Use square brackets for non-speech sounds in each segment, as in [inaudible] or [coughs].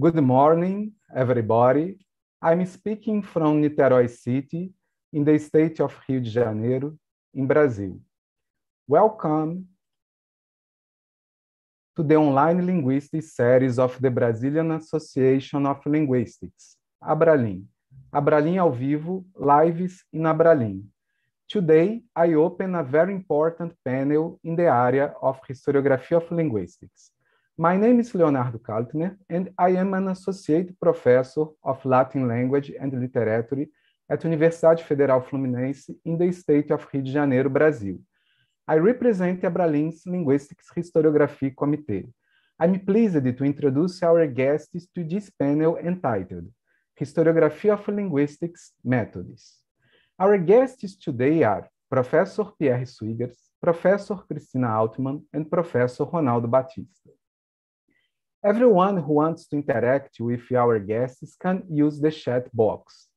Good morning, everybody. I'm speaking from Niterói City in the state of Rio de Janeiro, in Brazil. Welcome to the online linguistics series of the Brazilian Association of Linguistics, Abralim. Abralim ao vivo, lives in Abralim. Today, I open a very important panel in the area of historiography of linguistics. My name is Leonardo Kaltner, and I am an associate professor of Latin language and literature at Universidade Federal Fluminense in the state of Rio de Janeiro, Brazil. I represent Abralin's Linguistics Historiography Committee. I'm pleased to introduce our guests to this panel entitled Historiography of Linguistics Methods. Our guests today are Professor Pierre Swiggers, Professor Cristina Altman, and Professor Ronaldo Batista. Everyone who wants to interact with our guests can use the chat box.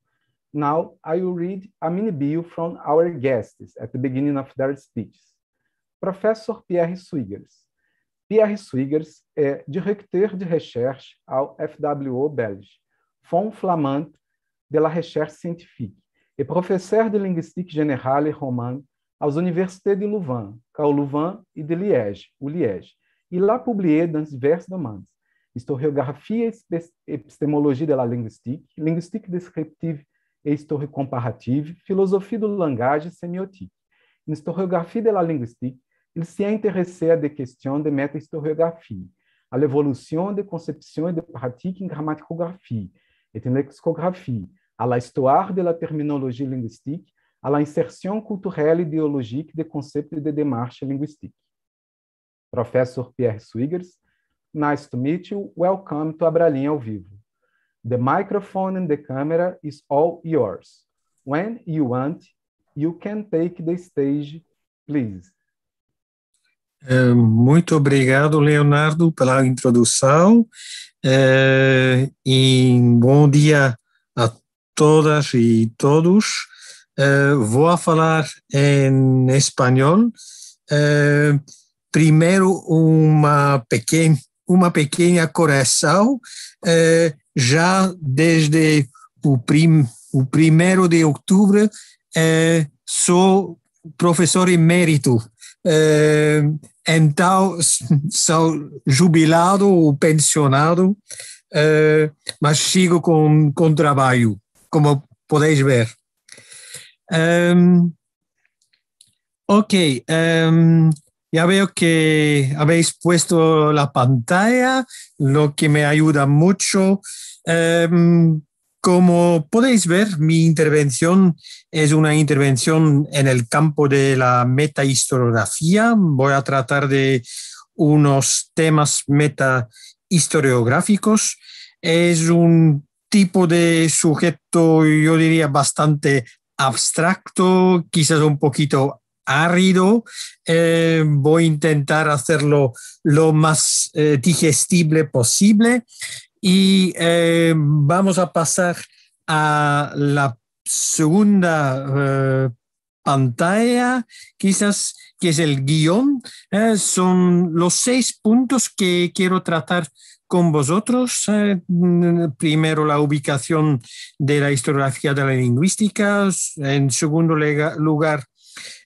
Now I will read a mini bio from our guests at the beginning of their speeches. Professor Pierre Swiggers. Pierre Swiggers é diretor de recherche ao FWO Belge, Fonds Flamand de la Recherche Scientifique, e professor de linguistique générale et romane aos universités de Louvain, Cal Louvain e de Liège, o Liège, e lá publié dans diversos domaines. Historiografia e epistemologia de la linguistique, linguistique descriptive e história comparativa, filosofia do langage e semiotique. Em historiografia de la linguistique, ele se interessé à de questão de meta historiografia à l'évolution de concepções e de pratiques em grammaticographie e em à la histoire de la terminologie linguistique, à la insertion culturelle e idéologique de conceitos de démarche linguistique. Professor Pierre Swiggers, Nice to meet you. Welcome to Abralim ao vivo. The microphone and the camera is all yours. When you want, you can take the stage, please. É, muito obrigado, Leonardo, pela introdução. É, e bom dia a todas e todos. É, vou falar em espanhol primeiro uma pequena, uma pequena correção, eh, já desde o, prim, o primeiro de outubro, eh, sou professor emérito. Eh, então, sou jubilado ou pensionado, eh, mas sigo com, com trabalho, como podeis ver. Um, ehm, ok. Um, ehm, Ya veo que habéis puesto la pantalla, lo que me ayuda mucho. Em, como podéis ver, mi intervención es una intervención en el campo de la metahistoriografía. Voy a tratar de unos temas metahistoriográficos. Es un tipo de sujeto, yo diría, bastante abstracto, quizás un poquito árido. Eh, voy a intentar hacerlo lo más eh, digestible posible y eh, vamos a pasar a la segunda pantalla, quizás que es el guión. son los seis puntos que quiero tratar con vosotros. primero, la ubicación de la historiografía de la lingüística. En segundo lugar,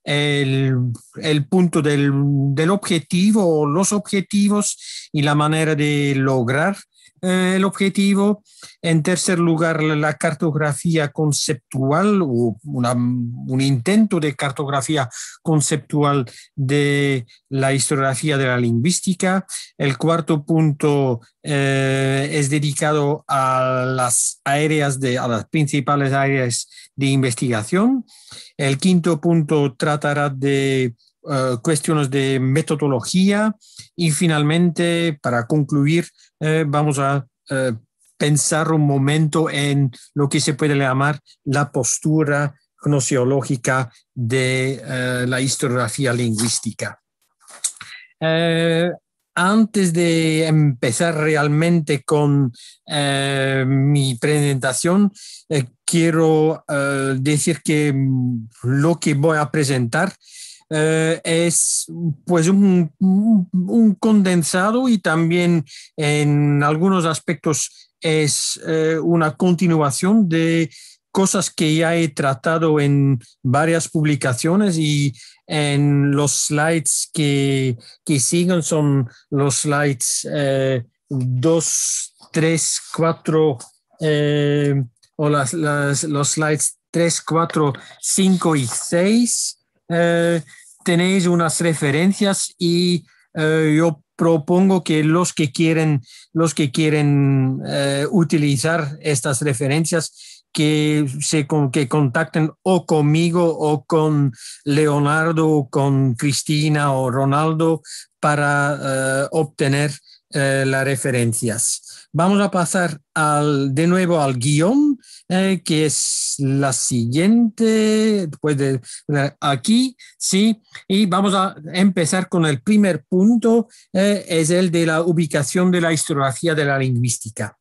el, el punto del, del, objetivo, los objetivos y la manera de lograr eh, el objetivo. En tercer lugar, la cartografía conceptual o un intento de cartografía conceptual de la historiografía de la lingüística. El cuarto punto eh, es dedicado a las áreas de, a las principales áreas de investigación. El quinto punto tratará de eh, cuestiones de metodología y finalmente, para concluir, eh, vamos a eh, pensar un momento en lo que se puede llamar la postura gnosiológica de la historiografía lingüística. antes de empezar realmente con mi presentación, quiero decir que mm, lo que voy a presentar eh, es pues un, condensado y también en algunos aspectos es eh, una continuación de cosas que ya he tratado en varias publicaciones y en los slides que, que siguen son los slides 2, 3, 4 o los slides 3, 4, 5 y 6. Eh, tenéis unas referencias y eh, yo propongo que los que quieren, los que quieren eh, utilizar estas referencias, que, se, que contacten o conmigo o con Leonardo, o con Cristina o Ronaldo para obtener las referencias. Vamos a pasar de nuevo al guión, eh, que es la siguiente, pues de, aquí, sí, y vamos a empezar con el primer punto, eh, es el de la ubicación de la historiografía de la lingüística.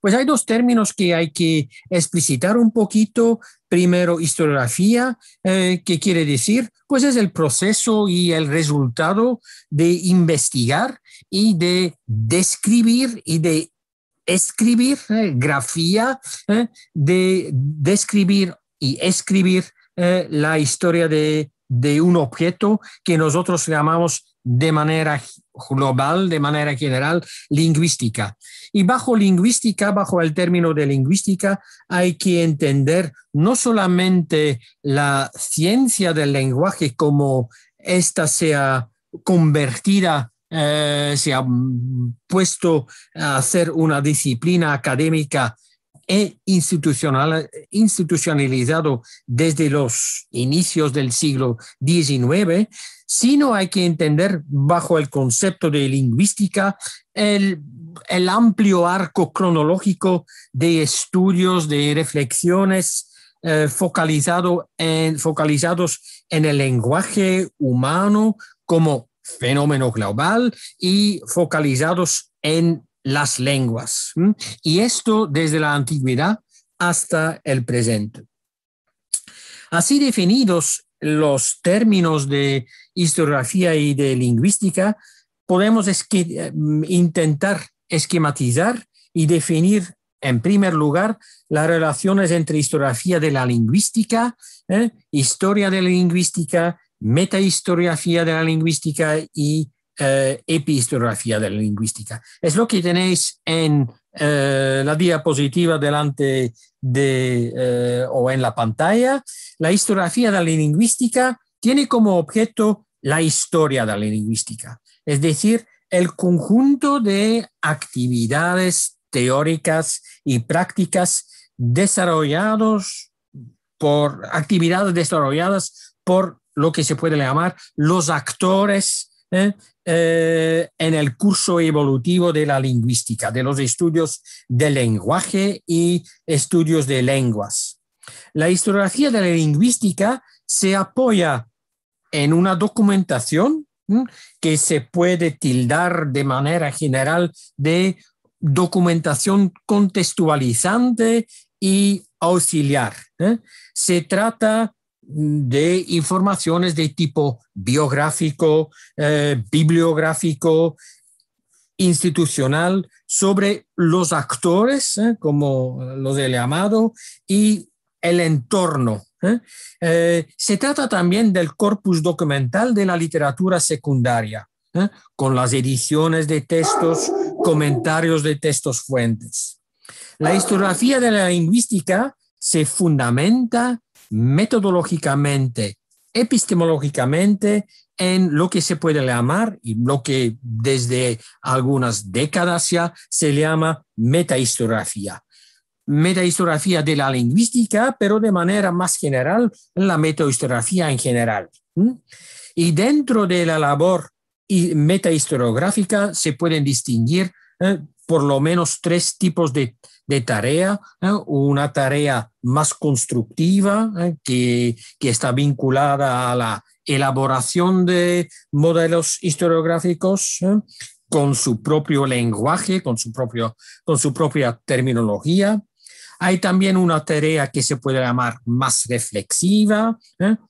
Pues hay dos términos que hay que explicitar un poquito. Primero, historiografía, eh, ¿qué quiere decir, pues es el proceso y el resultado de investigar y de describir y de escribir, eh, grafía, eh, de describir y escribir la historia de un objeto que nosotros llamamos de manera global, de manera general, lingüística. Y bajo lingüística, bajo el término de lingüística, hay que entender no solamente la ciencia del lenguaje como ésta sea convertida, convertido, eh, se ha puesto a ser una disciplina académica e institucional, institucionalizado desde los inicios del siglo XIX, sino hay que entender bajo el concepto de lingüística el, amplio arco cronológico de estudios, de reflexiones eh, focalizado en, focalizados en el lenguaje humano como fenómeno global y focalizados en las lenguas. Y esto desde la antigüedad hasta el presente. Así definidos los términos de historiografía y de lingüística, podemos eh, intentar esquematizar y definir, en primer lugar, las relaciones entre historiografía de la lingüística, ¿eh? historia de la lingüística, metahistoriografía de la lingüística y eh, de la lingüística. Es lo que tenéis en eh, la diapositiva delante de eh, o en la pantalla. La historiografía de la lingüística tiene como objeto la historia de la lingüística, es decir, el conjunto de actividades teóricas y prácticas desarrollados por actividades desarrolladas por lo que se puede llamar los actores ¿eh? Eh, en el curso evolutivo de la lingüística, de los estudios de lenguaje y estudios de lenguas. La historiografía de la lingüística se apoya en una documentación que se puede tildar de manera general de documentación contextualizante y auxiliar. ¿eh? Se trata de informaciones de tipo biográfico, eh, bibliográfico, institucional sobre los actores, eh, como los del llamado, y el entorno. Eh. se trata también del corpus documental de la literatura secundaria, con las ediciones de textos, comentarios de textos fuentes. La historiografía de la lingüística se fundamenta metodológicamente, epistemológicamente, en lo que se puede llamar y lo que desde algunas décadas ya se llama meta Metahistoriografía de la lingüística, pero de manera más general, la metahistoriografía en general. Y dentro de la labor metahistoriográfica se pueden distinguir ¿eh? por lo menos tres tipos de de tarea, ¿eh? una tarea más constructiva ¿eh? que, está vinculada a la elaboración de modelos historiográficos ¿eh? con su propio lenguaje, con su, propio, con su propia terminología. Hay también una tarea que se puede llamar más reflexiva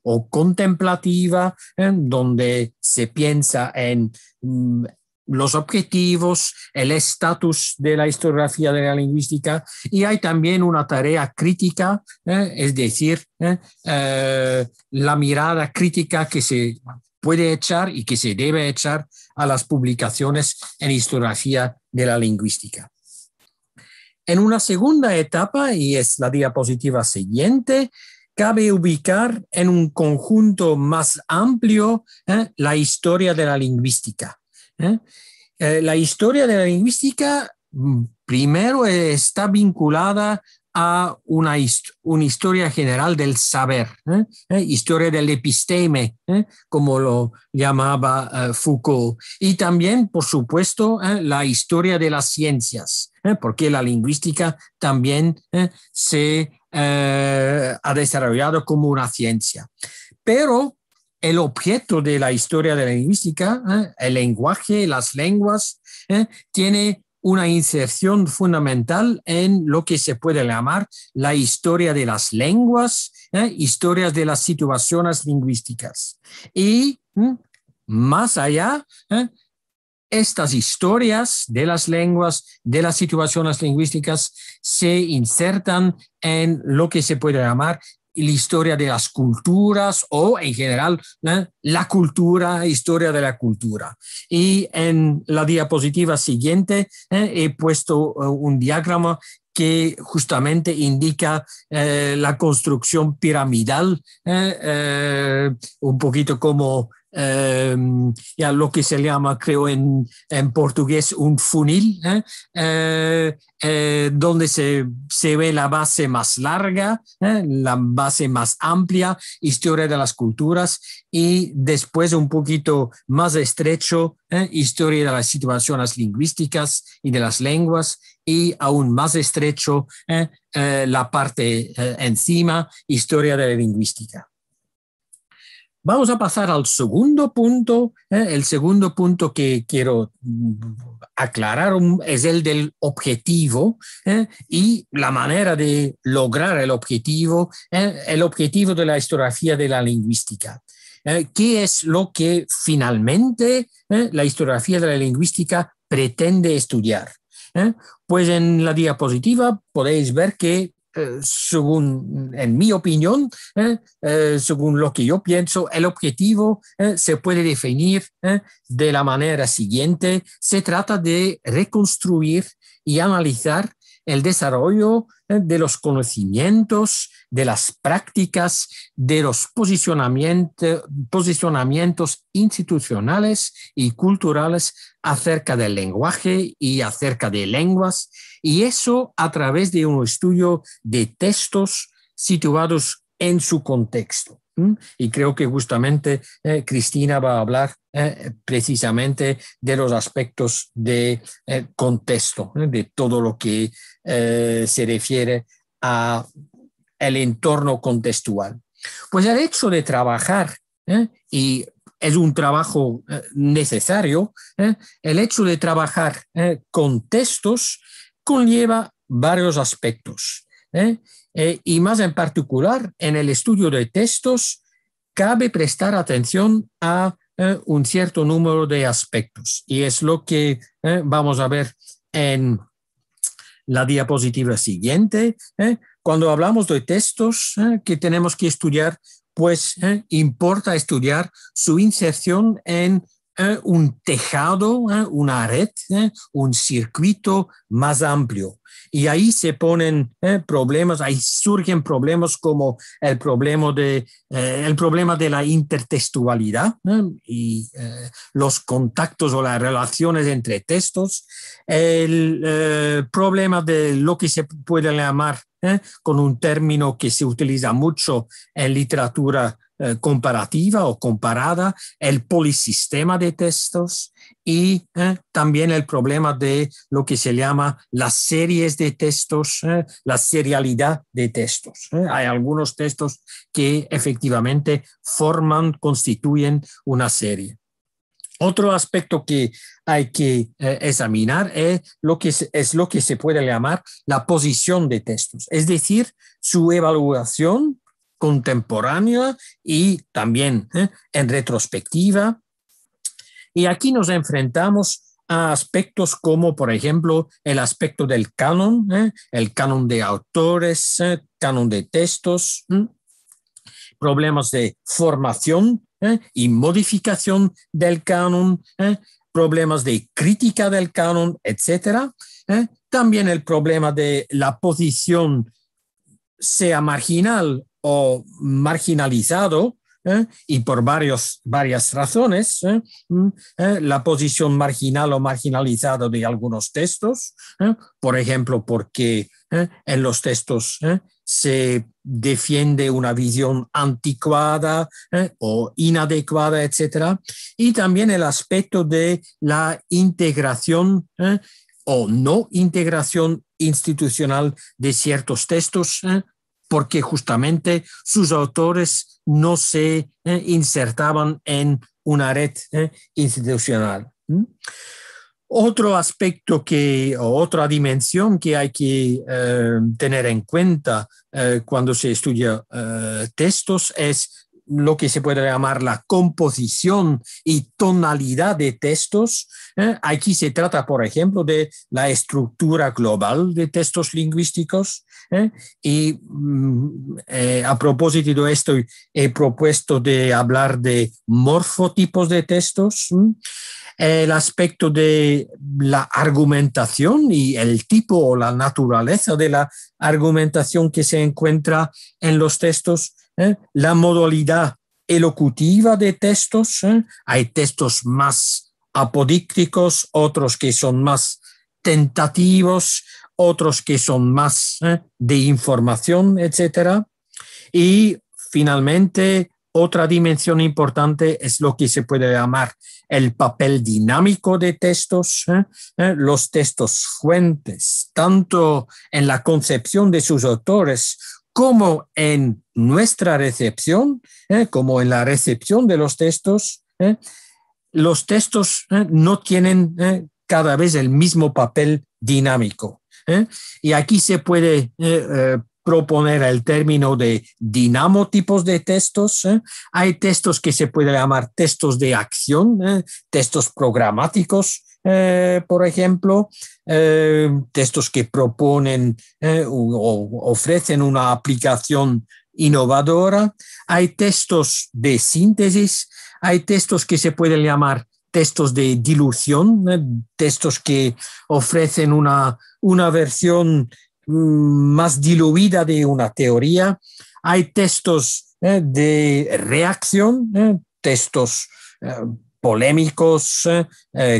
o contemplativa, donde se piensa en mm, los objetivos, el estatus de la historiografía de la lingüística y hay también una tarea crítica, ¿eh? es decir, ¿eh? Eh, la mirada crítica que se puede echar y que se debe echar a las publicaciones en historiografía de la lingüística. En una segunda etapa, y es la diapositiva siguiente, cabe ubicar en un conjunto más amplio la historia de la lingüística. ¿eh? Eh, la historia de la lingüística mm, primero está vinculada a una, una historia general del saber, ¿eh? historia del episteme, como lo llamaba Foucault, y también, por supuesto, la historia de las ciencias, porque la lingüística también se ha desarrollado como una ciencia. Pero el objeto de la historia de la lingüística, ¿eh? el lenguaje, las lenguas, ¿eh? tiene una inserción fundamental en lo que se puede llamar la historia de las lenguas, ¿eh? historias de las situaciones lingüísticas. Y más allá, estas historias de las lenguas, de las situaciones lingüísticas, se insertan en lo que se puede llamar la historia de las culturas o en general la cultura, historia de la cultura. Y en la diapositiva siguiente ¿eh? he puesto eh, un diagrama que justamente indica eh, la construcción piramidal, un poquito como Em, y ya lo que se llama, creo en, en portugués, un funil, ¿eh? Eh, eh, donde se, se, ve la base más larga, la base más amplia, historia de las culturas, y después un poquito más estrecho, historia de las situaciones lingüísticas y de las lenguas, y aún más estrecho, la parte encima, historia de la lingüística. Vamos a pasar al segundo punto. ¿eh? El segundo punto que quiero mm, aclarar es el del objetivo ¿eh? y la manera de lograr el objetivo, ¿eh? el objetivo de la historiografía de la lingüística. ¿Qué es lo que finalmente la historiografía de la lingüística pretende estudiar? Pues en la diapositiva podéis ver que eh, según, en mi opinión, eh, eh, según lo que yo pienso, el objetivo se puede definir de la manera siguiente. Se trata de reconstruir y analizar el desarrollo de los conocimientos, de las prácticas, de los posicionamientos institucionales y culturales acerca del lenguaje y acerca de lenguas y eso a través de un estudio de textos situados en su contexto. Y creo que justamente eh, Cristina va a hablar eh, precisamente de los aspectos de eh, contexto, de todo lo que se refiere a el entorno contextual. Pues el hecho de trabajar, y es un trabajo necesario, el hecho de trabajar con textos conlleva varios aspectos. ¿eh? Eh, y más en particular, en el estudio de textos, cabe prestar atención a eh, un cierto número de aspectos. Y es lo que vamos a ver en la diapositiva siguiente. Cuando hablamos de textos que tenemos que estudiar, pues importa estudiar su inserción en eh, un tejado, eh, una red, eh, un circuito más amplio. Y ahí se ponen problemas, ahí surgen problemas como el problema de, el problema de la intertextualidad y los contactos o las relaciones entre textos, el problema de lo que se puede llamar con un término que se utiliza mucho en literatura eh, comparativa o comparada, el polisistema de textos y eh, también el problema de lo que se llama las series de textos, eh, la serialidad de textos. Hay algunos textos que efectivamente forman, constituyen una serie. Otro aspecto que hay que examinar es lo que, es lo que se puede llamar la posición de textos, es decir, su evaluación contemporánea y también ¿eh? en retrospectiva. Y aquí nos enfrentamos a aspectos como, por ejemplo, el aspecto del canon, ¿eh? el canon de autores, ¿eh? canon de textos, problemas de formación y modificación del canon, problemas de crítica del canon, etc. También el problema de la posición, sea marginal o marginalizado ¿eh? y por varios, varias razones, ¿eh? Mm, ¿eh? la posición marginal o marginalizado de algunos textos, por ejemplo, porque en los textos se defiende una visión anticuada o inadecuada, etc. Y también el aspecto de la integración o no integración institucional de ciertos textos porque justamente sus autores no se eh, insertaban en una red eh, institucional. Otro aspecto que, o otra dimensión que hay que eh, tener en cuenta cuando se estudia textos es lo que se puede llamar la composición y tonalidad de textos. Aquí se trata, por ejemplo, de la estructura global de textos lingüísticos, ¿eh? Y mm, eh, a propósito de esto, he propuesto de hablar de morfotipos de textos, el aspecto de la argumentación y el tipo o la naturaleza de la argumentación que se encuentra en los textos, ¿eh? la modalidad elocutiva de textos, hay textos más apodícticos, otros que son más tentativos, otros que son más eh, de información, etc. Y finalmente, otra dimensión importante es lo que se puede llamar el papel dinámico de textos, eh, eh, los textos fuentes, tanto en la concepción de sus autores como en nuestra recepción, como en la recepción de los textos. Los textos no tienen cada vez el mismo papel dinámico. ¿eh? Y aquí se puede eh, eh, proponer el término de dinamotipos de textos. Hay textos que se pueden llamar textos de acción, textos programáticos, por ejemplo, textos que proponen o ofrecen una aplicación innovadora. Hay textos de síntesis, hay textos que se pueden llamar textos de dilución, ¿eh? textos que ofrecen una, una versión mm, más diluida de una teoría. Hay textos ¿eh? de reacción, ¿eh? textos polémicos,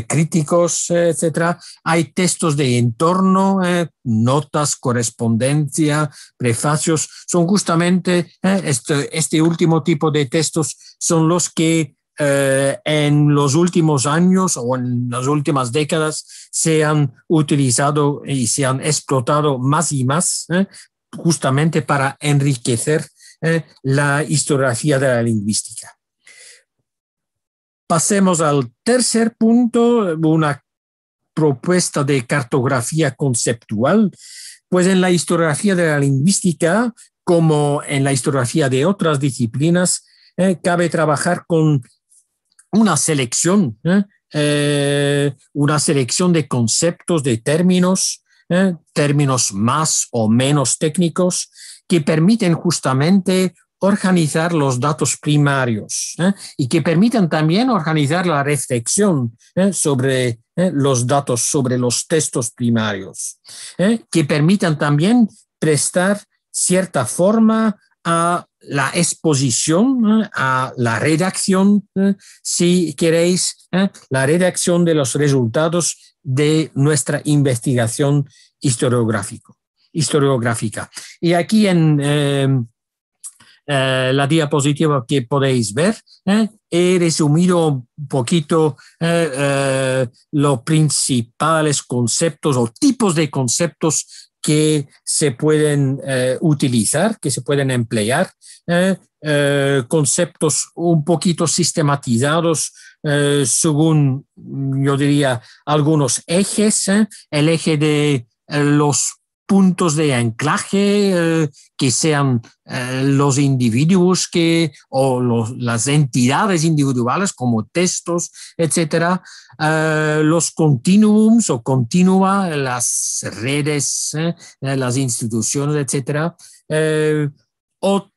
críticos, etc. Hay textos de entorno, notas, correspondencia, prefacios. Son justamente este, este último tipo de textos son los que eh, en los últimos años o en las últimas décadas se han utilizado y se han explotado más y más eh, justamente para enriquecer eh, la historiografía de la lingüística. Pasemos al tercer punto, una propuesta de cartografía conceptual. Pues en la historiografía de la lingüística, como en la historiografía de otras disciplinas, cabe trabajar con una selección, ¿eh? Eh, una selección de conceptos, de términos, ¿eh? términos más o menos técnicos, que permiten justamente organizar los datos primarios y que permiten también organizar la reflexión sobre los datos, sobre los textos primarios, que permitan también prestar cierta forma a la exposición, ¿eh? a la redacción, ¿eh? si queréis, ¿eh? la redacción de los resultados de nuestra investigación historiográfico, historiográfica. Y aquí en em, la diapositiva que podéis ver, he resumido un poquito los principales conceptos o tipos de conceptos que se pueden eh, utilizar, que se pueden emplear, eh, eh, conceptos un poquito sistematizados según, mm, yo diría, algunos ejes, el eje de los puntos de anclaje eh, que sean eh, los individuos que, o las entidades individuales como textos, etcétera, eh, los continuums o continua, las redes, las instituciones, etcétera, o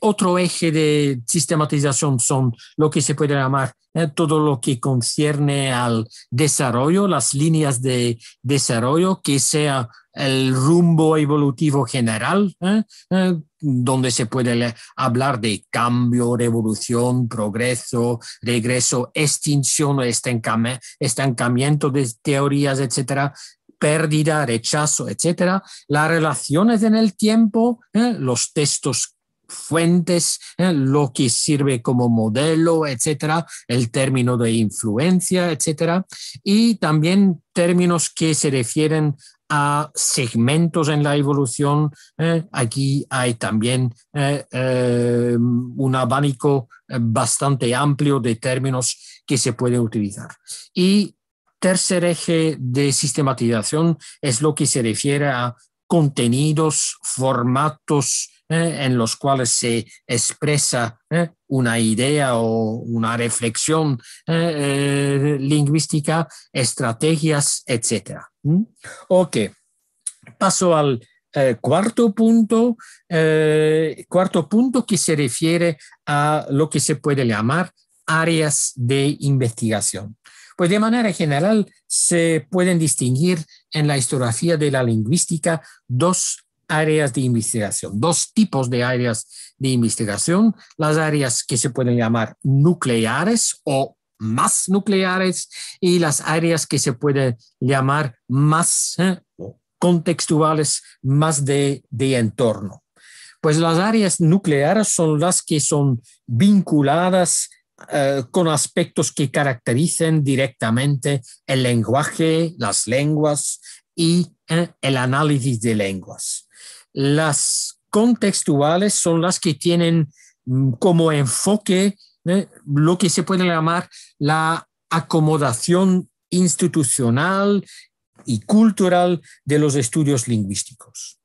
otro eje de sistematización son lo que se puede llamar eh, todo lo que concierne al desarrollo, las líneas de desarrollo, que sea el rumbo evolutivo general, eh, eh, donde se puede hablar de cambio, revolución, progreso, regreso, extinción, estancamiento, estancamiento de teorías, etcétera, pérdida, rechazo, etcétera, las relaciones en el tiempo, los textos fuentes, ¿eh? lo que sirve como modelo, etcétera, el término de influencia, etcétera, y también términos que se refieren a segmentos en la evolución. ¿eh? aquí hay también ¿eh? un abanico bastante amplio de términos que se pueden utilizar. Y tercer eje de sistematización es lo que se refiere a contenidos, formatos, ¿eh? en los cuales se expresa ¿eh? una idea o una reflexión ¿eh? lingüística, estrategias, etc. Ok, paso al cuarto punto, cuarto punto que se refiere a lo que se puede llamar áreas de investigación. Pues de manera general se pueden distinguir en la historiografía de la lingüística dos áreas de investigación, dos tipos de áreas de investigación, las áreas que se pueden llamar nucleares o más nucleares y las áreas que se pueden llamar más eh, contextuales, más de, entorno. Pues las áreas nucleares son las que son vinculadas eh, con aspectos que caractericen directamente el lenguaje, las lenguas y eh, el análisis de lenguas. Las contextuales son las que tienen mm, como enfoque ¿eh? lo que se puede llamar la acomodación institucional y cultural de los estudios lingüísticos.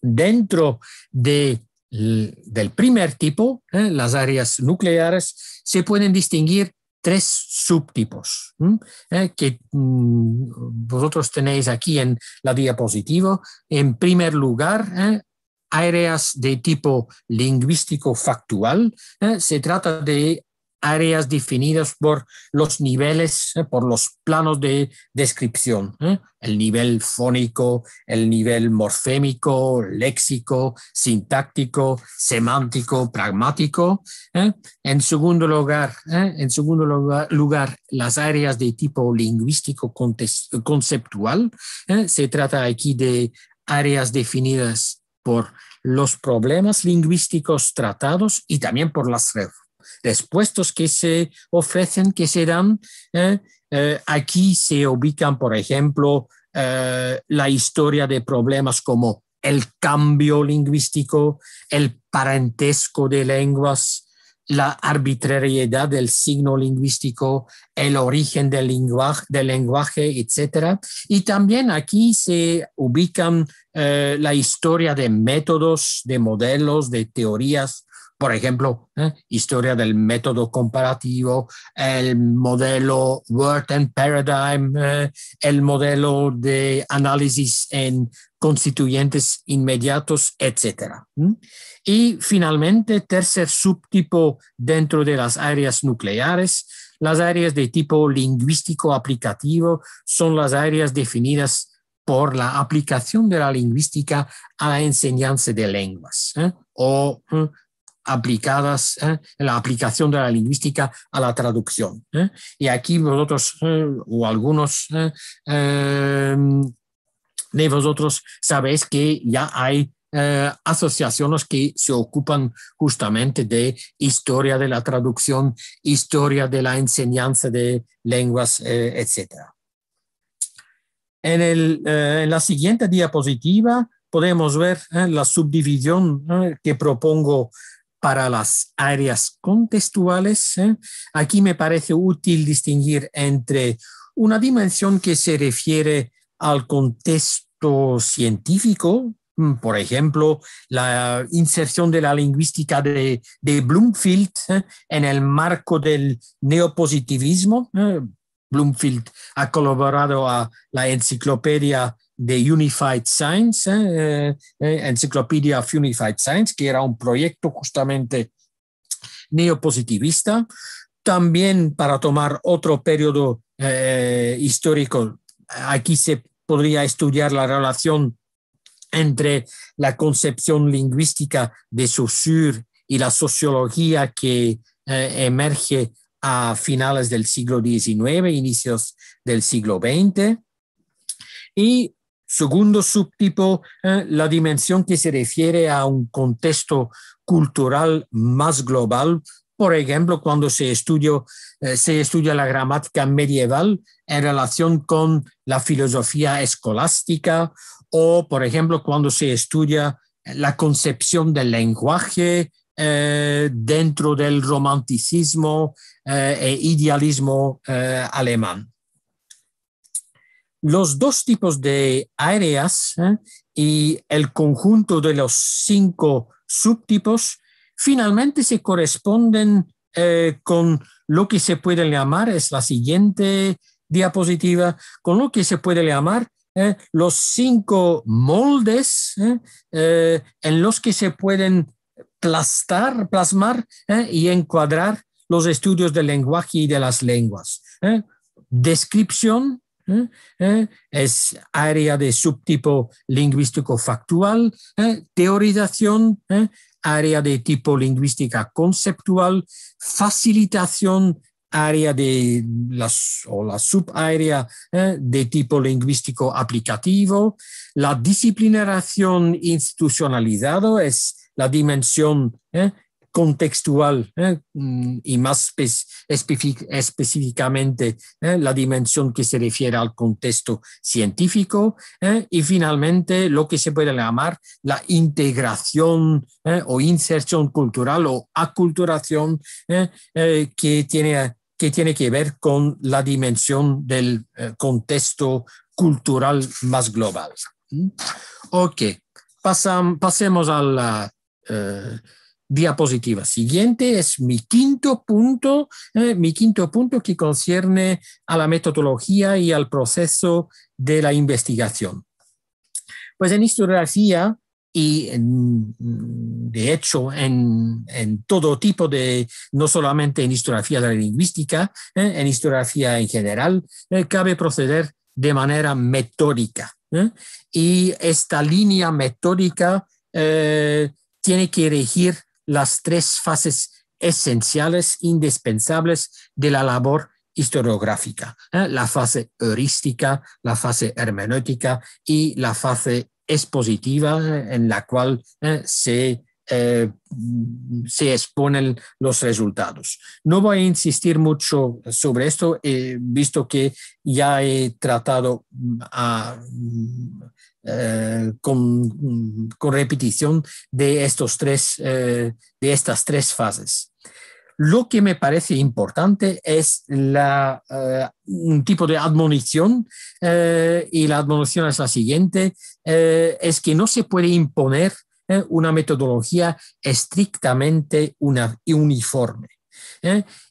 Dentro de, del primer tipo, ¿eh? las áreas nucleares, se pueden distinguir tres subtipos eh, que mm, vosotros tenéis aquí en la diapositiva. En primer lugar, eh, áreas de tipo lingüístico factual. Eh, se trata de áreas definidas por los niveles, eh, por los planos de descripción, ¿eh? el nivel fónico, el nivel morfémico, léxico, sintáctico, semántico, pragmático. ¿eh? En segundo lugar, en segundo lugar, las áreas de tipo lingüístico conceptual. Se trata aquí de áreas definidas por los problemas lingüísticos tratados y también por las redes que se ofrecen, que se dan. ¿eh? Eh, aquí se ubican, por ejemplo, eh, la historia de problemas como el cambio lingüístico, el parentesco de lenguas, la arbitrariedad del signo lingüístico, el origen del lenguaje, del etc. Y también aquí se ubican la historia de métodos, de modelos, de teorías por ejemplo, ¿eh? historia del método comparativo, el modelo Word and Paradigm, ¿eh? el modelo de análisis en constituyentes inmediatos, etc. Y finalmente, tercer subtipo dentro de las áreas nucleares, las áreas de tipo lingüístico aplicativo son las áreas definidas por la aplicación de la lingüística a la enseñanza de lenguas ¿eh? o aplicadas, ¿eh? la aplicación de la lingüística a la traducción. ¿eh? Y aquí vosotros ¿eh? o algunos em, de vosotros sabéis que ya hay asociaciones que se ocupan justamente de historia de la traducción, historia de la enseñanza de lenguas, etcétera. etc. En, en, la siguiente diapositiva podemos ver la subdivisión que propongo para las áreas contextuales, ¿eh? aquí me parece útil distinguir entre una dimensión que se refiere al contexto científico, mm, por ejemplo, la inserción de la lingüística de, Bloomfield ¿eh? en el marco del neopositivismo. ¿eh? Bloomfield ha colaborado a la enciclopedia de Unified Science, ¿eh? Eh, eh, Encyclopedia of Unified Science, que era un proyecto justamente neopositivista. También para tomar otro periodo histórico, aquí se podría estudiar la relación entre la concepción lingüística de Saussure y la sociología que emerge a finales del siglo XIX, inicios del siglo XX. Y Segundo subtipo, eh, la dimensión que se refiere a un contexto cultural más global. Por ejemplo, cuando se, estudió, eh, se estudia la gramática medieval en relación con la filosofía escolástica o, por ejemplo, cuando se estudia la concepción del lenguaje eh, dentro del romanticismo e idealismo alemán los dos tipos de áreas ¿eh? y el conjunto de los cinco subtipos finalmente se corresponden eh, con lo que se puede llamar, es la siguiente diapositiva, con lo que se puede llamar ¿eh? los cinco moldes en los que se pueden plastar, plasmar y encuadrar los estudios del lenguaje y de las lenguas. Descripción, ¿eh? ¿Eh? es área de subtipo lingüístico factual, ¿eh? teorización, área de tipo lingüística conceptual, facilitación, área de las, o la subárea de tipo lingüístico aplicativo, la disciplinaración institucionalizado es la dimensión contextual ¿eh? mm, y más específicamente ¿eh? la dimensión que se refiere al contexto científico ¿eh? y finalmente lo que se puede llamar la integración o inserción cultural o aculturación que tiene que tiene que ver con la dimensión del contexto cultural más global. ¿Mm? Ok, pasemos a la, diapositiva siguiente es mi quinto punto, eh, mi quinto punto que concierne a la metodología y al proceso de la investigación. Pues en historiografía y de hecho en, todo tipo de, no solamente en historiografía de la lingüística, eh, en historiografía en general, eh, cabe proceder de manera metódica. Y esta línea metódica tiene que regir las tres fases esenciales, indispensables de la labor historiográfica, ¿eh? la fase heurística, la fase hermenéutica y la fase expositiva ¿eh? en la cual ¿eh? se, se exponen los resultados. No voy a insistir mucho sobre esto, visto que ya he tratado mm, a, eh, con, repetición de, estos tres, eh, de estas tres fases. Lo que me parece importante es eh, un tipo de admonición y la admonición es la siguiente, es que no se puede imponer una metodología estrictamente una, uniforme.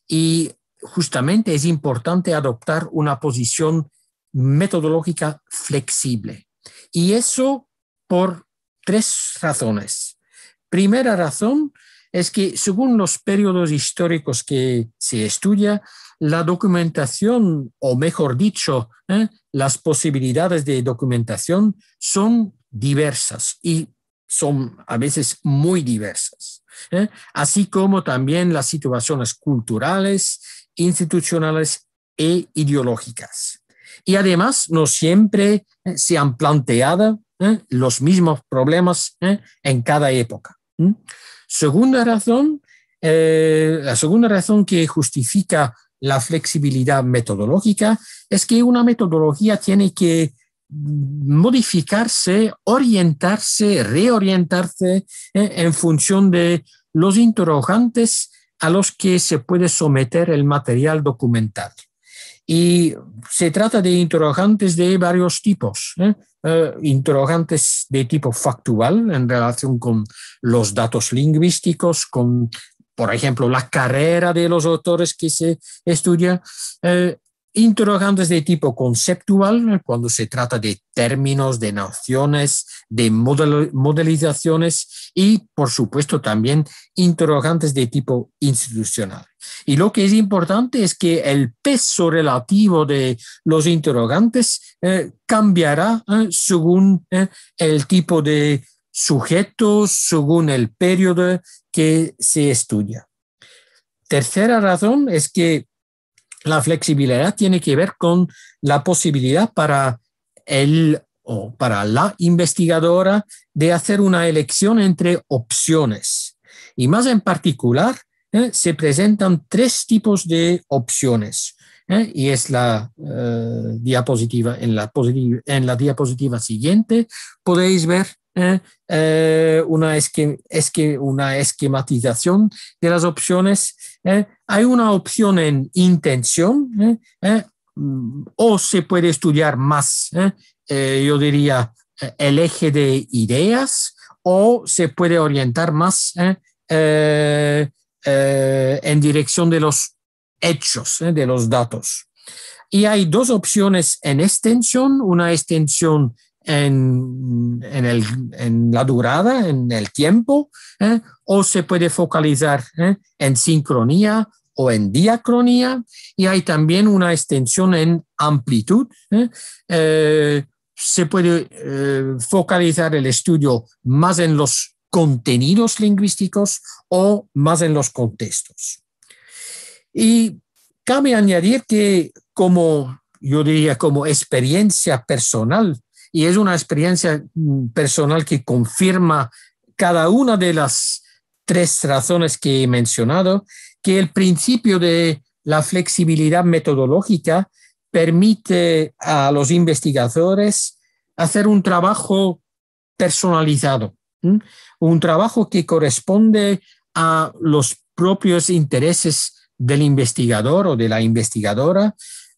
Y justamente es importante adoptar una posición metodológica flexible. Y eso por tres razones. Primera razón es que según los periodos históricos que se estudia, la documentación, o mejor dicho, ¿eh? las posibilidades de documentación son diversas y son a veces muy diversas, ¿eh? así como también las situaciones culturales, institucionales e ideológicas. Y además, no siempre eh, se han planteado eh, los mismos problemas eh, en cada época. Segunda razón, la segunda razón que justifica la flexibilidad metodológica es que una metodología tiene que modificarse, orientarse, reorientarse en función de los interrogantes a los que se puede someter el material documental. Y se trata de interrogantes de varios tipos. ¿eh? Eh, interrogantes de tipo factual en relación con los datos lingüísticos, con, por ejemplo, la carrera de los autores que se estudia. Eh, interrogantes este de tipo conceptual, cuando se trata de términos, de naciones, de modelizaciones y, por supuesto, también interrogantes de tipo institucional. Y lo que es importante es que el peso relativo de los interrogantes eh, cambiará eh, según eh, el tipo de sujeto, según el periodo que se estudia. Tercera razón es que la flexibilidad tiene que ver con la posibilidad para él o para la investigadora de hacer una elección entre opciones. Y más en particular, ¿eh? se presentan tres tipos de opciones. ¿eh? Y es la eh, diapositiva, en la, en la diapositiva siguiente podéis ver una, que una esquematización de las opciones ¿eh? Hay una opción en intención ¿eh? ¿Eh? Mm, o se puede estudiar más, yo diría, el eje de ideas o se puede orientar más en dirección de los hechos, de los datos. Y hay dos opciones en extensión, una extensión en, la durada, en el tiempo, ¿eh? o se puede focalizar ¿eh? en sincronía o en diacronía, y hay también una extensión en amplitud. ¿eh? se puede focalizar el estudio más en los contenidos lingüísticos o más en los contextos. Y cabe añadir que como, yo diría, como experiencia personal y es una experiencia mm, personal que confirma cada una de las tres razones que he mencionado, que el principio de la flexibilidad metodológica permite a los investigadores hacer un trabajo personalizado, un trabajo que corresponde a los propios intereses del investigador o de la investigadora,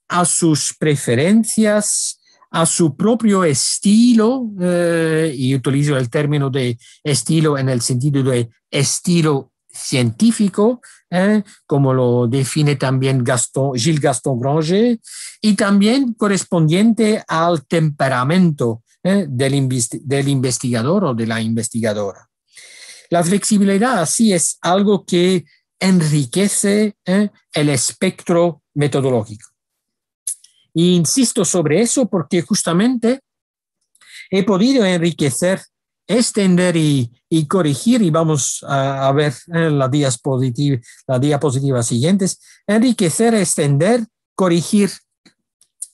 a sus preferencias, a su propio estilo, eh, y utilizo el término de estilo en el sentido de estilo científico, eh, como lo define también Gaston, Gilles Gaston Granger, y también correspondiente al temperamento eh, del, del, investigador o de la investigadora. La flexibilidad así es algo que enriquece el espectro metodológico insisto sobre eso porque justamente he podido enriquecer, extender y, corregir, y vamos a, ver en eh, la diapositiva, la siguientes, enriquecer, extender, corregir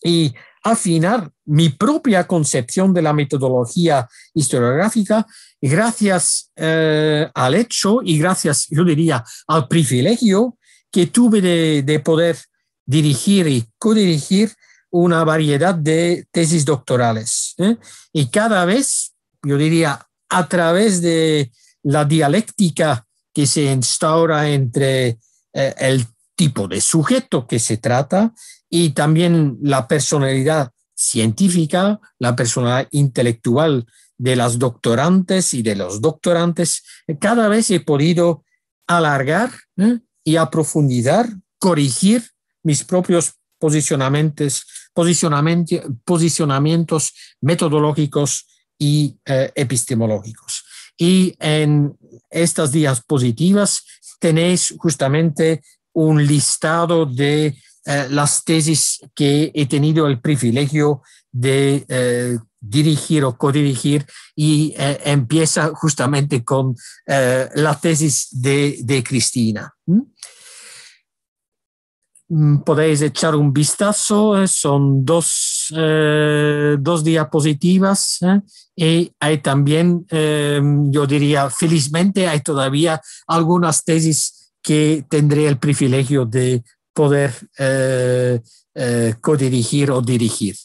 y afinar mi propia concepción de la metodología historiográfica gracias eh, al hecho y gracias, yo diría, al privilegio que tuve de, de poder dirigir y codirigir una variedad de tesis doctorales. ¿eh? Y cada vez, yo diría, a través de la dialéctica que se instaura entre eh, el tipo de sujeto que se trata y también la personalidad científica, la personalidad intelectual de las doctorantes y de los doctorantes, cada vez he podido alargar ¿eh? y profundizar corregir mis propios posicionamientos, posicionamientos metodológicos y eh, epistemológicos. Y en estas días positivas tenéis justamente un listado de eh, las tesis que he tenido el privilegio de eh, dirigir o codirigir y empieza justamente con la tesis de, Cristina. Mm, podéis echar un vistazo, eh, son dos, eh, diapositivas eh, y hay también, em, yo diría, felizmente hay todavía algunas tesis que tendré el privilegio de poder codirigir o dirigir.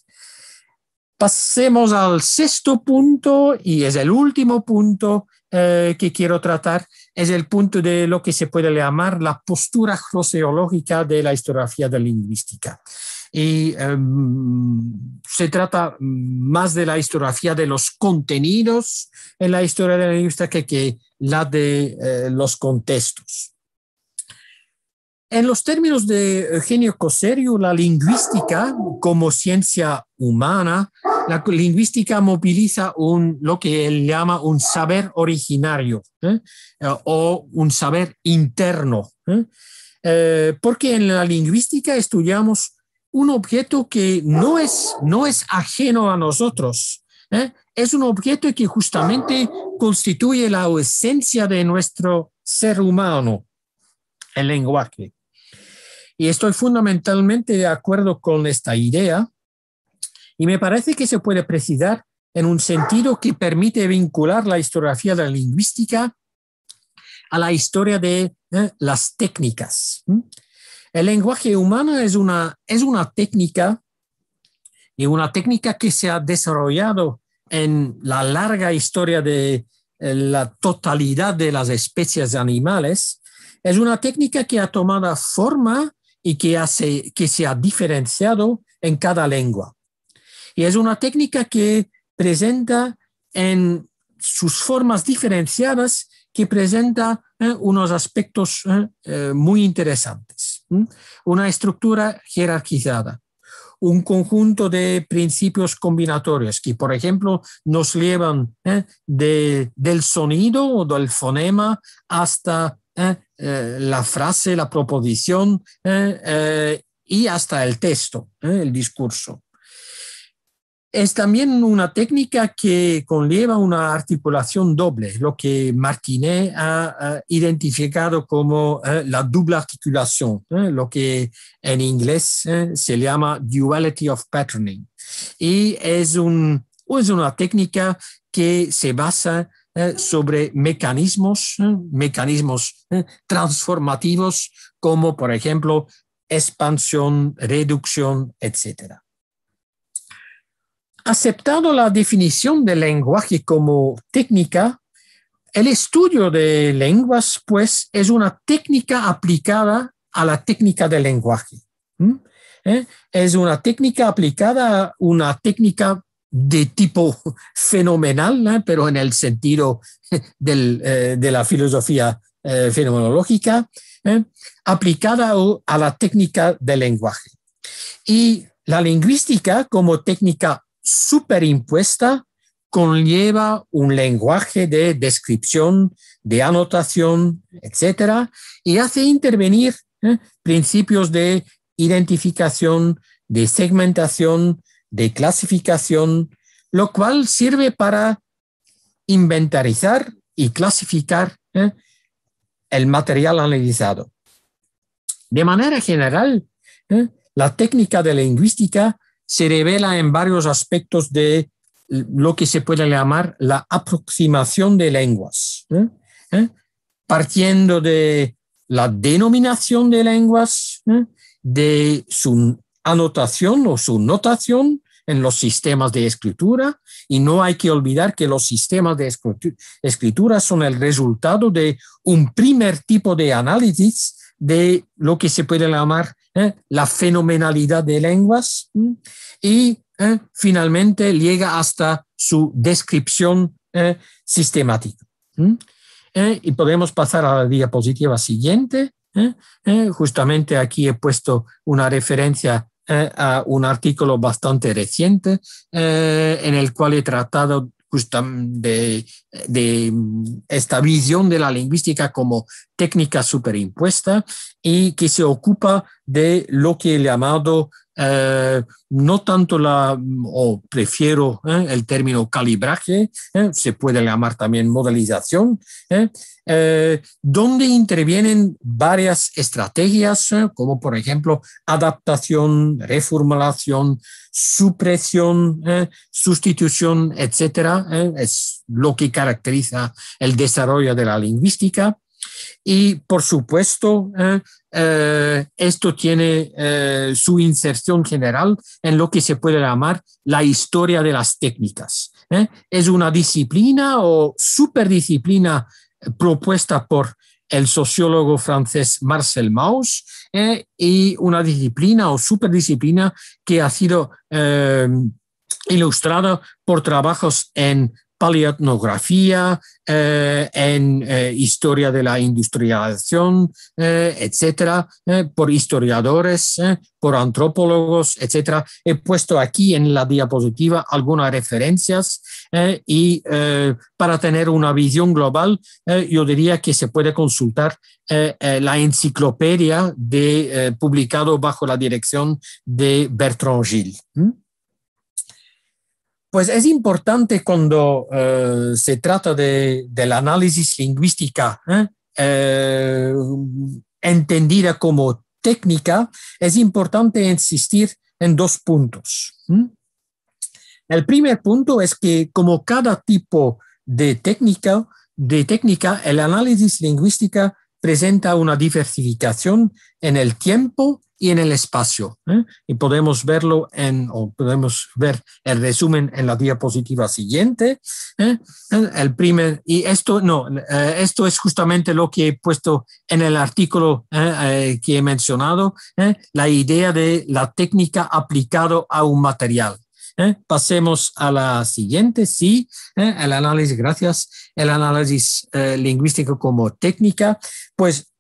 Pasemos al sexto punto y es el último punto eh, que quiero tratar es el punto de lo que se puede llamar la postura joseológica de la historiografía de la lingüística. Y em, se trata más de la historiografía de los contenidos en la historia de la lingüística que, la de eh, los contextos. En los términos de Eugenio eh, Coserio, la lingüística como ciencia humana, la lingüística moviliza un, lo que él llama un saber originario ¿eh? Eh, o un saber interno, porque en la lingüística estudiamos un objeto que no es, no es ajeno a nosotros, es un objeto que justamente constituye la esencia de nuestro ser humano el lenguaje. Y estoy fundamentalmente de acuerdo con esta idea y me parece que se puede precisar en un sentido que permite vincular la historiografía de la lingüística a la historia de eh, las técnicas. El lenguaje humano es una, es una técnica y una técnica que se ha desarrollado en la larga historia de eh, la totalidad de las especies animales es una técnica que ha tomado forma y que, hace, que se ha diferenciado en cada lengua. Y es una técnica que presenta en sus formas diferenciadas, que presenta eh, unos aspectos eh, eh, muy interesantes. Una estructura jerarquizada, un conjunto de principios combinatorios que, por ejemplo, nos llevan del sonido o del fonema hasta eh, la frase, la proposición eh, eh, y hasta el texto, el discurso. Es también una técnica que conlleva una articulación doble, lo que Martinet ha identificado como la doble articulación, lo que en inglés se llama duality of patterning. Y es, un, es una técnica que se basa en eh, sobre mecanismos, eh, mecanismos eh, transformativos como por ejemplo expansión, reducción, etc. Aceptando la definición del lenguaje como técnica, el estudio de lenguas pues es una técnica aplicada a la técnica del lenguaje. Es una técnica aplicada, a una técnica de tipo [laughs] fenomenal, ¿eh? pero en el sentido [laughs] eh, de la filosofía eh, fenomenológica, aplicada a la técnica del lenguaje. Y la lingüística como técnica superimpuesta conlleva un lenguaje de descripción, de anotación, etc., y hace intervenir principios de identificación, de segmentación, de clasificación, lo cual sirve para inventarizar y clasificar ¿eh? el material analizado. De manera general, ¿eh? la técnica de lingüística se revela en varios aspectos de lo que se puede llamar la aproximación de lenguas, ¿eh? partiendo de la denominación de lenguas, de su anotación o su notación en los sistemas de escritura y no hay que olvidar que los sistemas de escritura son el resultado de un primer tipo de análisis de lo que se puede llamar ¿eh? la fenomenalidad de lenguas y ¿eh? finalmente llega hasta su descripción ¿eh? sistemática. y podemos pasar a la diapositiva siguiente. justamente aquí he puesto una referencia eh, un artículo bastante reciente eh, en el cual he tratado de, de, esta visión de la lingüística como técnica superimpuesta y que se ocupa de lo que he llamado eh, no tanto la, o prefiero eh, el término calibraje, eh, se puede llamar también modelización, donde intervienen varias estrategias, como por ejemplo adaptación, reformulación, supresión, sustitución, etcétera, es lo que caracteriza el desarrollo de la lingüística. Y por supuesto, eh, esto tiene eh, su inserción general en lo que se puede llamar la historia de las técnicas. ¿eh? Es una disciplina o superdisciplina propuesta por el sociólogo francés Marcel Mauss y una disciplina o superdisciplina que ha sido ilustrada por trabajos en paleotnografía, eh, en eh, historia de la industrialización, eh, etcétera, por historiadores, por antropólogos, etcétera. He puesto aquí en la diapositiva algunas referencias y para tener una visión global, yo diría que se puede consultar la enciclopedia de, publicado bajo la dirección de Bertrand Gilles. Pues es importante cuando eh, se trata de, del análisis lingüística, ¿eh? Eh, entendida como técnica, es importante insistir en dos puntos. El primer punto es que como cada tipo de técnica, de técnica, el análisis lingüística presenta una diversificación en el tiempo y en el espacio. ¿eh? Y podemos verlo en, o podemos ver el resumen en la diapositiva siguiente. ¿eh? El primer, y esto no, eh, esto es justamente lo que he puesto en el artículo que he mencionado, la idea de la técnica aplicada a un material. ¿eh? Pasemos a la siguiente, sí, ¿eh? el análisis, gracias, el análisis eh, lingüístico como técnica. Pues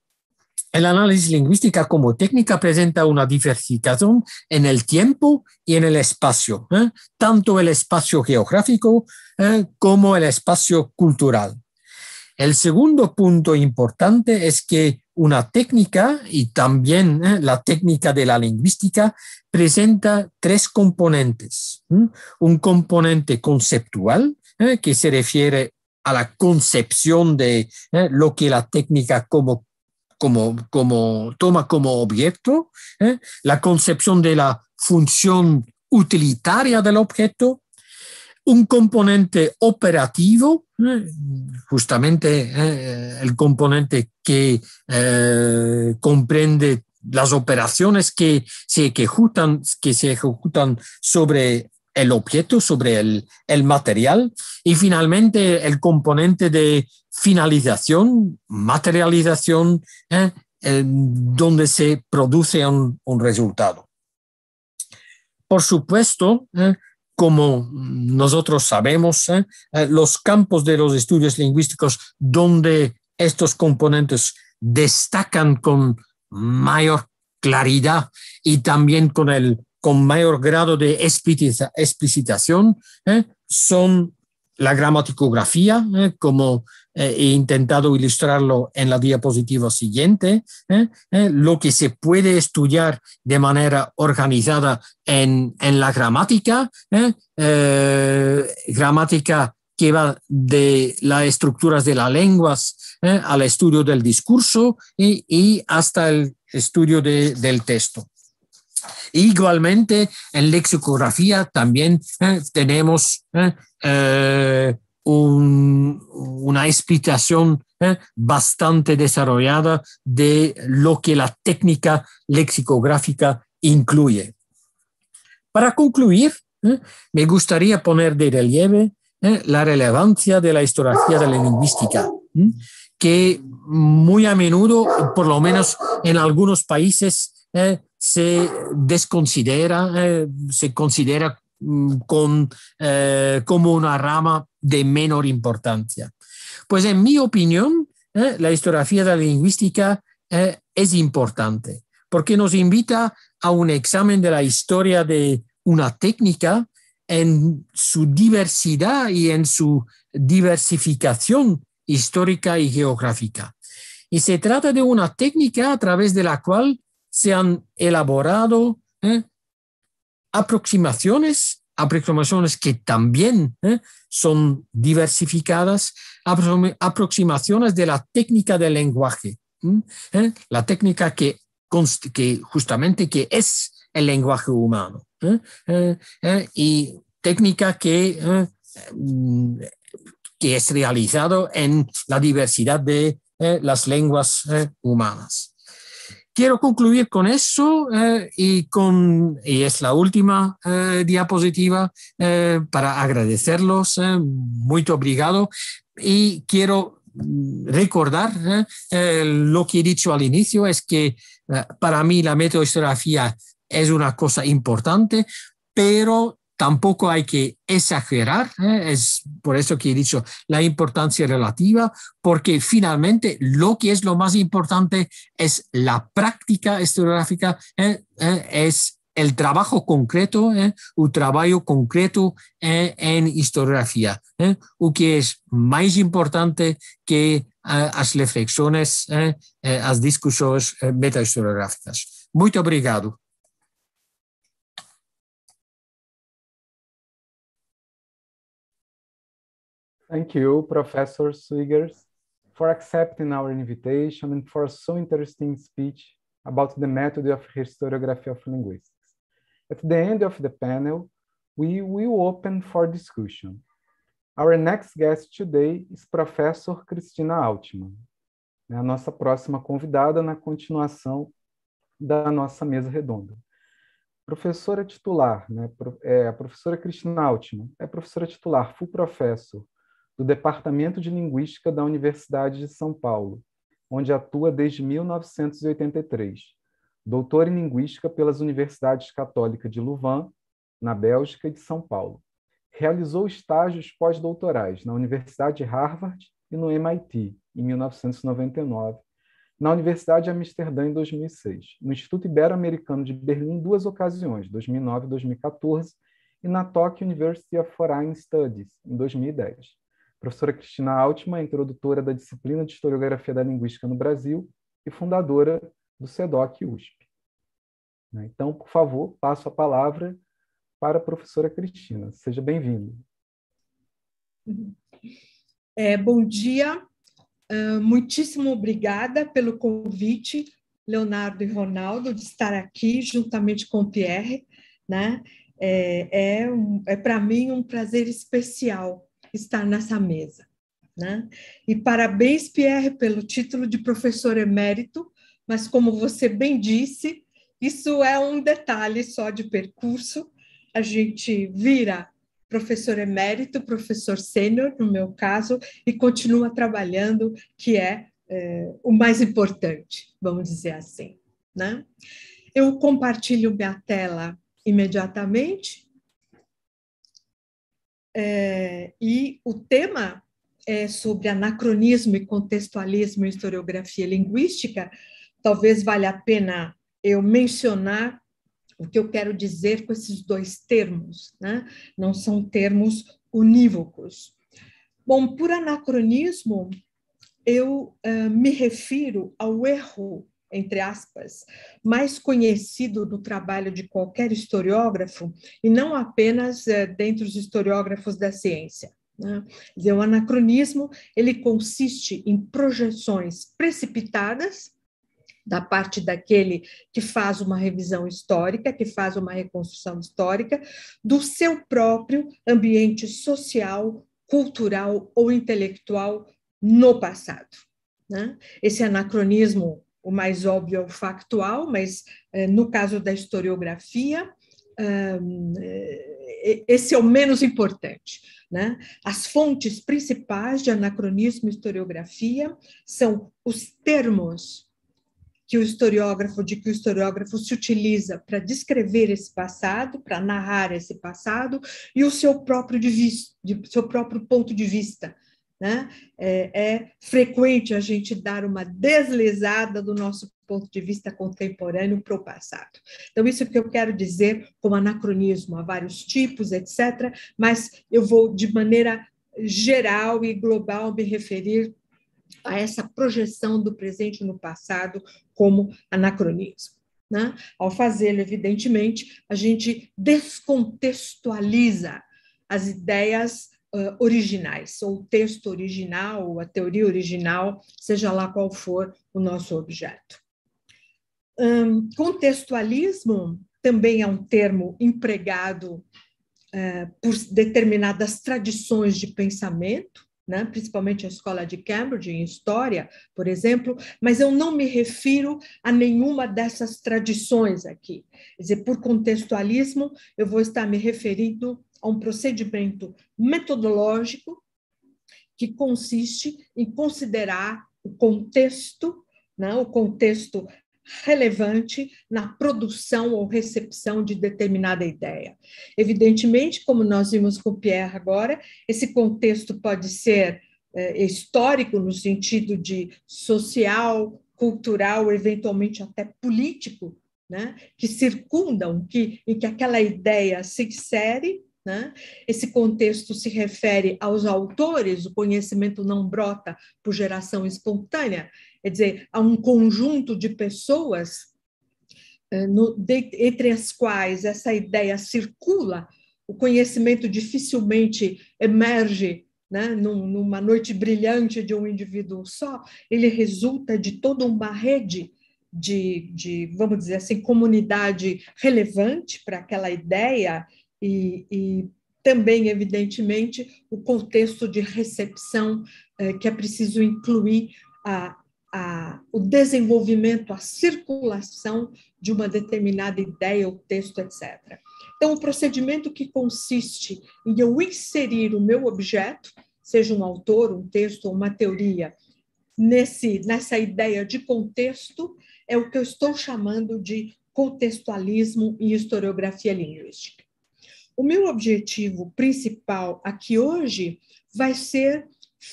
el análisis lingüístico como técnica presenta una diversificación en el tiempo y en el espacio, tanto el espacio geográfico como el espacio cultural. El segundo punto importante es que una técnica y también la técnica de la lingüística presenta tres componentes. Un componente conceptual ¿eh? que se refiere a la concepción de ¿eh? lo que la técnica como, como, como toma como objeto, ¿eh? la concepción de la función utilitaria del objeto, un componente operativo, justamente el componente que comprende las operaciones que se ejecutan, que se ejecutan sobre el objeto, sobre el, material. Y finalmente, el componente de finalización, materialización, ¿eh? Eh, donde se produce un, resultado. Por supuesto, ¿eh? como nosotros sabemos, los campos de los estudios lingüísticos donde estos componentes destacan con mayor claridad y también con, el, con mayor grado de explicitación ¿eh? son la gramaticografía, ¿eh? como eh, he intentado ilustrarlo en la diapositiva siguiente, lo que se puede estudiar de manera organizada en, en la gramática, gramática que va de las estructuras de las lenguas ¿eh? al estudio del discurso y, hasta el estudio del texto. Igualmente, en lexicografía también ¿eh? tenemos ¿eh? una explicación bastante desarrollada de lo que la técnica lexicográfica incluye. Para concluir, me gustaría poner de relieve la relevancia de la historiografía de la lingüística ¿Mm? que muy a menudo, por lo menos en algunos países, eh, se desconsidera, eh, se considera mm, con, eh, como una rama de menor importancia. Pues en mi opinión, la historiografía de la lingüística es importante porque nos invita a un examen de la historia de una técnica en su diversidad y en su diversificación histórica y geográfica. Y se trata de una técnica a través de la cual se han elaborado ¿eh? aproximaciones, aproximaciones que también ¿eh? son diversificadas, aproximaciones de la técnica del lenguaje, ¿eh? la técnica que, que justamente que es el lenguaje humano y técnica que que es realizado en la diversidad de eh, las lenguas eh, humanas. Quiero concluir con eso eh, y, con, es la última diapositiva para agradecerlos. muy obrigado. Y quiero recordar lo que he dicho al inicio, es que para mí la metodografía es una cosa importante, pero tampoco hay que exagerar, ¿eh? es por eso que he dicho la importancia relativa, porque finalmente lo que es lo más importante es la práctica historiográfica, ¿eh? ¿Eh? es el trabajo concreto, un trabajo concreto en historiografía, o que es más importante que las reflexiones, las discusiones metahistoriográficas. Muito obrigado. Thank you, Professor Swigers, for accepting our invitation and for so interesting speech about the method of historiography of linguistics. At the end of the panel, we will open for discussion. Our next guest today is Professor Cristina Altman, né, a nossa próxima convidada na continuação da nossa mesa redonda. Professora titular, né, é, a professora Cristina Altman é professora titular, full professor do Departamento de Linguística da Universidade de São Paulo, onde atua desde 1983. Doutor em Linguística pelas Universidades Católicas de Louvain, na Bélgica, e de São Paulo. Realizou estágios pós-doutorais na Universidade de Harvard e no MIT, em 1999, na Universidade de Amsterdã, em 2006, no Instituto Ibero-Americano de Berlim, em duas ocasiões, 2009 e 2014, e na Tokyo University of Foreign Studies, em 2010 professora Cristina Altman introdutora da disciplina de Historiografia da Linguística no Brasil e fundadora do SEDOC USP. Né? Então, por favor, passo a palavra para a professora Cristina. Seja bem-vinda. É, bom dia. Uh, muitíssimo obrigada pelo convite, Leonardo e Ronaldo, de estar aqui juntamente com o Pierre. Né? É, é, um, é para mim um prazer especial estar nessa mesa. Né? E parabéns, Pierre, pelo título de professor emérito, mas como você bem disse, isso é um detalhe só de percurso. A gente vira professor emérito, professor sênior, no meu caso, e continua trabalhando, que é, é o mais importante, vamos dizer assim. Né? Eu compartilho minha tela imediatamente é, e o tema é sobre anacronismo e contextualismo em historiografia linguística. Talvez valha a pena eu mencionar o que eu quero dizer com esses dois termos, né? não são termos unívocos. Bom, por anacronismo, eu uh, me refiro ao erro entre aspas, mais conhecido do trabalho de qualquer historiógrafo, e não apenas é, dentre os historiógrafos da ciência. Né? O anacronismo ele consiste em projeções precipitadas da parte daquele que faz uma revisão histórica, que faz uma reconstrução histórica, do seu próprio ambiente social, cultural ou intelectual no passado. Né? Esse anacronismo o mais óbvio é o factual, mas eh, no caso da historiografia, eh, esse é o menos importante. Né? As fontes principais de anacronismo e historiografia são os termos que o historiógrafo, de que o historiógrafo se utiliza para descrever esse passado, para narrar esse passado e o seu próprio, de, seu próprio ponto de vista, né? É, é, frequente a gente dar uma deslizada do nosso ponto de vista contemporâneo para o passado. Então, isso que eu quero dizer como anacronismo, há vários tipos, etc., mas eu vou, de maneira geral e global, me referir a essa projeção do presente no passado como anacronismo. Né? Ao fazê-lo, evidentemente, a gente descontextualiza as ideias uh, originais, ou o texto original, ou a teoria original, seja lá qual for o nosso objeto. Um, contextualismo também é um termo empregado uh, por determinadas tradições de pensamento, né? principalmente a escola de Cambridge, em história, por exemplo, mas eu não me refiro a nenhuma dessas tradições aqui. Quer dizer, por contextualismo, eu vou estar me referindo a um procedimento metodológico que consiste em considerar o contexto, né, o contexto relevante na produção ou recepção de determinada ideia. Evidentemente, como nós vimos com o Pierre agora, esse contexto pode ser é, histórico, no sentido de social, cultural, eventualmente até político, né, que circundam, que, em que aquela ideia se insere, né? Esse contexto se refere aos autores, o conhecimento não brota por geração espontânea, quer dizer, a um conjunto de pessoas eh, no, de, entre as quais essa ideia circula, o conhecimento dificilmente emerge né, num, numa noite brilhante de um indivíduo só, ele resulta de toda uma rede de, de vamos dizer assim, comunidade relevante para aquela ideia e, e também, evidentemente, o contexto de recepção eh, que é preciso incluir a, a, o desenvolvimento, a circulação de uma determinada ideia, o texto, etc. Então, o procedimento que consiste em eu inserir o meu objeto, seja um autor, um texto ou uma teoria, nesse, nessa ideia de contexto, é o que eu estou chamando de contextualismo em historiografia linguística. O meu objetivo principal aqui hoje vai ser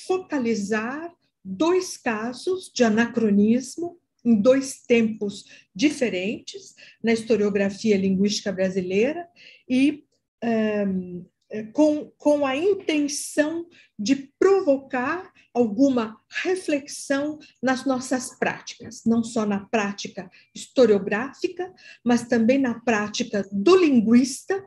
focalizar dois casos de anacronismo em dois tempos diferentes na historiografia linguística brasileira e um, ehm, com, com a intenção de provocar alguma reflexão nas nossas práticas, não só na prática historiográfica, mas também na prática do linguista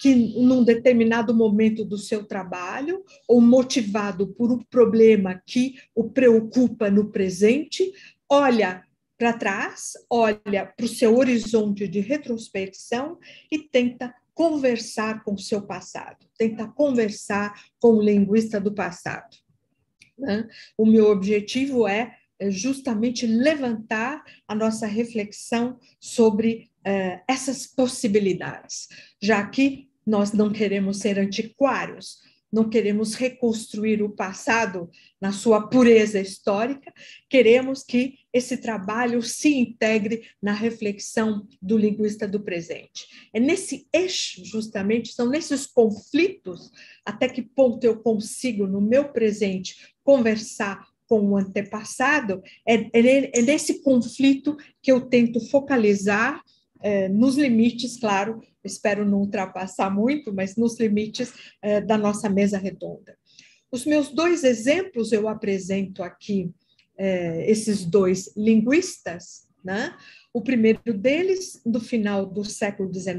que num determinado momento do seu trabalho, ou motivado por um problema que o preocupa no presente, olha para trás, olha para o seu horizonte de retrospecção e tenta conversar com o seu passado, tenta conversar com o linguista do passado. Né? O meu objetivo é, é justamente levantar a nossa reflexão sobre eh, essas possibilidades, já que nós não queremos ser antiquários, não queremos reconstruir o passado na sua pureza histórica, queremos que esse trabalho se integre na reflexão do linguista do presente. É nesse eixo, justamente, são nesses conflitos até que ponto eu consigo, no meu presente, conversar com o antepassado, é, é, é nesse conflito que eu tento focalizar, eh, nos limites, claro, espero não ultrapassar muito, mas nos limites eh, da nossa mesa redonda. Os meus dois exemplos eu apresento aqui, eh, esses dois linguistas, né? O primeiro deles, do final do século XIX,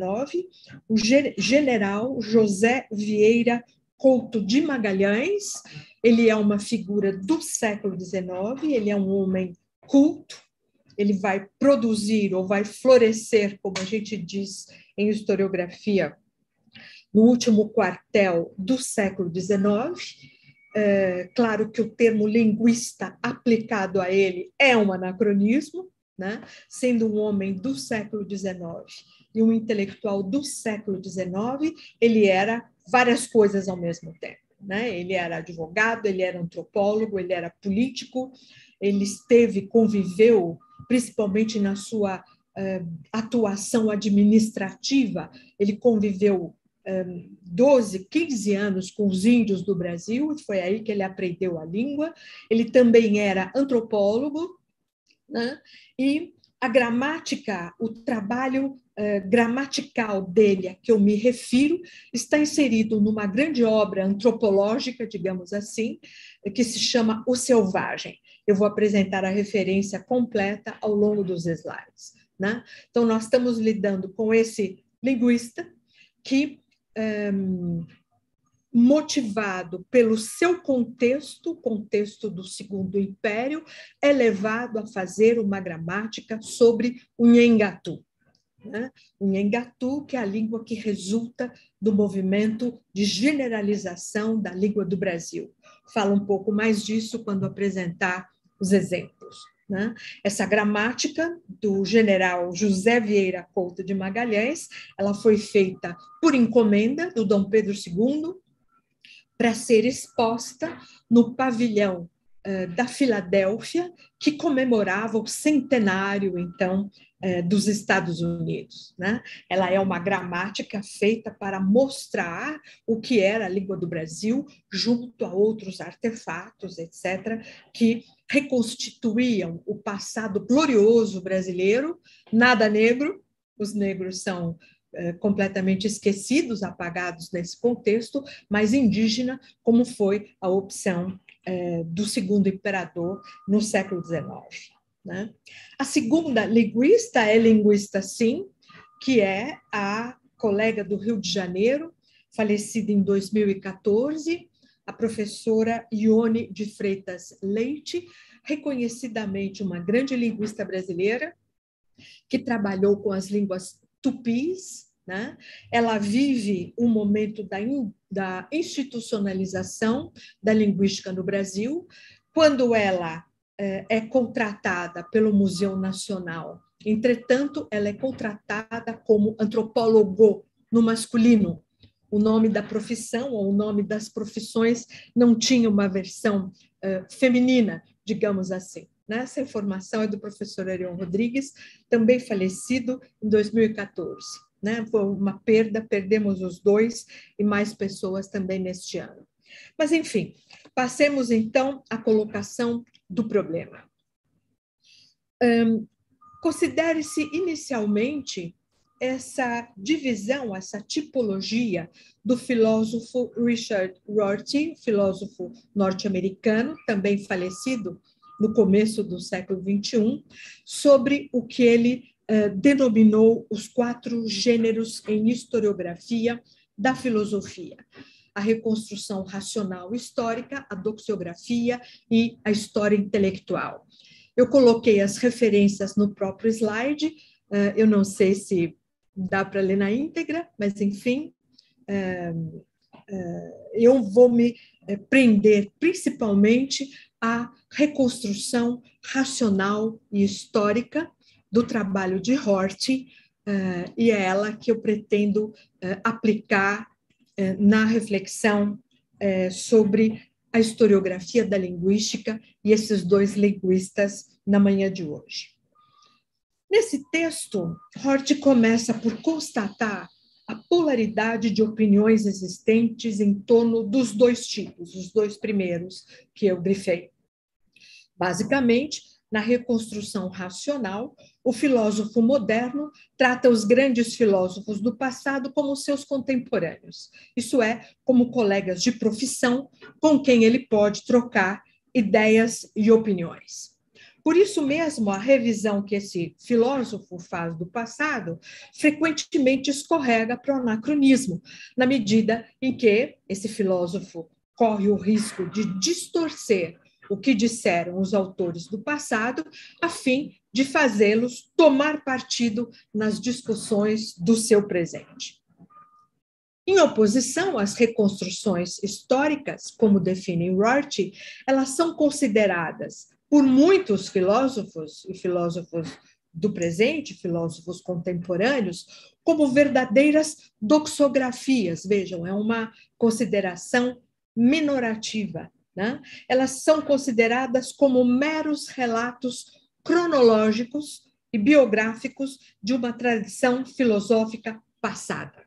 o general José Vieira Couto de Magalhães. Ele é uma figura do século XIX, ele é um homem culto, ele vai produzir ou vai florescer, como a gente diz em historiografia, no último quartel do século XIX. É, claro que o termo linguista aplicado a ele é um anacronismo, né? sendo um homem do século XIX e um intelectual do século XIX, ele era várias coisas ao mesmo tempo. Né? Ele era advogado, ele era antropólogo, ele era político, ele esteve, conviveu principalmente na sua eh, atuação administrativa. Ele conviveu 12, eh, 15 anos com os índios do Brasil, foi aí que ele aprendeu a língua. Ele também era antropólogo, né? e a gramática, o trabalho eh, gramatical dele a que eu me refiro está inserido numa grande obra antropológica, digamos assim, que se chama O Selvagem. Eu vou apresentar a referência completa ao longo dos slides. Né? Então, nós estamos lidando com esse linguista que, um, ehm, motivado pelo seu contexto, contexto do Segundo Império, é levado a fazer uma gramática sobre o Nhengatu o né? Nhengatu, que é a língua que resulta do movimento de generalização da língua do Brasil. Falo um pouco mais disso quando apresentar os exemplos. Né? Essa gramática do general José Vieira Couto de Magalhães, ela foi feita por encomenda do Dom Pedro II para ser exposta no pavilhão eh, da Filadélfia, que comemorava o centenário, então, eh, dos Estados Unidos. Né? Ela é uma gramática feita para mostrar o que era a língua do Brasil, junto a outros artefatos, etc., que reconstituíam o passado glorioso brasileiro, nada negro, os negros são eh, completamente esquecidos, apagados nesse contexto, mas indígena, como foi a opção é, do segundo imperador no século XIX. Né? A segunda linguista é linguista, sim, que é a colega do Rio de Janeiro, falecida em 2014, a professora Ione de Freitas Leite, reconhecidamente uma grande linguista brasileira, que trabalhou com as línguas tupis. Né? Ela vive um momento da da institucionalização da linguística no Brasil, quando ela é, é contratada pelo Museu Nacional. Entretanto, ela é contratada como antropólogo no masculino. O nome da profissão ou o nome das profissões não tinha uma versão uh, feminina, digamos assim. Né? Essa informação é do professor Arion Rodrigues, também falecido em 2014 né? Foi uma perda, perdemos os dois e mais pessoas também neste ano. Mas, enfim, passemos então à colocação do problema. Um, Considere-se inicialmente essa divisão, essa tipologia do filósofo Richard Rorty, filósofo norte-americano, também falecido no começo do século XXI, sobre o que ele eh, denominou os quatro gêneros em historiografia da filosofia: a reconstrução racional histórica, a doxiografia e a história intelectual. Eu coloquei as referências no próprio slide, eh, eu não sei se dá para ler na íntegra, mas enfim, eh, eu vou me prender principalmente à reconstrução racional e histórica do trabalho de Hort, uh, eh, e é ela que eu pretendo uh, aplicar uh, na reflexão sobre a historiografia da linguística e esses dois linguistas na manhã de hoje. Nesse texto, Hort começa por constatar a polaridade de opiniões existentes em torno dos dois tipos, os dois primeiros que eu grifei. Basicamente, na reconstrução racional, o filósofo moderno trata os grandes filósofos do passado como seus contemporâneos, isso é, como colegas de profissão com quem ele pode trocar ideias e opiniões. Por isso mesmo, a revisão que esse filósofo faz do passado frequentemente escorrega para o anacronismo, na medida em que esse filósofo corre o risco de distorcer o que disseram os autores do passado, a fim de fazê-los tomar partido nas discussões do seu presente. Em oposição às reconstruções históricas, como definem Rorty, elas são consideradas por muitos filósofos e filósofos do presente, filósofos contemporâneos, como verdadeiras doxografias. Vejam, é uma consideração minorativa, né? elas são consideradas como meros relatos cronológicos e biográficos de uma tradição filosófica passada.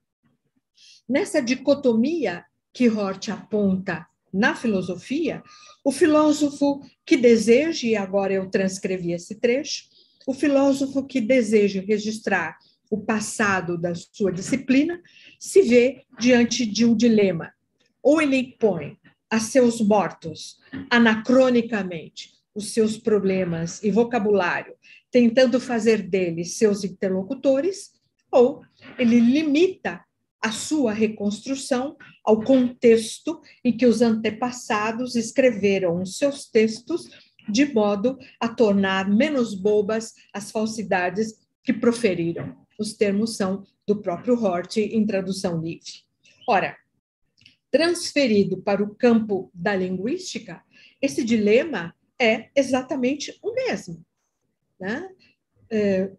Nessa dicotomia que Hort aponta na filosofia, o filósofo que deseja, e agora eu transcrevi esse trecho, o filósofo que deseja registrar o passado da sua disciplina se vê diante de um dilema. Ou ele impõe a seus mortos, anacronicamente, os seus problemas e vocabulário, tentando fazer deles seus interlocutores, ou ele limita a sua reconstrução ao contexto em que os antepassados escreveram os seus textos, de modo a tornar menos bobas as falsidades que proferiram. Os termos são do próprio Hort em tradução livre. Ora, transferido para o campo da linguística, esse dilema é exatamente o mesmo. Né? É,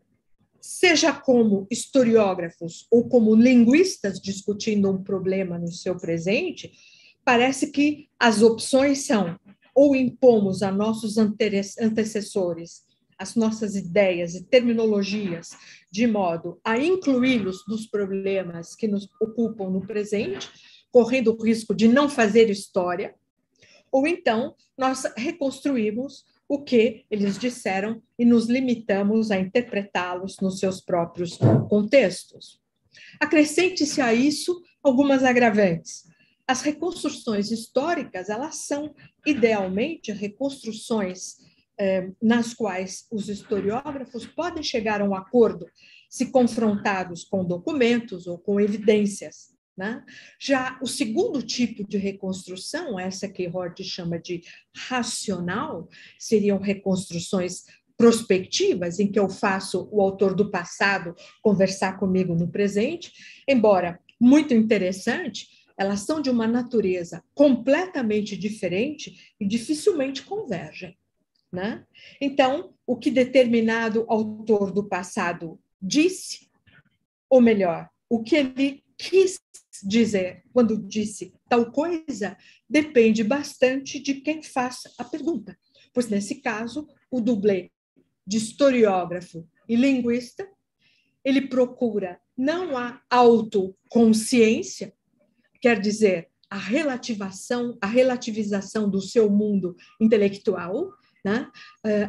seja como historiógrafos ou como linguistas discutindo um problema no seu presente, parece que as opções são ou impomos a nossos antecessores as nossas ideias e terminologias de modo a incluí-los nos problemas que nos ocupam no presente, correndo o risco de não fazer história, ou então nós reconstruímos o que eles disseram e nos limitamos a interpretá-los nos seus próprios contextos. Acrescente-se a isso algumas agravantes. As reconstruções históricas, elas são idealmente reconstruções eh, nas quais os historiógrafos podem chegar a um acordo se confrontados com documentos ou com evidências. Né? Já o segundo tipo de reconstrução, essa que Hort chama de racional, seriam reconstruções prospectivas, em que eu faço o autor do passado conversar comigo no presente, embora muito interessante, elas são de uma natureza completamente diferente e dificilmente convergem. Né? Então, o que determinado autor do passado disse, ou melhor, o que ele quis dizer quando disse tal coisa depende bastante de quem faz a pergunta, pois nesse caso, o dublê de historiógrafo e linguista, ele procura não a autoconsciência, quer dizer, a relativação, a relativização do seu mundo intelectual, né?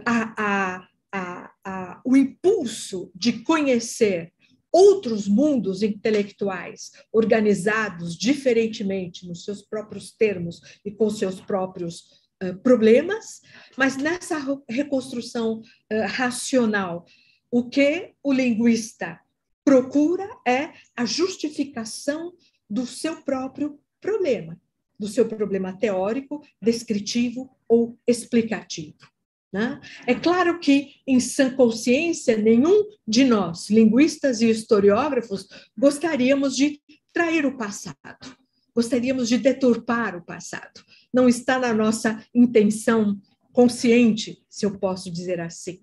Ah, a, a, a, a o impulso de conhecer outros mundos intelectuais, organizados diferentemente nos seus próprios termos e com seus próprios uh, problemas, mas nessa reconstrução uh, racional, o que o linguista procura é a justificação do seu próprio problema, do seu problema teórico, descritivo ou explicativo. Né? É claro que, em sã consciência, nenhum de nós, linguistas e historiógrafos, gostaríamos de trair o passado, gostaríamos de deturpar o passado. Não está na nossa intenção consciente, se eu posso dizer assim.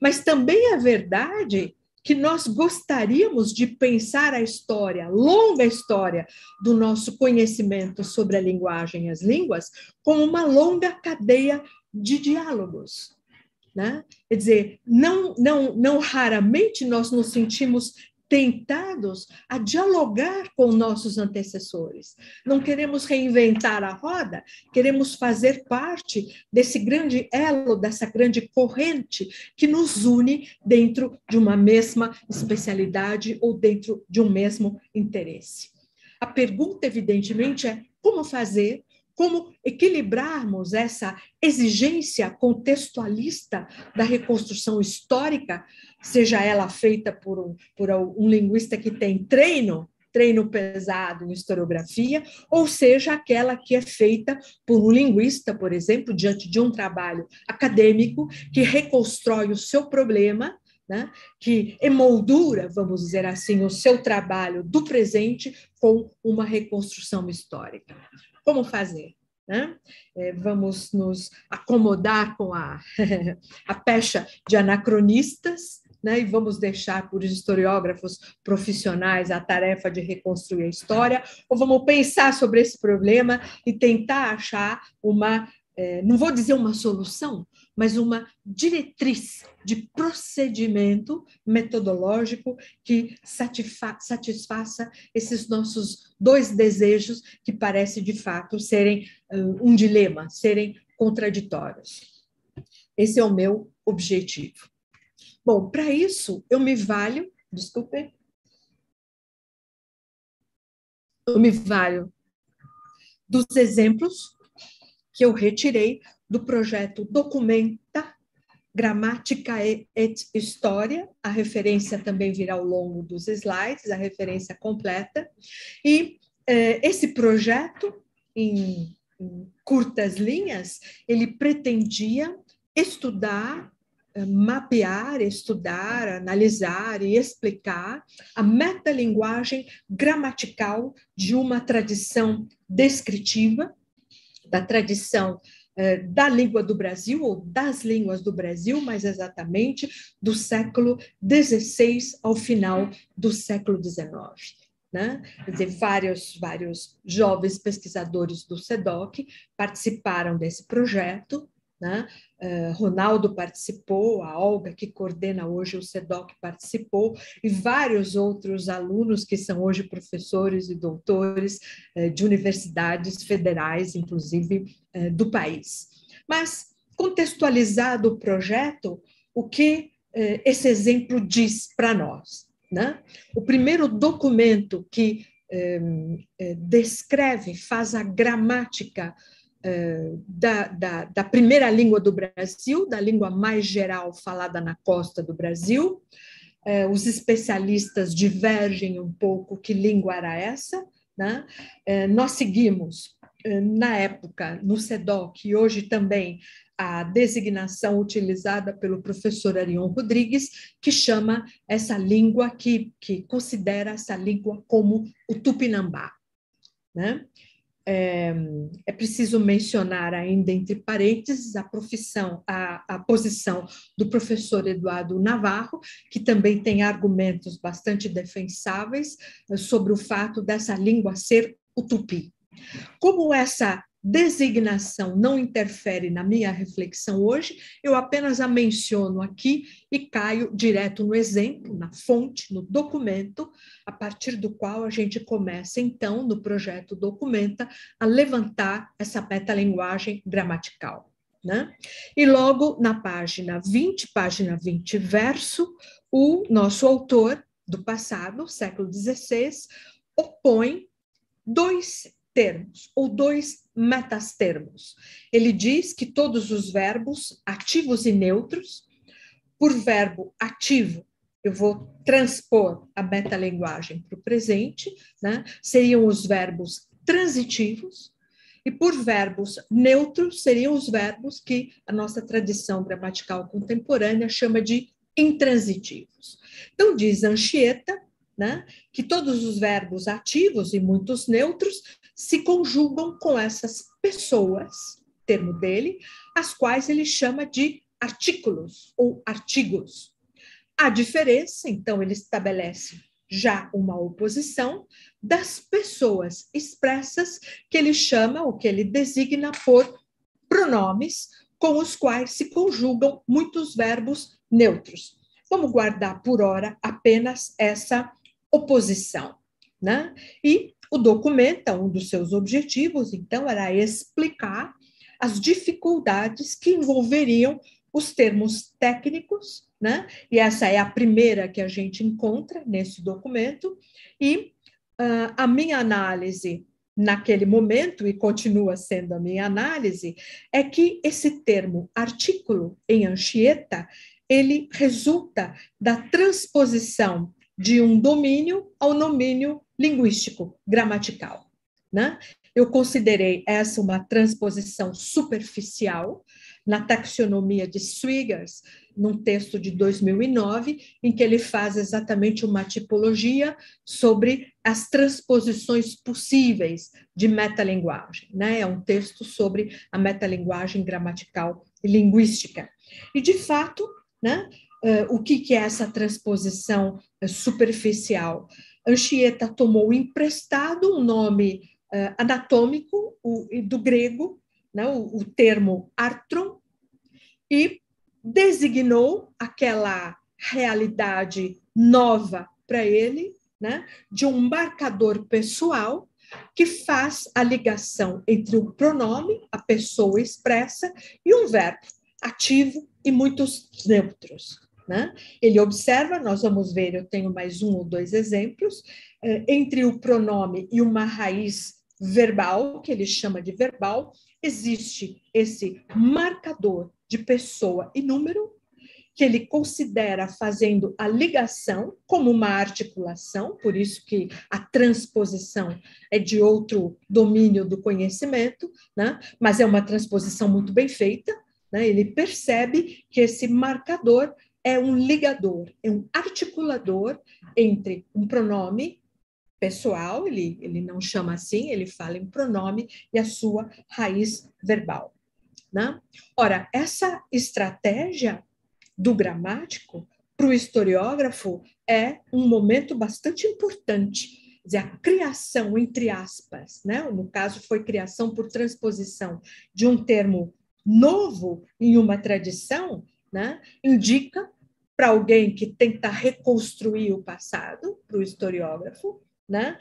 Mas também é verdade que nós gostaríamos de pensar a história, longa história do nosso conhecimento sobre a linguagem e as línguas, como uma longa cadeia de diálogos. Né? Quer dizer, não, não, não raramente nós nos sentimos tentados a dialogar com nossos antecessores. Não queremos reinventar a roda, queremos fazer parte desse grande elo, dessa grande corrente que nos une dentro de uma mesma especialidade ou dentro de um mesmo interesse. A pergunta, evidentemente, é como fazer como equilibrarmos essa exigência contextualista da reconstrução histórica, seja ela feita por um, por um linguista que tem treino, treino pesado em historiografia, ou seja aquela que é feita por um linguista, por exemplo, diante de um trabalho acadêmico que reconstrói o seu problema né, que emoldura, vamos dizer assim, o seu trabalho do presente com uma reconstrução histórica. Como fazer? Né? É, vamos nos acomodar com a, [laughs] a pecha de anacronistas né? e vamos deixar por historiógrafos profissionais a tarefa de reconstruir a história, ou vamos pensar sobre esse problema e tentar achar uma é, não vou dizer uma solução, mas uma diretriz de procedimento metodológico que satisfa satisfaça esses nossos dois desejos, que parece de fato serem um dilema, serem contraditórios. Esse é o meu objetivo. Bom, para isso, eu me valho, desculpe, eu me valho dos exemplos que eu retirei do projeto Documenta Gramática e História, a referência também virá ao longo dos slides, a referência completa, e eh, esse projeto, em, em curtas linhas, ele pretendia estudar é, mapear, estudar, analisar e explicar a metalinguagem gramatical de uma tradição descritiva da tradição eh, da língua do Brasil, ou das línguas do Brasil, mais exatamente, do século XVI ao final do século XIX. Né? Quer dizer, vários, vários jovens pesquisadores do SEDOC participaram desse projeto, né? Uh, Ronaldo participou, a Olga, que coordena hoje o SEDOC, participou, e vários outros alunos que são hoje professores e doutores uh, de universidades federais, inclusive uh, do país. Mas, contextualizado o projeto, o que esse exemplo diz para nós? Né? O primeiro documento que descreve, faz a gramática da, da, da, primeira língua do Brasil, da língua mais geral falada na costa do Brasil. É, os especialistas divergem um pouco que língua era essa. Né? É, nós seguimos, é, na época, no SEDOC, e hoje também a designação utilizada pelo professor Arion Rodrigues, que chama essa língua, que, que considera essa língua como o tupinambá. Né? é, é, preciso mencionar ainda, entre parênteses, a profissão, a, a posição do professor Eduardo Navarro, que também tem argumentos bastante defensáveis eh, sobre o fato dessa língua ser o tupi. Como essa designação não interfere na minha reflexão hoje, eu apenas a menciono aqui e caio direto no exemplo, na fonte, no documento, a partir do qual a gente começa, então, no projeto Documenta, a levantar essa metalinguagem gramatical. Né? E logo na página 20, página 20, verso, o nosso autor do passado, século XVI, opõe dois termos, ou dois metastermos. Ele diz que todos os verbos ativos e neutros, por verbo ativo, eu vou transpor a metalinguagem para o presente, né? seriam os verbos transitivos, e por verbos neutros seriam os verbos que a nossa tradição gramatical contemporânea chama de intransitivos. Então, diz Anchieta né, que todos os verbos ativos e muitos neutros se conjugam com essas pessoas, termo dele, as quais ele chama de artículos ou artigos. A diferença, então, ele estabelece já uma oposição das pessoas expressas que ele chama ou que ele designa por pronomes com os quais se conjugam muitos verbos neutros. Vamos guardar por hora apenas essa oposição, né? E o documento, é um dos seus objetivos, então, era explicar as dificuldades que envolveriam os termos técnicos, né? E essa é a primeira que a gente encontra nesse documento. E uh, a minha análise naquele momento, e continua sendo a minha análise, é que esse termo artículo em Anchieta ele resulta da transposição de um domínio ao domínio linguístico, gramatical. Né? Eu considerei essa uma transposição superficial na taxonomia de Swiggers, num texto de 2009, em que ele faz exatamente uma tipologia sobre as transposições possíveis de metalinguagem. Né? É um texto sobre a metalinguagem gramatical e linguística. E, de fato, né, eh, o que é essa transposição eh, superficial? Anchieta tomou emprestado um nome uh, anatômico o, do grego, né, o, o termo artron, e designou aquela realidade nova para ele, né, de um marcador pessoal que faz a ligação entre o pronome, a pessoa expressa, e um verbo ativo e muitos neutros. Né? Ele observa, nós vamos ver, eu tenho mais um ou dois exemplos, eh, entre o pronome e uma raiz verbal, que ele chama de verbal, existe esse marcador de pessoa e número, que ele considera fazendo a ligação como uma articulação, por isso que a transposição é de outro domínio do conhecimento, né? mas é uma transposição muito bem feita. Né? Ele percebe que esse marcador é um ligador, é um articulador entre um pronome pessoal, ele, ele não chama assim, ele fala em pronome e a sua raiz verbal. Né? Ora, essa estratégia do gramático para o historiógrafo é um momento bastante importante, dizer, a criação, entre aspas, né? no caso foi criação por transposição de um termo novo em uma tradição, né, indica para alguém que tenta reconstruir o passado, para o historiógrafo, né,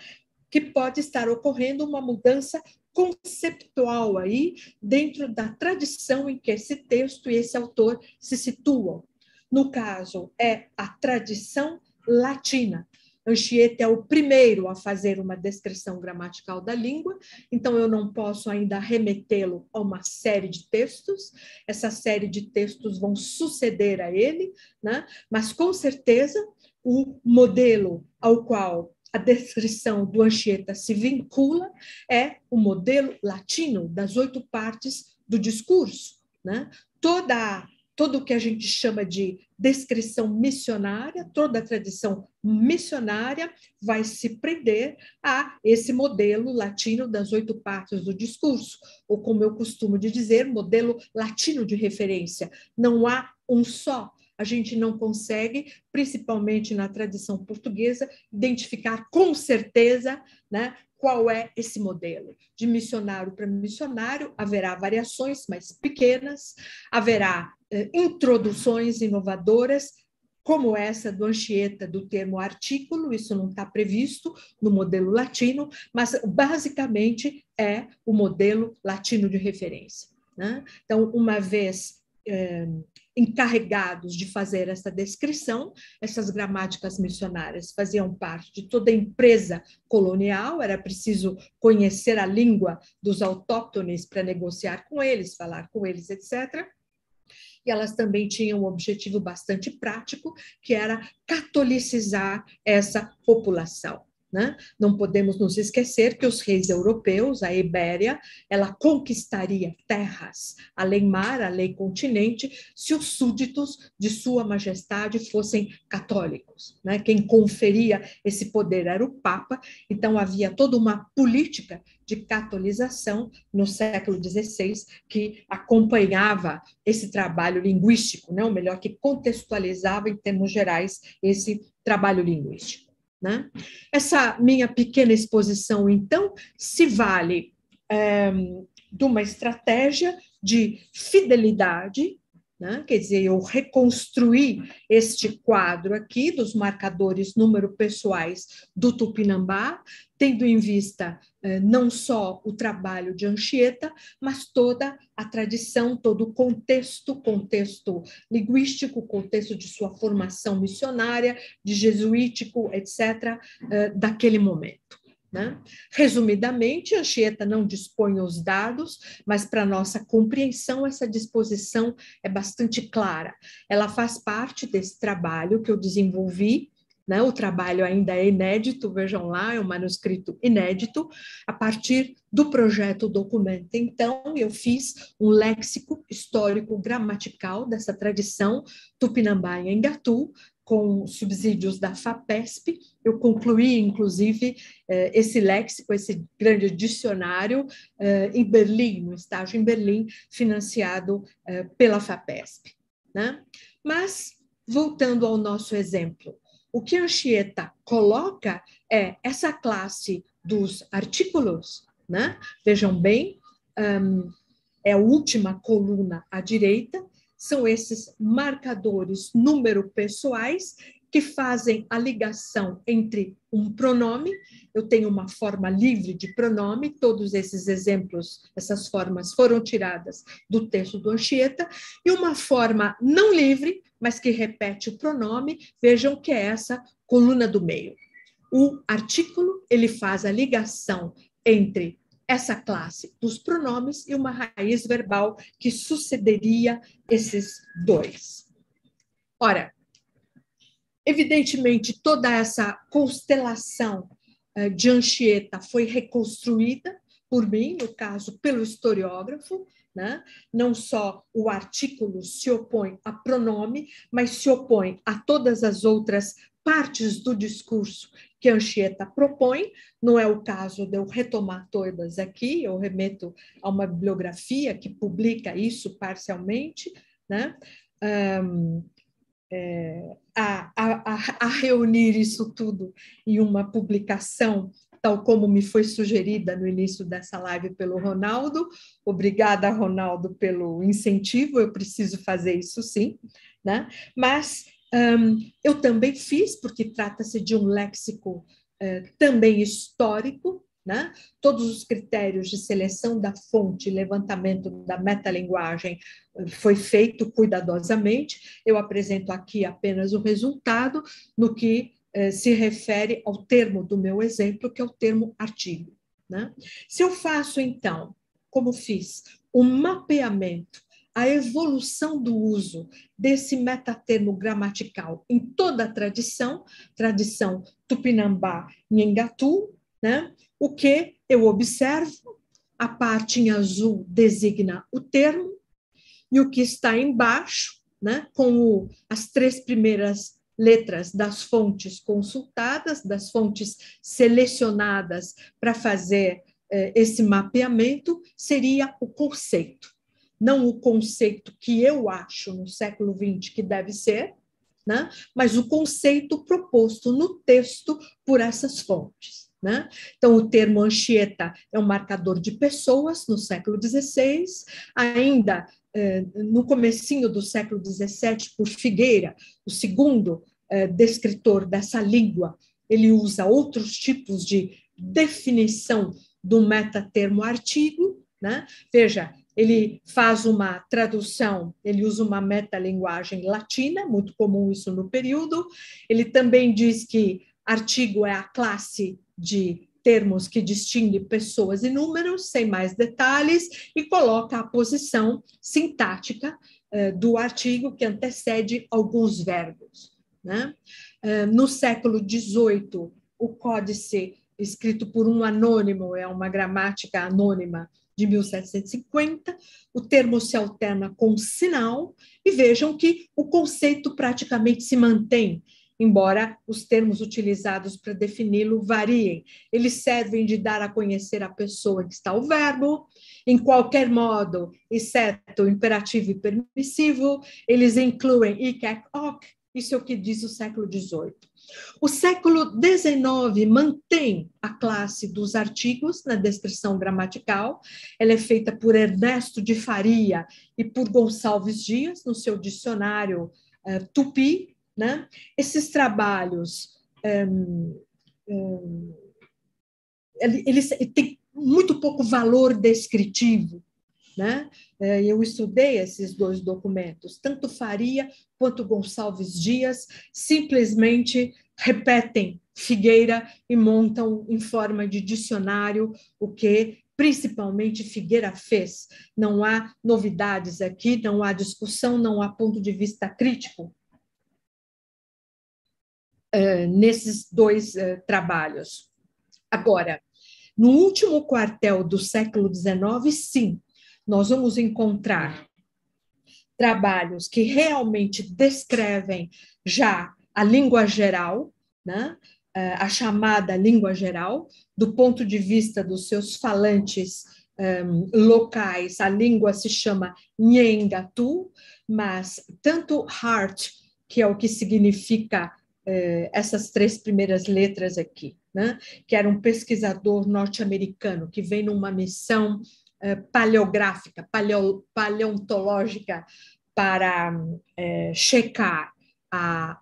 que pode estar ocorrendo uma mudança conceptual aí dentro da tradição em que esse texto e esse autor se situam. No caso, é a tradição latina, Anchieta é o primeiro a fazer uma descrição gramatical da língua, então eu não posso ainda remetê-lo a uma série de textos. Essa série de textos vão suceder a ele, né? mas com certeza o modelo ao qual a descrição do Anchieta se vincula é o modelo latino das oito partes do discurso. Né? Toda todo o que a gente chama de descrição missionária, toda a tradição missionária vai se prender a esse modelo latino das oito partes do discurso, ou como eu costumo de dizer, modelo latino de referência. Não há um só. A gente não consegue, principalmente na tradição portuguesa, identificar com certeza né, qual é esse modelo. De missionário para missionário, haverá variações mais pequenas, haverá eh, introduções inovadoras, como essa do Anchieta, do termo artículo, isso não está previsto no modelo latino, mas basicamente é o modelo latino de referência. Né? Então, uma vez eh, encarregados de fazer essa descrição, essas gramáticas missionárias faziam parte de toda empresa colonial, era preciso conhecer a língua dos autóctones para negociar com eles, falar com eles, etc e elas também tinham um objetivo bastante prático, que era catolicizar essa população. Né? Não podemos nos esquecer que os reis europeus, a Ibéria, ela conquistaria terras, além mar, além continente, se os súditos de Sua Majestade fossem católicos. Né? Quem conferia esse poder era o Papa, então havia toda uma política de catolização no século XVI que acompanhava esse trabalho linguístico, né? ou melhor, que contextualizava em termos gerais esse trabalho linguístico. Né? Essa minha pequena exposição, então, se vale é, de uma estratégia de fidelidade né? Quer dizer, eu reconstruí este quadro aqui dos marcadores número pessoais do Tupinambá, tendo em vista eh, não só o trabalho de Anchieta, mas toda a tradição, todo o contexto, contexto linguístico, contexto de sua formação missionária, de jesuítico, etc., eh, daquele momento. Né? Resumidamente, Anchieta não dispõe os dados, mas para nossa compreensão, essa disposição é bastante clara. Ela faz parte desse trabalho que eu desenvolvi. Né? O trabalho ainda é inédito, vejam lá, é um manuscrito inédito, a partir do projeto Documento. Então, eu fiz um léxico histórico-gramatical dessa tradição tupinambá em Gatu, com subsídios da FAPESP. Eu concluí, inclusive, eh, esse léxico, esse grande dicionário, eh, em Berlim, no estágio em Berlim, financiado eh, pela FAPESP. Né? Mas, voltando ao nosso exemplo, o que Anchieta coloca é essa classe dos artículos. Né? Vejam bem, é a última coluna à direita, são esses marcadores número pessoais que fazem a ligação entre um pronome, eu tenho uma forma livre de pronome, todos esses exemplos, essas formas foram tiradas do texto do Anchieta, e uma forma não livre, mas que repete o pronome, vejam que é essa coluna do meio. O artículo, ele faz a ligação entre essa classe dos pronomes e uma raiz verbal que sucederia esses dois. Ora, evidentemente, toda essa constelação eh, de Anchieta foi reconstruída por mim, no caso, pelo historiógrafo, né? Não só o artículo se opõe a pronome, mas se opõe a todas as outras partes do discurso que Anchieta propõe, não é o caso de eu retomar todas aqui, eu remeto a uma bibliografia que publica isso parcialmente, né? Um, é, a, a, a reunir isso tudo em uma publicação tal como me foi sugerida no início dessa live pelo Ronaldo. Obrigada, Ronaldo, pelo incentivo, eu preciso fazer isso sim, né? Mas um, eu também fiz, porque trata-se de um léxico uh, também histórico, né? Todos os critérios de seleção da fonte, levantamento da metalinguagem eh, foi feito cuidadosamente. Eu apresento aqui apenas o resultado no que eh, se refere ao termo do meu exemplo, que é o termo artigo. Né? Se eu faço, então, como fiz, um mapeamento a evolução do uso desse metatermo gramatical em toda a tradição, tradição tupinambá nhengatu, né? o que eu observo, a parte em azul designa o termo, e o que está embaixo, né? com o, as três primeiras letras das fontes consultadas, das fontes selecionadas para fazer eh, esse mapeamento, seria o conceito não o conceito que eu acho no século XX que deve ser, né? mas o conceito proposto no texto por essas fontes. Né? Então, o termo Anchieta é um marcador de pessoas no século XVI, ainda eh, no comecinho do século XVII, por Figueira, o segundo eh, descritor dessa língua, ele usa outros tipos de definição do metatermo artigo. Né? Veja, ele faz uma tradução, ele usa uma metalinguagem latina, muito comum isso no período. Ele também diz que artigo é a classe de termos que distingue pessoas e números, sem mais detalhes, e coloca a posição sintática eh, do artigo que antecede alguns verbos. Né? Eh, no século XVIII, o códice escrito por um anônimo, é uma gramática anônima, de 1750, o termo se alterna com sinal, e vejam que o conceito praticamente se mantém, embora os termos utilizados para defini-lo variem. Eles servem de dar a conhecer a pessoa que está o verbo, em qualquer modo, exceto imperativo e permissivo, eles incluem ik, ek, ok, isso é o que diz o século XVIII. O século XIX mantém a classe dos artigos na descrição gramatical. Ela é feita por Ernesto de Faria e por Gonçalves Dias, no seu dicionário eh, Tupi. Né? Esses trabalhos. Um, ehm, um, ehm, eles têm muito pouco valor descritivo, né? É, eu estudei esses dois documentos, tanto Faria quanto Gonçalves Dias simplesmente repetem Figueira e montam em forma de dicionário o que principalmente Figueira fez. Não há novidades aqui, não há discussão, não há ponto de vista crítico é, nesses dois é, trabalhos. Agora, no último quartel do século XIX, sim, nós vamos encontrar trabalhos que realmente descrevem já a língua geral, né? É, a chamada língua geral, do ponto de vista dos seus falantes um, é, locais, a língua se chama Nhengatu, mas tanto Hart, que é o que significa eh, essas três primeiras letras aqui, né? que era um pesquisador norte-americano que vem numa missão eh, paleográfica, paleo, paleontológica, para é, checar a,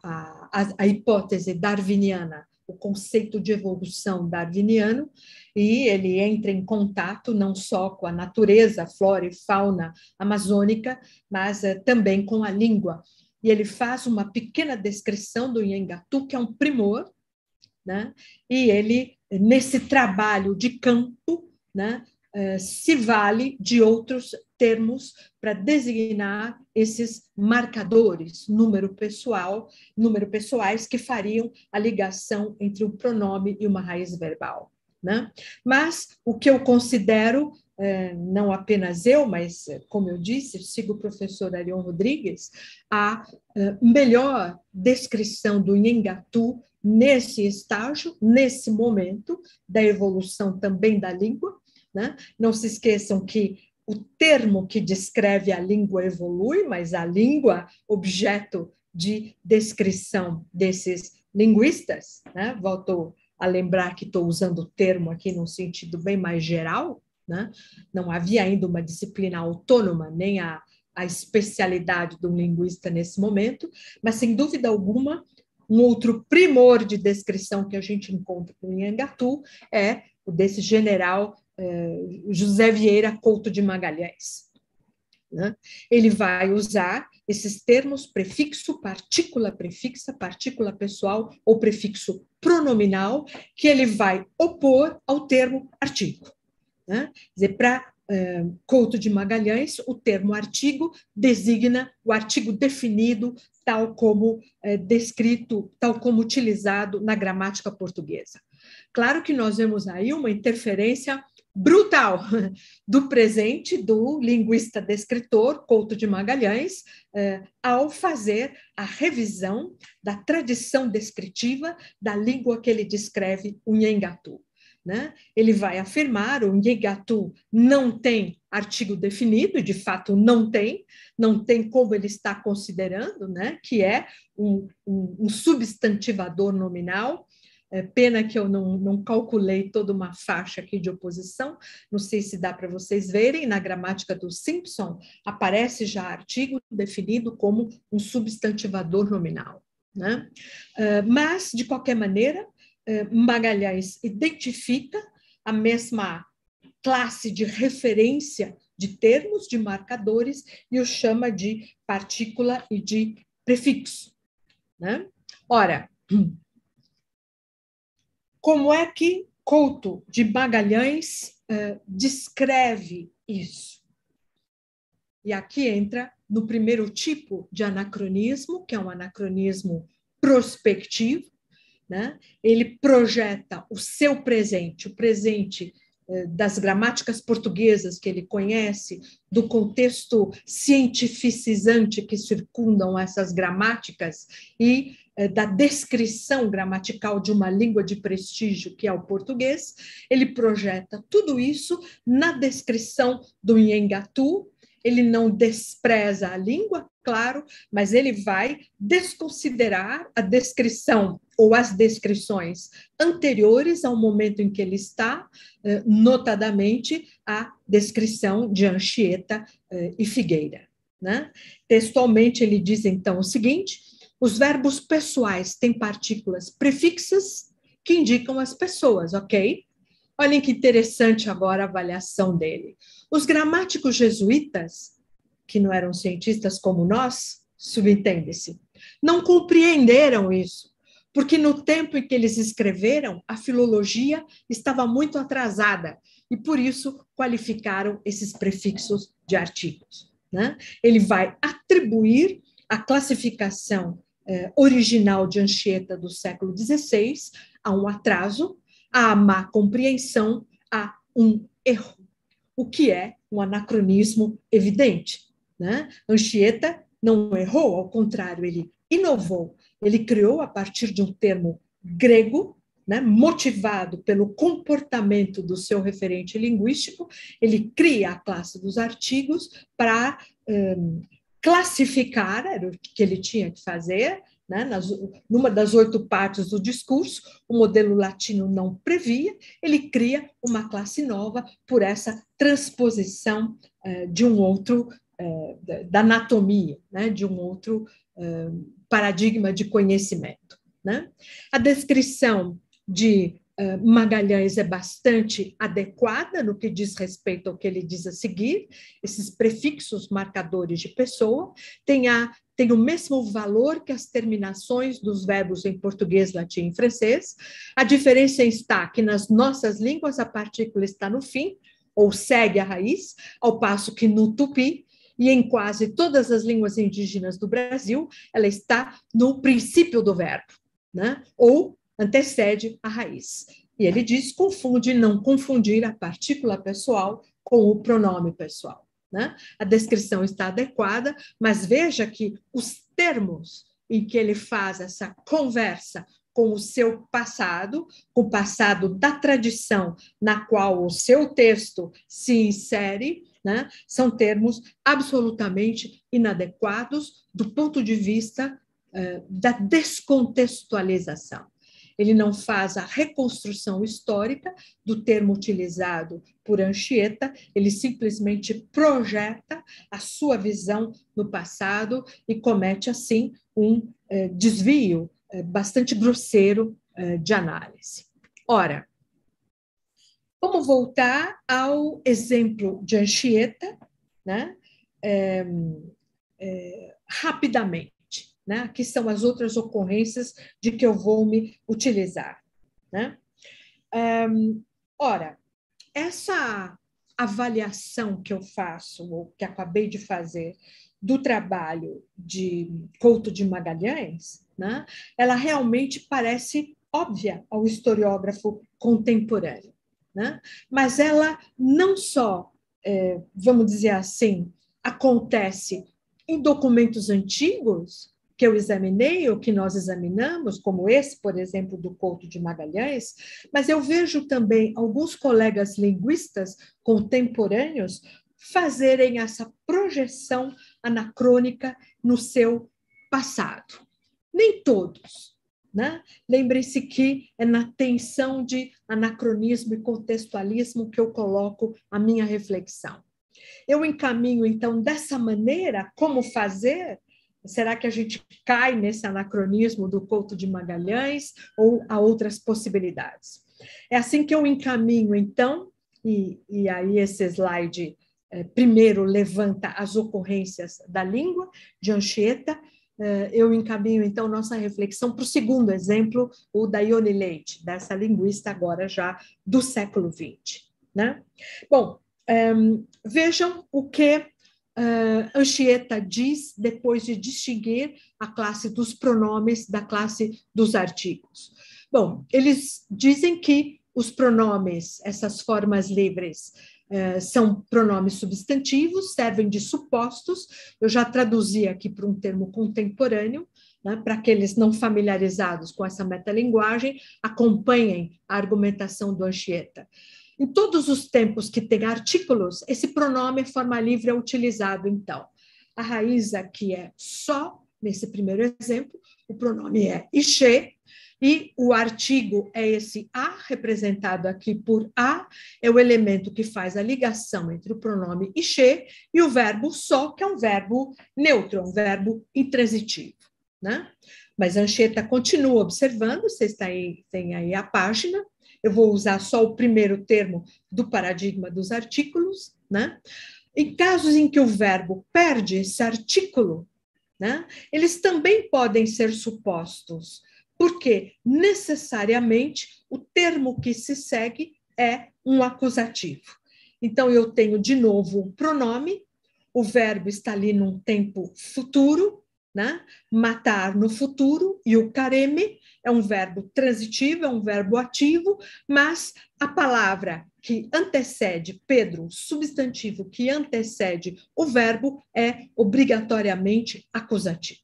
a, a hipótese darwiniana o conceito de evolução darwiniano, e ele entra em contato não só com a natureza, flora e fauna amazônica, mas eh, também com a língua. E ele faz uma pequena descrição do Nhangatu, que é um primor, né? e ele, nesse trabalho de campo, né? Eh, se vale de outros termos para designar esses marcadores, número pessoal, número pessoais que fariam a ligação entre o pronome e uma raiz verbal. Né? Mas o que eu considero, eh, não apenas eu, mas eh, como eu disse, sigo o professor Arion Rodrigues, a melhor descrição do Nhengatu nesse estágio, nesse momento da evolução também da língua, né? Não se esqueçam que o termo que descreve a língua evolui, mas a língua, objeto de descrição desses linguistas, né? volto a lembrar que estou usando o termo aqui num sentido bem mais geral, né? não havia ainda uma disciplina autônoma, nem a, a especialidade de um linguista nesse momento, mas sem dúvida alguma, um outro primor de descrição que a gente encontra no Yangatu é o desse general eh, José Vieira Couto de Magalhães. Né? Ele vai usar esses termos prefixo, partícula prefixa, partícula pessoal ou prefixo pronominal, que ele vai opor ao termo artigo. Né? Para eh, Couto de Magalhães, o termo artigo designa o artigo definido, tal como eh, descrito, tal como utilizado na gramática portuguesa. Claro que nós vemos aí uma interferência brutal do presente do linguista descritor Couto de Magalhães eh, ao fazer a revisão da tradição descritiva da língua que ele descreve, o Nhengatu. Né? Ele vai afirmar o Nhengatu não tem artigo definido, de fato não tem, não tem como ele está considerando, né? que é um, um, um substantivador nominal, é, pena que eu não, não calculei toda uma faixa aqui de oposição, não sei se dá para vocês verem, na gramática do Simpson aparece já artigo definido como um substantivador nominal. Né? É, mas, de qualquer maneira, é, Magalhães identifica a mesma classe de referência de termos, de marcadores, e o chama de partícula e de prefixo. Né? Ora, como é que Couto de Magalhães uh, descreve isso? E aqui entra no primeiro tipo de anacronismo, que é um anacronismo prospectivo, né? ele projeta o seu presente, o presente das gramáticas portuguesas que ele conhece, do contexto cientificizante que circundam essas gramáticas e eh, da descrição gramatical de uma língua de prestígio que é o português, ele projeta tudo isso na descrição do Nhengatu, ele não despreza a língua, claro, mas ele vai desconsiderar a descrição ou as descrições anteriores ao momento em que ele está, eh, notadamente a descrição de Anchieta eh, e Figueira. Né? Textualmente, ele diz então o seguinte: os verbos pessoais têm partículas prefixas que indicam as pessoas, ok? Olhem que interessante agora a avaliação dele. Os gramáticos jesuítas, que não eram cientistas como nós, subentende-se, não compreenderam isso porque no tempo em que eles escreveram, a filologia estava muito atrasada e por isso qualificaram esses prefixos de artigos. Né? Ele vai atribuir a classificação eh, original de Anchieta do século XVI a um atraso, a má compreensão, a um erro, o que é um anacronismo evidente. Né? Anchieta não errou, ao contrário, ele inovou. Ele criou a partir de um termo grego, né, motivado pelo comportamento do seu referente linguístico, ele cria a classe dos artigos para um, classificar, era o que ele tinha que fazer, né, nas, numa das oito partes do discurso, o modelo latino não previa, ele cria uma classe nova por essa transposição eh, de um outro, eh, da anatomia, né, de um outro hum, paradigma de conhecimento. Né? A descrição de eh, Magalhães é bastante adequada no que diz respeito ao que ele diz a seguir, esses prefixos marcadores de pessoa, têm a, têm o mesmo valor que as terminações dos verbos em português, latim e francês. A diferença está que nas nossas línguas a partícula está no fim, ou segue a raiz, ao passo que no tupi e em quase todas as línguas indígenas do Brasil, ela está no princípio do verbo, né? ou antecede a raiz. E ele diz: confunde, não confundir a partícula pessoal com o pronome pessoal. Né? A descrição está adequada, mas veja que os termos em que ele faz essa conversa com o seu passado, com o passado da tradição na qual o seu texto se insere, né? São termos absolutamente inadequados do ponto de vista eh, da descontextualização. Ele não faz a reconstrução histórica do termo utilizado por Anchieta, ele simplesmente projeta a sua visão no passado e comete, assim, um eh, desvio eh, bastante grosseiro eh, de análise. Ora, Vamos voltar ao exemplo de Anchieta, né? É, é, rapidamente. Né? que são as outras ocorrências de que eu vou me utilizar. Né? É, ora, essa avaliação que eu faço, ou que acabei de fazer, do trabalho de Couto de Magalhães, né? ela realmente parece óbvia ao historiógrafo contemporâneo né? mas ela não só, é, vamos dizer assim, acontece em documentos antigos que eu examinei ou que nós examinamos, como esse, por exemplo, do Couto de Magalhães, mas eu vejo também alguns colegas linguistas contemporâneos fazerem essa projeção anacrônica no seu passado. Nem todos, né? Lembre-se que é na tensão de anacronismo e contextualismo que eu coloco a minha reflexão. Eu encaminho, então, dessa maneira, como fazer? Será que a gente cai nesse anacronismo do Couto de Magalhães ou há outras possibilidades? É assim que eu encaminho, então, e, e aí esse slide eh, primeiro levanta as ocorrências da língua de Anchieta, eh, eu encaminho então nossa reflexão para o segundo exemplo, o da Ione Leite, dessa linguista agora já do século XX. Né? Bom, um, ehm, vejam o que uh, Anchieta diz depois de distinguir a classe dos pronomes da classe dos artigos. Bom, eles dizem que os pronomes, essas formas livres, eh, são pronomes substantivos, servem de supostos. Eu já traduzi aqui para um termo contemporâneo, né, para aqueles não familiarizados com essa metalinguagem, acompanhem a argumentação do Anchieta. Em todos os tempos que tem artículos, esse pronome forma livre é utilizado, então. A raiz aqui é só, nesse primeiro exemplo, o pronome é iche, e o artigo é esse a, representado aqui por a, é o elemento que faz a ligação entre o pronome ixe e o verbo só, que é um verbo neutro, é um verbo intransitivo. Né? Mas Ancheta Anchieta continua observando, vocês aí, têm aí a página, eu vou usar só o primeiro termo do paradigma dos artículos, né? Em casos em que o verbo perde esse artículo, né? Eles também podem ser supostos porque necessariamente o termo que se segue é um acusativo. Então, eu tenho de novo um pronome, o verbo está ali num tempo futuro, né? matar no futuro, e o careme é um verbo transitivo, é um verbo ativo, mas a palavra que antecede Pedro, o substantivo que antecede o verbo, é obrigatoriamente acusativo.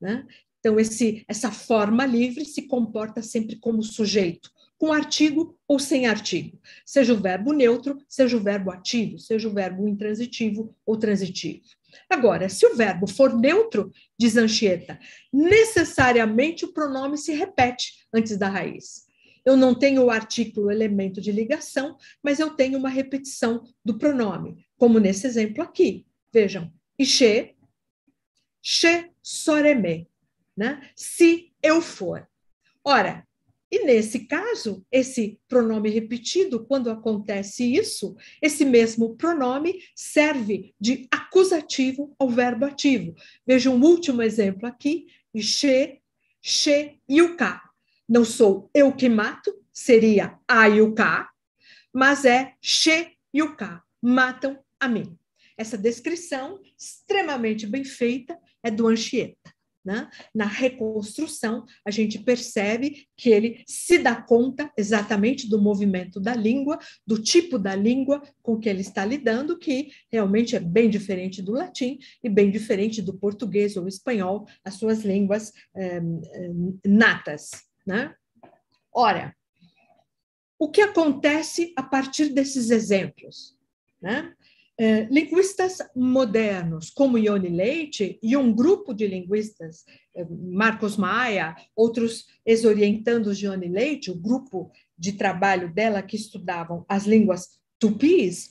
Né? Então, esse, essa forma livre se comporta sempre como sujeito, com artigo ou sem artigo, seja o verbo neutro, seja o verbo ativo, seja o verbo intransitivo ou transitivo. Agora, se o verbo for neutro, diz Anchieta, necessariamente o pronome se repete antes da raiz. Eu não tenho o artículo elemento de ligação, mas eu tenho uma repetição do pronome, como nesse exemplo aqui. Vejam, ixê, xê, Soreme né? se eu for. Ora, e nesse caso, esse pronome repetido, quando acontece isso, esse mesmo pronome serve de acusativo ao verbo ativo. Veja um último exemplo aqui: che, che e o k. Não sou eu que mato, seria a e o k, mas é che e o k matam a mim. Essa descrição, extremamente bem feita, é do Anchieta né? na reconstrução, a gente percebe que ele se dá conta exatamente do movimento da língua, do tipo da língua com que ele está lidando, que realmente é bem diferente do latim e bem diferente do português ou espanhol, as suas línguas eh, eh, natas. Né? Ora, o que acontece a partir desses exemplos? Né? É, linguistas modernos, como Ione Leite, e um grupo de linguistas, é, Marcos Maia, outros ex-orientandos de Ione Leite, o grupo de trabalho dela que estudavam as línguas tupis,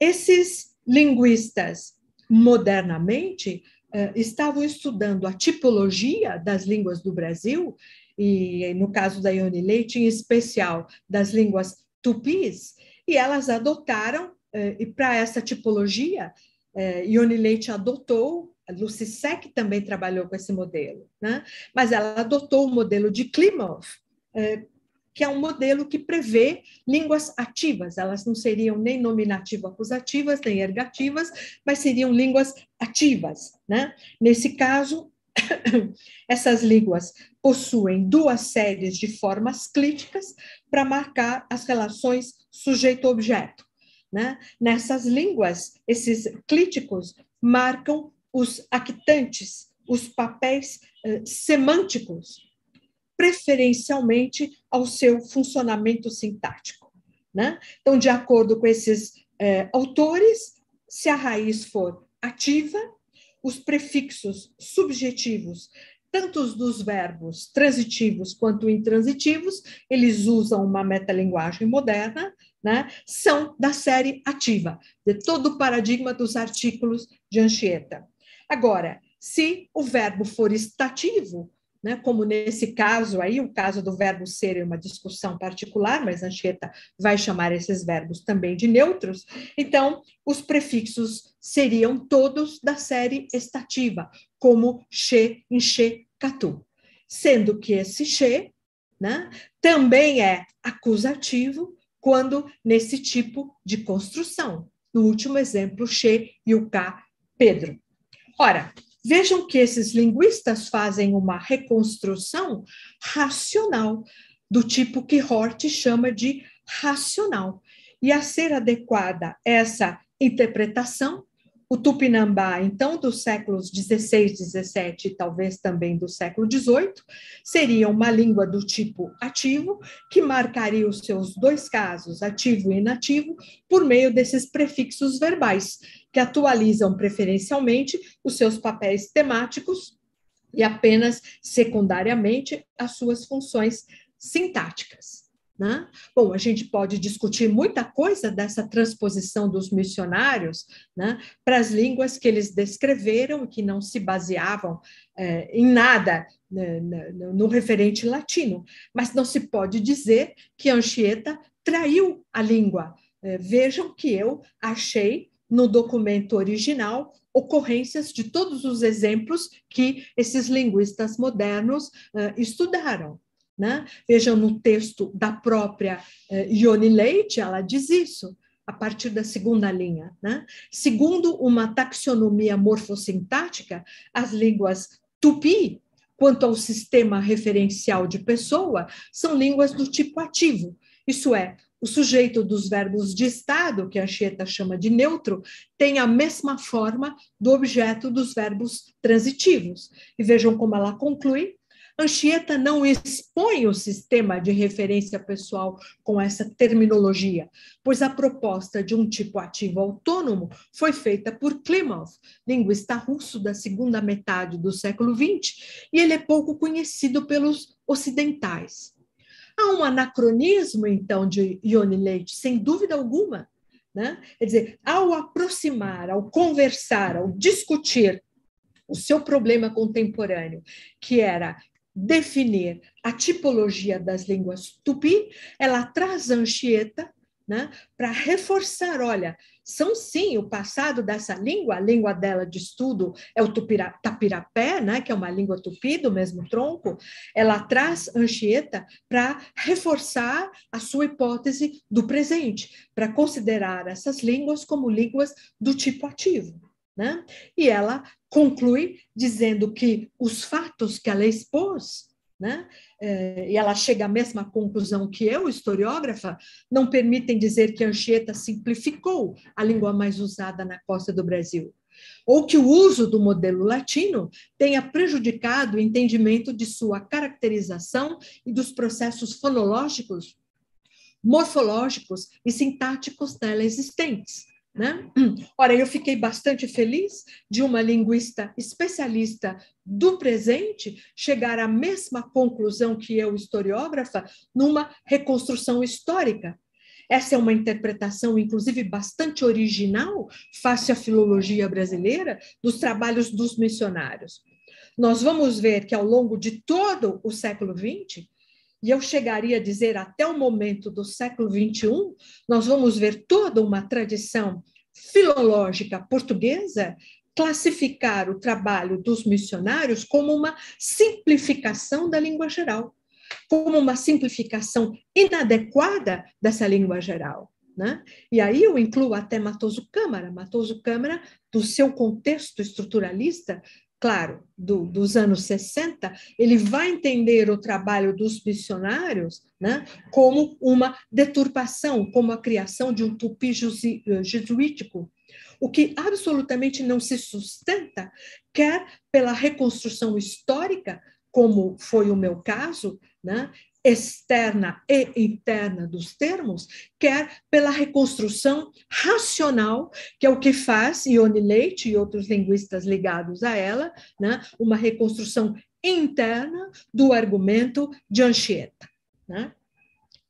esses linguistas modernamente é, estavam estudando a tipologia das línguas do Brasil, e no caso da Ione Leite, em especial das línguas tupis, e elas adotaram eh, e para essa tipologia, é, Ione Leite adotou, a Lucy Seck também trabalhou com esse modelo, né? mas ela adotou o modelo de Klimov, é, que é um modelo que prevê línguas ativas, elas não seriam nem nominativo-acusativas, nem ergativas, mas seriam línguas ativas. Né? Nesse caso, [coughs] essas línguas possuem duas séries de formas clíticas para marcar as relações sujeito-objeto. Né? Nessas línguas, esses clíticos marcam os actantes, os papéis eh, semânticos, preferencialmente ao seu funcionamento sintático. Né? Então, de acordo com esses eh, autores, se a raiz for ativa, os prefixos subjetivos, tanto dos verbos transitivos quanto intransitivos, eles usam uma metalinguagem moderna, né, são da série ativa, de todo o paradigma dos artículos de Anchieta. Agora, se o verbo for estativo, né, como nesse caso aí, o caso do verbo ser é uma discussão particular, mas Anchieta vai chamar esses verbos também de neutros, então os prefixos seriam todos da série estativa, como che, enche, catu. Sendo que esse che né, também é acusativo, quando nesse tipo de construção. No último exemplo, Che, K Pedro. Ora, vejam que esses linguistas fazem uma reconstrução racional, do tipo que Hort chama de racional. E a ser adequada essa interpretação, o Tupinambá, então dos séculos 16, 17 e talvez também do século 18, seria uma língua do tipo ativo, que marcaria os seus dois casos, ativo e inativo, por meio desses prefixos verbais, que atualizam preferencialmente os seus papéis temáticos e apenas secundariamente as suas funções sintáticas. Né? Bom, a gente pode discutir muita coisa dessa transposição dos missionários né, para as línguas que eles descreveram que não se baseavam é, em nada né, né no referente latino, mas não se pode dizer que Anchieta traiu a língua. É, vejam que eu achei no documento original ocorrências de todos os exemplos que esses linguistas modernos é, estudaram. Né? Vejam no texto da própria eh, Ione Leite, ela diz isso, a partir da segunda linha. Né? Segundo uma taxonomia morfossintática, as línguas tupi, quanto ao sistema referencial de pessoa, são línguas do tipo ativo, isso é, o sujeito dos verbos de estado, que Anchieta chama de neutro, tem a mesma forma do objeto dos verbos transitivos. E vejam como ela conclui Anchieta não expõe o sistema de referência pessoal com essa terminologia, pois a proposta de um tipo ativo autônomo foi feita por Klimov, linguista russo da segunda metade do século XX, e ele é pouco conhecido pelos ocidentais. Há um anacronismo, então, de Ione Leite, sem dúvida alguma. Né? Quer dizer, ao aproximar, ao conversar, ao discutir o seu problema contemporâneo, que era definir a tipologia das línguas tupi, ela traz Anchieta né, para reforçar, olha, são sim o passado dessa língua, a língua dela de estudo é o tupira, tapirapé, né, que é uma língua tupi do mesmo tronco, ela traz Anchieta para reforçar a sua hipótese do presente, para considerar essas línguas como línguas do tipo ativo. Né? E ela conclui dizendo que os fatos que ela expôs né? É, e ela chega à mesma conclusão que eu, historiógrafa, não permitem dizer que Anchieta simplificou a língua mais usada na costa do Brasil, ou que o uso do modelo latino tenha prejudicado o entendimento de sua caracterização e dos processos fonológicos, morfológicos e sintáticos nela existentes. Né? Uhum. Ora, eu fiquei bastante feliz de uma linguista especialista do presente chegar à mesma conclusão que eu, historiógrafa, numa reconstrução histórica. Essa é uma interpretação, inclusive, bastante original face à filologia brasileira dos trabalhos dos missionários. Nós vamos ver que, ao longo de todo o século XX, e eu chegaria a dizer até o momento do século XXI, nós vamos ver toda uma tradição filológica portuguesa classificar o trabalho dos missionários como uma simplificação da língua geral, como uma simplificação inadequada dessa língua geral. Né? E aí eu incluo até Matoso Câmara. Matoso Câmara, do seu contexto estruturalista, claro, do, dos anos 60, ele vai entender o trabalho dos missionários né, como uma deturpação, como a criação de um tupi eh, jesuítico, o que absolutamente não se sustenta, quer pela reconstrução histórica, como foi o meu caso, né, externa e interna dos termos, quer é pela reconstrução racional, que é o que faz Ione Leite e outros linguistas ligados a ela, né, uma reconstrução interna do argumento de Anchieta. Né?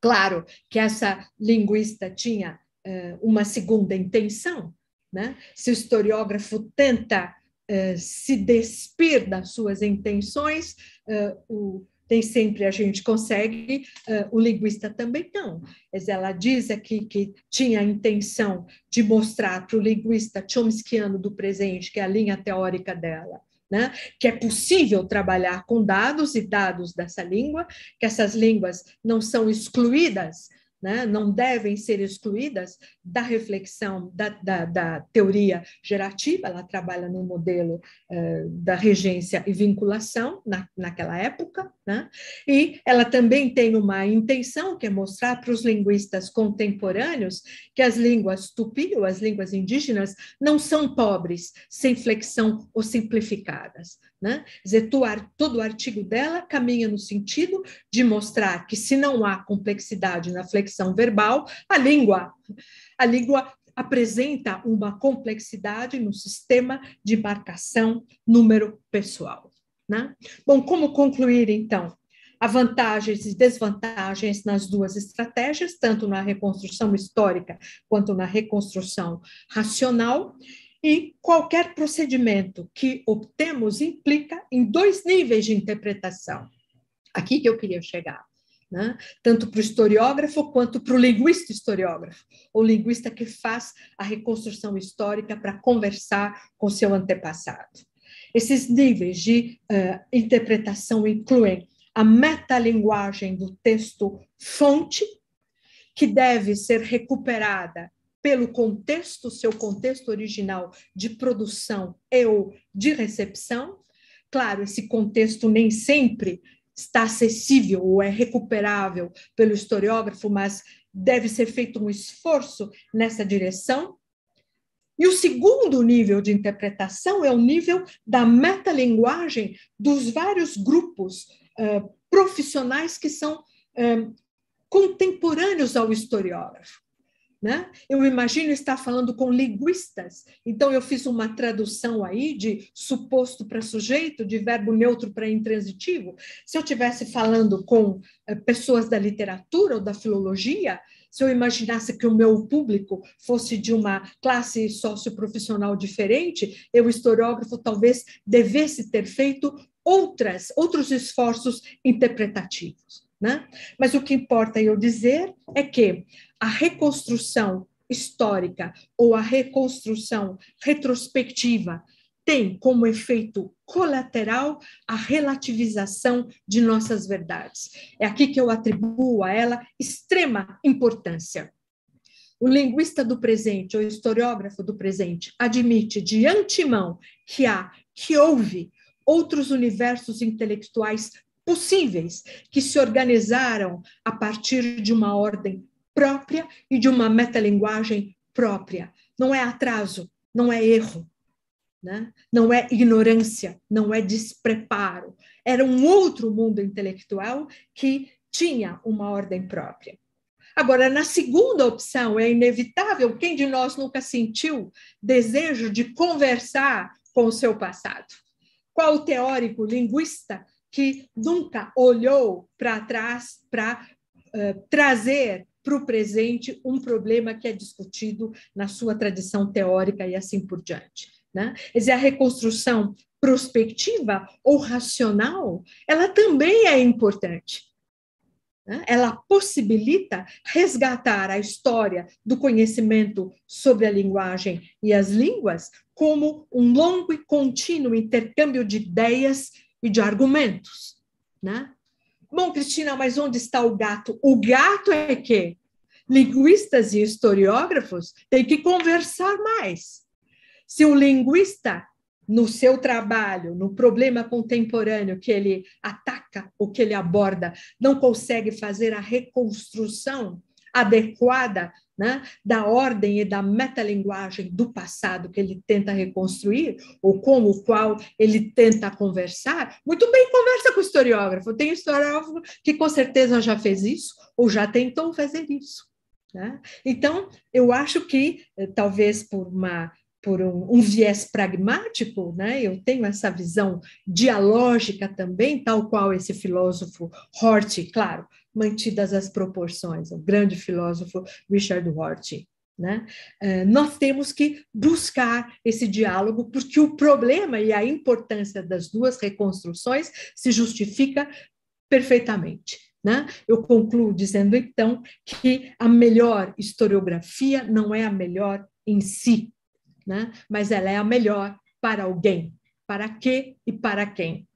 Claro que essa linguista tinha eh, uma segunda intenção, né? se o historiógrafo tenta eh, se despir das suas intenções, eh, o nem sempre a gente consegue, uh, o linguista também não. Mas ela diz aqui que tinha a intenção de mostrar para o linguista chomskiano do presente, que é a linha teórica dela, né? que é possível trabalhar com dados e dados dessa língua, que essas línguas não são excluídas né, não devem ser excluídas da reflexão da, da, da teoria gerativa, ela trabalha no modelo eh, da regência e vinculação na, naquela época, né, e ela também tem uma intenção que é mostrar para os linguistas contemporâneos que as línguas tupi ou as línguas indígenas não são pobres, sem flexão ou simplificadas. Né? todo o artigo dela caminha no sentido de mostrar que se não há complexidade na flexão, verbal, a língua. A língua apresenta uma complexidade no sistema de marcação número pessoal. Né? Bom, como concluir então? Há vantagens e desvantagens nas duas estratégias, tanto na reconstrução histórica quanto na reconstrução racional. E qualquer procedimento que obtemos implica em dois níveis de interpretação. Aqui que eu queria chegar né? tanto para o historiógrafo quanto para o linguista historiógrafo, ou linguista que faz a reconstrução histórica para conversar com seu antepassado. Esses níveis de uh, interpretação incluem a metalinguagem do texto fonte, que deve ser recuperada pelo contexto, seu contexto original de produção e ou de recepção. Claro, esse contexto nem sempre está acessível ou é recuperável pelo historiógrafo, mas deve ser feito um esforço nessa direção. E o segundo nível de interpretação é o nível da metalinguagem dos vários grupos uh, profissionais que são uh, contemporâneos ao historiógrafo. Né? Eu imagino estar falando com linguistas, então eu fiz uma tradução aí de suposto para sujeito, de verbo neutro para intransitivo. Se eu estivesse falando com eh, pessoas da literatura ou da filologia, se eu imaginasse que o meu público fosse de uma classe socioprofissional diferente, eu, historiógrafo, talvez devesse ter feito outras, outros esforços interpretativos. Né? Mas o que importa eu dizer é que a reconstrução histórica ou a reconstrução retrospectiva tem como efeito colateral a relativização de nossas verdades. É aqui que eu atribuo a ela extrema importância. O linguista do presente ou historiógrafo do presente admite de antemão que há, que houve outros universos intelectuais possíveis que se organizaram a partir de uma ordem própria e de uma metalinguagem própria. Não é atraso, não é erro, né? não é ignorância, não é despreparo. Era um outro mundo intelectual que tinha uma ordem própria. Agora, na segunda opção, é inevitável, quem de nós nunca sentiu desejo de conversar com o seu passado? Qual teórico linguista que nunca olhou para trás para uh, eh, trazer para o presente um problema que é discutido na sua tradição teórica e assim por diante. Né? Quer dizer, a reconstrução prospectiva ou racional, ela também é importante. Né? Ela possibilita resgatar a história do conhecimento sobre a linguagem e as línguas como um longo e contínuo intercâmbio de ideias e de argumentos, né? Bom, Cristina, mas onde está o gato? O gato é que linguistas e historiógrafos têm que conversar mais. Se o linguista, no seu trabalho, no problema contemporâneo que ele ataca, o que ele aborda, não consegue fazer a reconstrução adequada né, da ordem e da metalinguagem do passado que ele tenta reconstruir, ou com o qual ele tenta conversar, muito bem, conversa com o historiógrafo. Tem historiógrafo que com certeza já fez isso, ou já tentou fazer isso. Né? Então, eu acho que, eh, talvez por uma por um, um, viés pragmático, né? eu tenho essa visão dialógica também, tal qual esse filósofo Hort, claro, mantidas as proporções, o grande filósofo Richard Rorty. Né? É, nós temos que buscar esse diálogo, porque o problema e a importância das duas reconstruções se justifica perfeitamente. Né? Eu concluo dizendo, então, que a melhor historiografia não é a melhor em si, né? mas ela é a melhor para alguém, para que e para quem.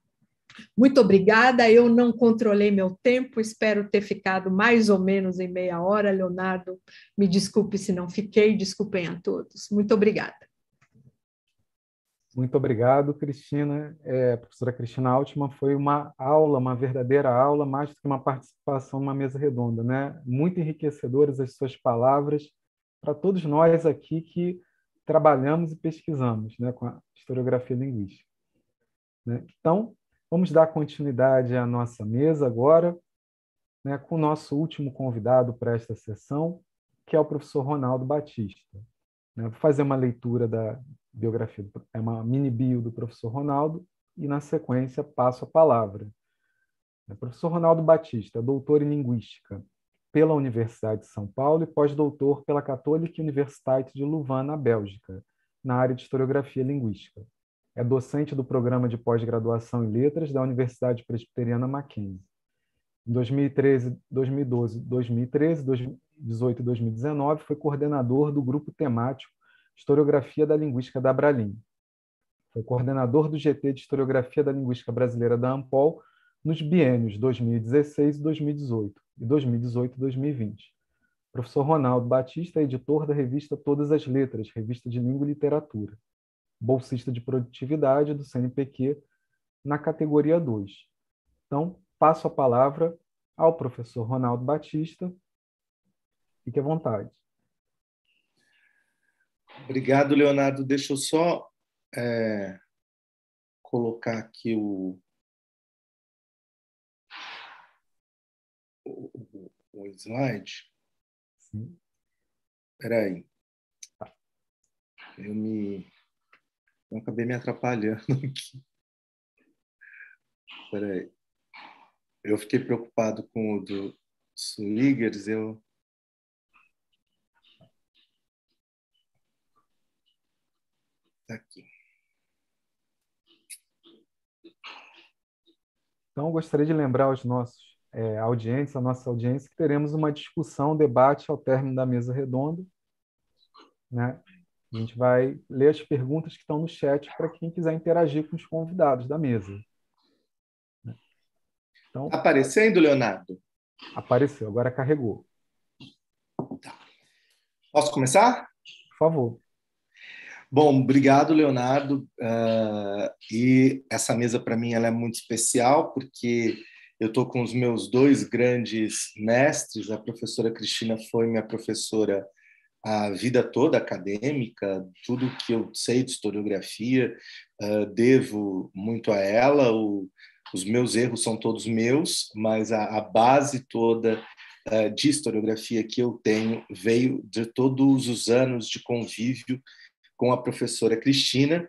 Muito obrigada. Eu não controlei meu tempo, espero ter ficado mais ou menos em meia hora. Leonardo, me desculpe se não fiquei, desculpem a todos. Muito obrigada. Muito obrigado, Cristina. É, professora Cristina Altman, foi uma aula, uma verdadeira aula, mais do que uma participação numa mesa redonda, né? Muito enriquecedoras as suas palavras para todos nós aqui que trabalhamos e pesquisamos né, com a historiografia linguística. Né? Então, Vamos dar continuidade à nossa mesa agora, né, com o nosso último convidado para esta sessão, que é o professor Ronaldo Batista. Né. Vou fazer uma leitura da biografia, é uma mini bio do professor Ronaldo, e na sequência passo a palavra. O professor Ronaldo Batista, doutor em Linguística pela Universidade de São Paulo e pós-doutor pela Catholic Universiteit de Louvain, na Bélgica, na área de Historiografia Linguística é docente do programa de pós-graduação em Letras da Universidade Presbiteriana Mackenzie. Em 2013, 2012, 2013, 2018 e 2019 foi coordenador do grupo temático Historiografia da Linguística da Abralim. Foi coordenador do GT de Historiografia da Linguística Brasileira da Ampol nos biênios 2016 e 2018 e 2018 e 2020. Professor Ronaldo Batista é editor da revista Todas as Letras, revista de língua e literatura bolsista de produtividade do CNPq na categoria 2. Então, passo a palavra ao professor Ronaldo Batista. Fique à vontade. Obrigado, Leonardo. Deixa eu só é, colocar aqui o, o, o slide. Espera aí. Tá. Eu me eu então, acabei me atrapalhando [laughs] aqui. Peraí. Eu fiquei preocupado com o do Swingers, eu... Tá aqui. Então, gostaria de lembrar aos nossos é, audiência, a nossa audiência, que teremos uma discussão, um debate ao término da mesa redonda, né? A gente vai ler as perguntas que estão no chat para quem quiser interagir com os convidados da mesa. Então, Aparecendo, Leonardo? Apareceu, agora carregou. Tá. Posso começar? Por favor. Bom, obrigado, Leonardo. Uh, e essa mesa, para mim, ela é muito especial, porque eu estou com os meus dois grandes mestres. A professora Cristina foi minha professora a vida toda acadêmica, tudo que eu sei de historiografia, uh, devo muito a ela. O, os meus erros são todos meus, mas a, a base toda uh, de historiografia que eu tenho veio de todos os anos de convívio com a professora Cristina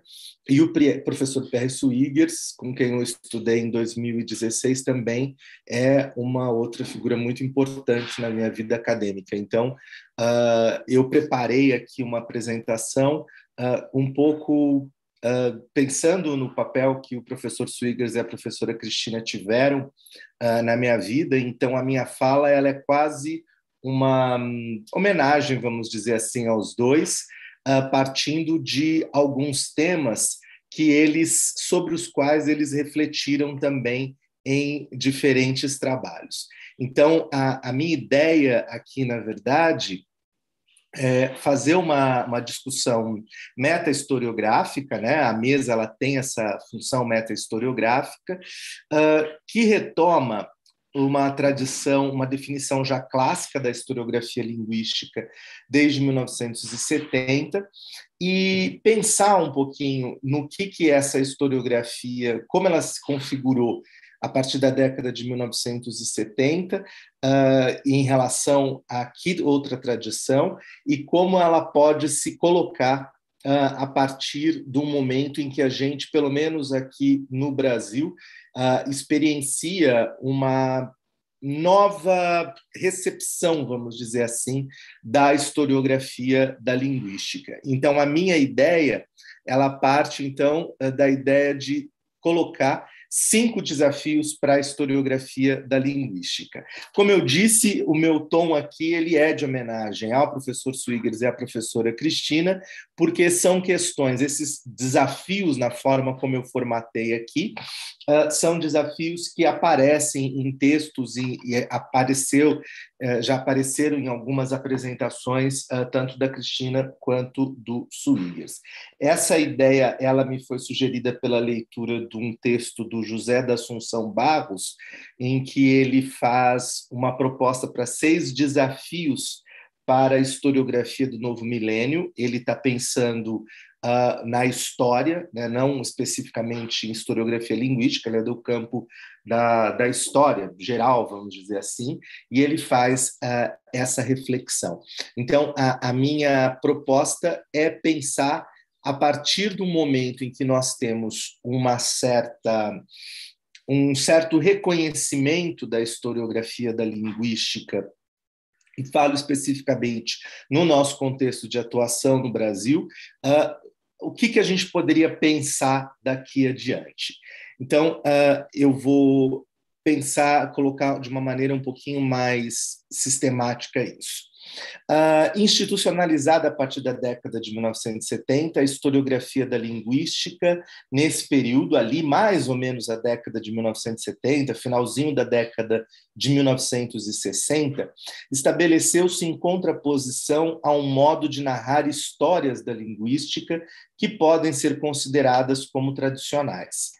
e o professor Pierre Suigers, com quem eu estudei em 2016 também, é uma outra figura muito importante na minha vida acadêmica. Então, uh, eu preparei aqui uma apresentação uh, um pouco Uh, pensando no papel que o professor Swigers e a professora Cristina tiveram uh, na minha vida, então a minha fala ela é quase uma um, homenagem, vamos dizer assim, aos dois, uh, partindo de alguns temas que eles sobre os quais eles refletiram também em diferentes trabalhos. Então, a, a minha ideia aqui, na verdade, é fazer uma, uma discussão meta-historiográfica, né? a mesa ela tem essa função meta-historiográfica, uh, que retoma uma tradição, uma definição já clássica da historiografia linguística desde 1970 e pensar um pouquinho no que que essa historiografia, como ela se configurou a partir da década de 1970, uh, ah, em relação a que outra tradição e como ela pode se colocar uh, a partir do momento em que a gente, pelo menos aqui no Brasil, uh, experiencia uma nova recepção, vamos dizer assim, da historiografia da linguística. Então, a minha ideia, ela parte, então, da ideia de colocar cinco desafios para a historiografia da linguística. Como eu disse, o meu tom aqui ele é de homenagem ao professor Swigers e à professora Cristina, porque são questões, esses desafios na forma como eu formatei aqui, uh, são desafios que aparecem em textos e, e apareceu, uh, já apareceram em algumas apresentações uh, tanto da Cristina quanto do Swigers. Essa ideia ela me foi sugerida pela leitura de um texto do José da Assunção Barros, em que ele faz uma proposta para seis desafios para a historiografia do novo milênio. Ele está pensando uh, na história, né? não especificamente em historiografia linguística, ele é do campo da, da história geral, vamos dizer assim, e ele faz uh, essa reflexão. Então, a, a minha proposta é pensar a partir do momento em que nós temos uma certa um certo reconhecimento da historiografia da linguística e falo especificamente no nosso contexto de atuação no Brasil, uh, o que, que a gente poderia pensar daqui adiante? Então, uh, eu vou pensar, colocar de uma maneira um pouquinho mais sistemática isso. Uh, institucionalizada a partir da década de 1970, a historiografia da linguística, nesse período ali, mais ou menos a década de 1970, finalzinho da década de 1960, estabeleceu-se em contraposição a um modo de narrar histórias da linguística que podem ser consideradas como tradicionais.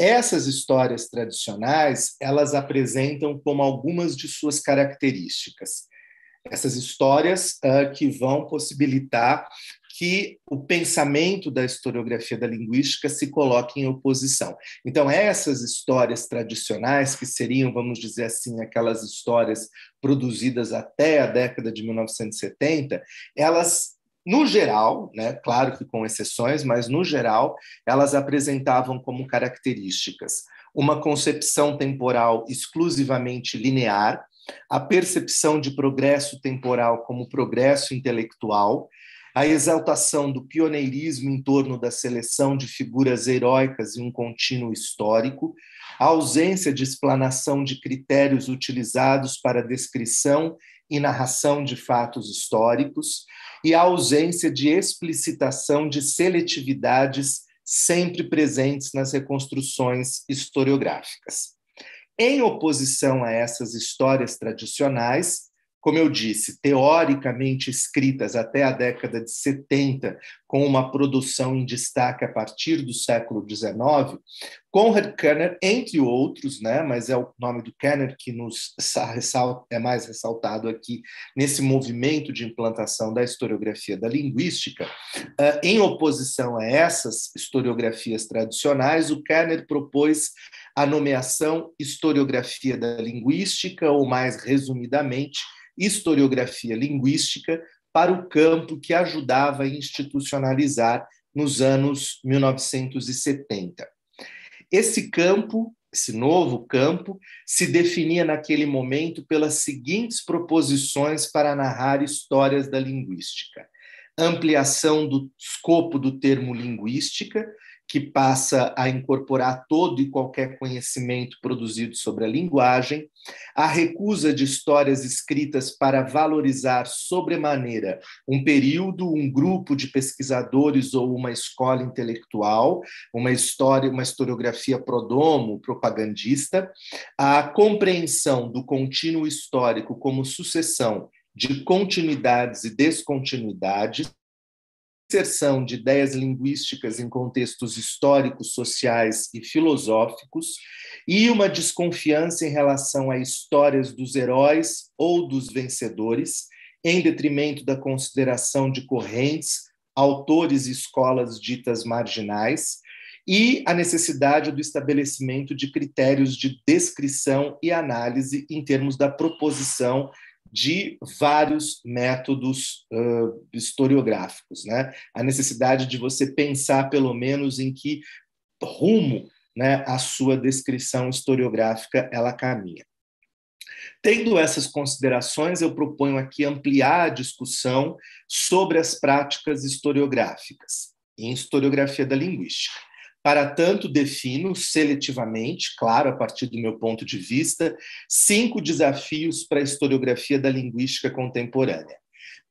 Essas histórias tradicionais, elas apresentam como algumas de suas características essas histórias uh, que vão possibilitar que o pensamento da historiografia da linguística se coloque em oposição. Então, essas histórias tradicionais, que seriam, vamos dizer assim, aquelas histórias produzidas até a década de 1970, elas no geral, né, claro que com exceções, mas no geral, elas apresentavam como características uma concepção temporal exclusivamente linear, a percepção de progresso temporal como progresso intelectual, a exaltação do pioneirismo em torno da seleção de figuras heróicas em um contínuo histórico, a ausência de explanação de critérios utilizados para descrição e narração de fatos históricos, e a ausência de explicitação de seletividades sempre presentes nas reconstruções historiográficas em oposição a essas histórias tradicionais, como eu disse, teoricamente escritas até a década de 70, com uma produção em destaque a partir do século XIX, Conrad Kerner, entre outros, né, mas é o nome do Kerner que nos é mais ressaltado aqui nesse movimento de implantação da historiografia da linguística, eh, em oposição a essas historiografias tradicionais, o Kerner propôs a nomeação historiografia da linguística, ou mais resumidamente, historiografia linguística, para o campo que ajudava a institucionalizar nos anos 1970. Esse campo, esse novo campo, se definia naquele momento pelas seguintes proposições para narrar histórias da linguística: ampliação do escopo do termo linguística, que passa a incorporar todo e qualquer conhecimento produzido sobre a linguagem, a recusa de histórias escritas para valorizar sobremaneira um período, um grupo de pesquisadores ou uma escola intelectual, uma história, uma historiografia prodomo, propagandista, a compreensão do contínuo histórico como sucessão de continuidades e descontinuidades inserção de ideias linguísticas em contextos históricos, sociais e filosóficos, e uma desconfiança em relação a histórias dos heróis ou dos vencedores, em detrimento da consideração de correntes, autores e escolas ditas marginais, e a necessidade do estabelecimento de critérios de descrição e análise em termos da proposição de vários métodos uh, historiográficos, né? A necessidade de você pensar pelo menos em que rumo, né, a sua descrição historiográfica ela caminha. Tendo essas considerações, eu proponho aqui ampliar a discussão sobre as práticas historiográficas em historiografia da linguística. Para tanto, defino seletivamente, claro, a partir do meu ponto de vista, cinco desafios para a historiografia da linguística contemporânea.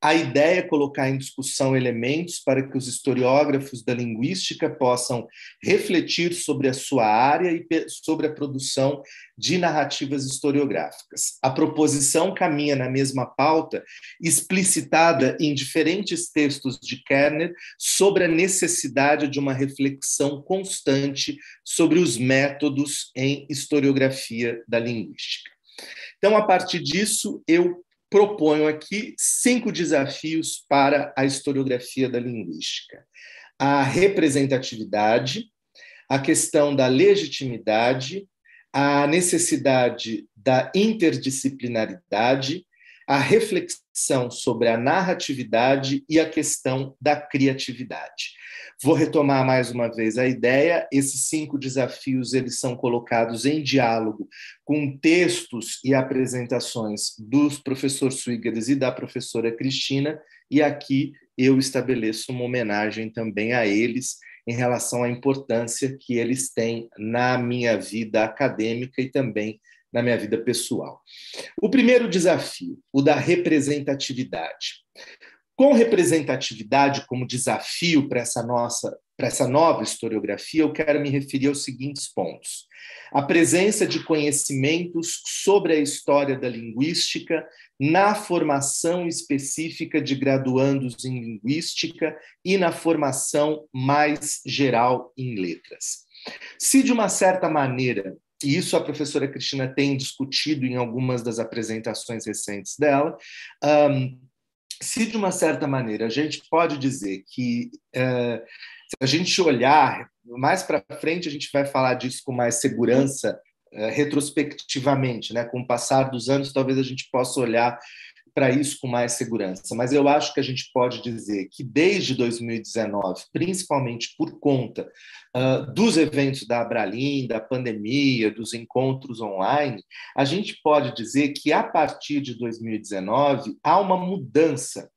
A ideia é colocar em discussão elementos para que os historiógrafos da linguística possam refletir sobre a sua área e sobre a produção de narrativas historiográficas. A proposição caminha na mesma pauta, explicitada em diferentes textos de Kerner, sobre a necessidade de uma reflexão constante sobre os métodos em historiografia da linguística. Então, a partir disso, eu proponho aqui cinco desafios para a historiografia da linguística: a representatividade, a questão da legitimidade, a necessidade da interdisciplinaridade, a reflexão sobre a narratividade e a questão da criatividade. Vou retomar mais uma vez a ideia. Esses cinco desafios eles são colocados em diálogo com textos e apresentações dos professores Swigers e da professora Cristina, e aqui eu estabeleço uma homenagem também a eles em relação à importância que eles têm na minha vida acadêmica e também na minha vida pessoal. O primeiro desafio, o da representatividade. Com representatividade como desafio para essa nossa para essa nova historiografia, eu quero me referir aos seguintes pontos: a presença de conhecimentos sobre a história da linguística na formação específica de graduandos em linguística e na formação mais geral em letras. Se, de uma certa maneira, e isso a professora Cristina tem discutido em algumas das apresentações recentes dela, um, se de uma certa maneira a gente pode dizer que uh, se a gente olhar mais para frente, a gente vai falar disso com mais segurança eh, retrospectivamente, né? com o passar dos anos, talvez a gente possa olhar para isso com mais segurança, mas eu acho que a gente pode dizer que desde 2019, principalmente por conta uh, dos eventos da Abralim, da pandemia, dos encontros online, a gente pode dizer que a partir de 2019 há uma mudança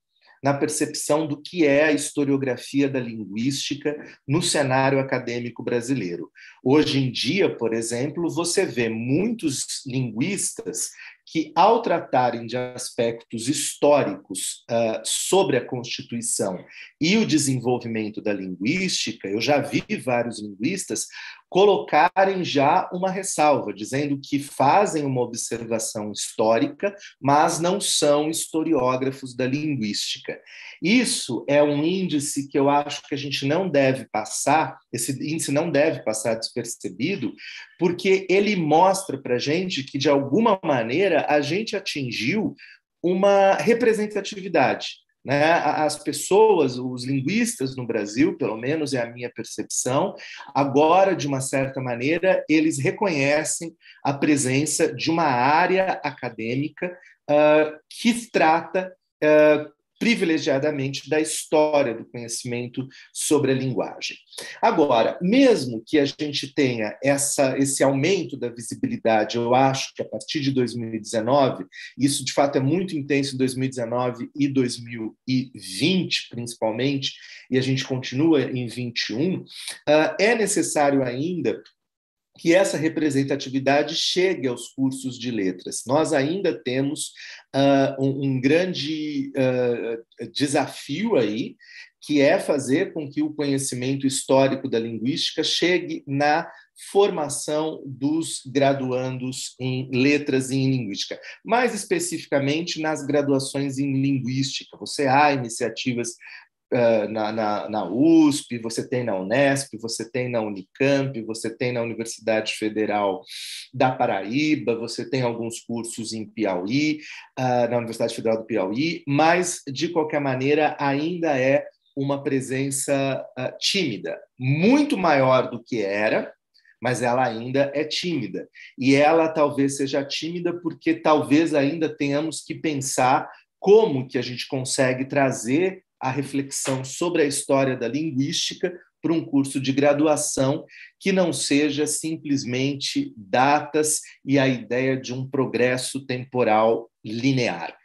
na percepção do que é a historiografia da linguística no cenário acadêmico brasileiro. Hoje em dia, por exemplo, você vê muitos linguistas que, ao tratarem de aspectos históricos uh, sobre a Constituição e o desenvolvimento da linguística, eu já vi vários linguistas colocarem já uma ressalva, dizendo que fazem uma observação histórica, mas não são historiógrafos da linguística. Isso é um índice que eu acho que a gente não deve passar, esse índice não deve passar despercebido, porque ele mostra para a gente que, de alguma maneira, a gente atingiu uma representatividade né? As pessoas, os linguistas no Brasil, pelo menos é a minha percepção, agora, de uma certa maneira, eles reconhecem a presença de uma área acadêmica uh, que trata uh, privilegiadamente da história do conhecimento sobre a linguagem. Agora, mesmo que a gente tenha essa, esse aumento da visibilidade, eu acho que a partir de 2019, isso de fato é muito intenso em 2019 e 2020, principalmente, e a gente continua em 21, ah, é necessário ainda que essa representatividade chegue aos cursos de letras. Nós ainda temos uh, um, um, grande uh, desafio aí, que é fazer com que o conhecimento histórico da linguística chegue na formação dos graduandos em letras e em linguística, mais especificamente nas graduações em linguística. Você há iniciativas na, na, na, USP, você tem na Unesp, você tem na Unicamp, você tem na Universidade Federal da Paraíba, você tem alguns cursos em Piauí, na Universidade Federal do Piauí, mas, de qualquer maneira, ainda é uma presença tímida, muito maior do que era, mas ela ainda é tímida. E ela talvez seja tímida porque talvez ainda tenhamos que pensar como que a gente consegue trazer a reflexão sobre a história da linguística para um curso de graduação que não seja simplesmente datas e a ideia de um progresso temporal linear.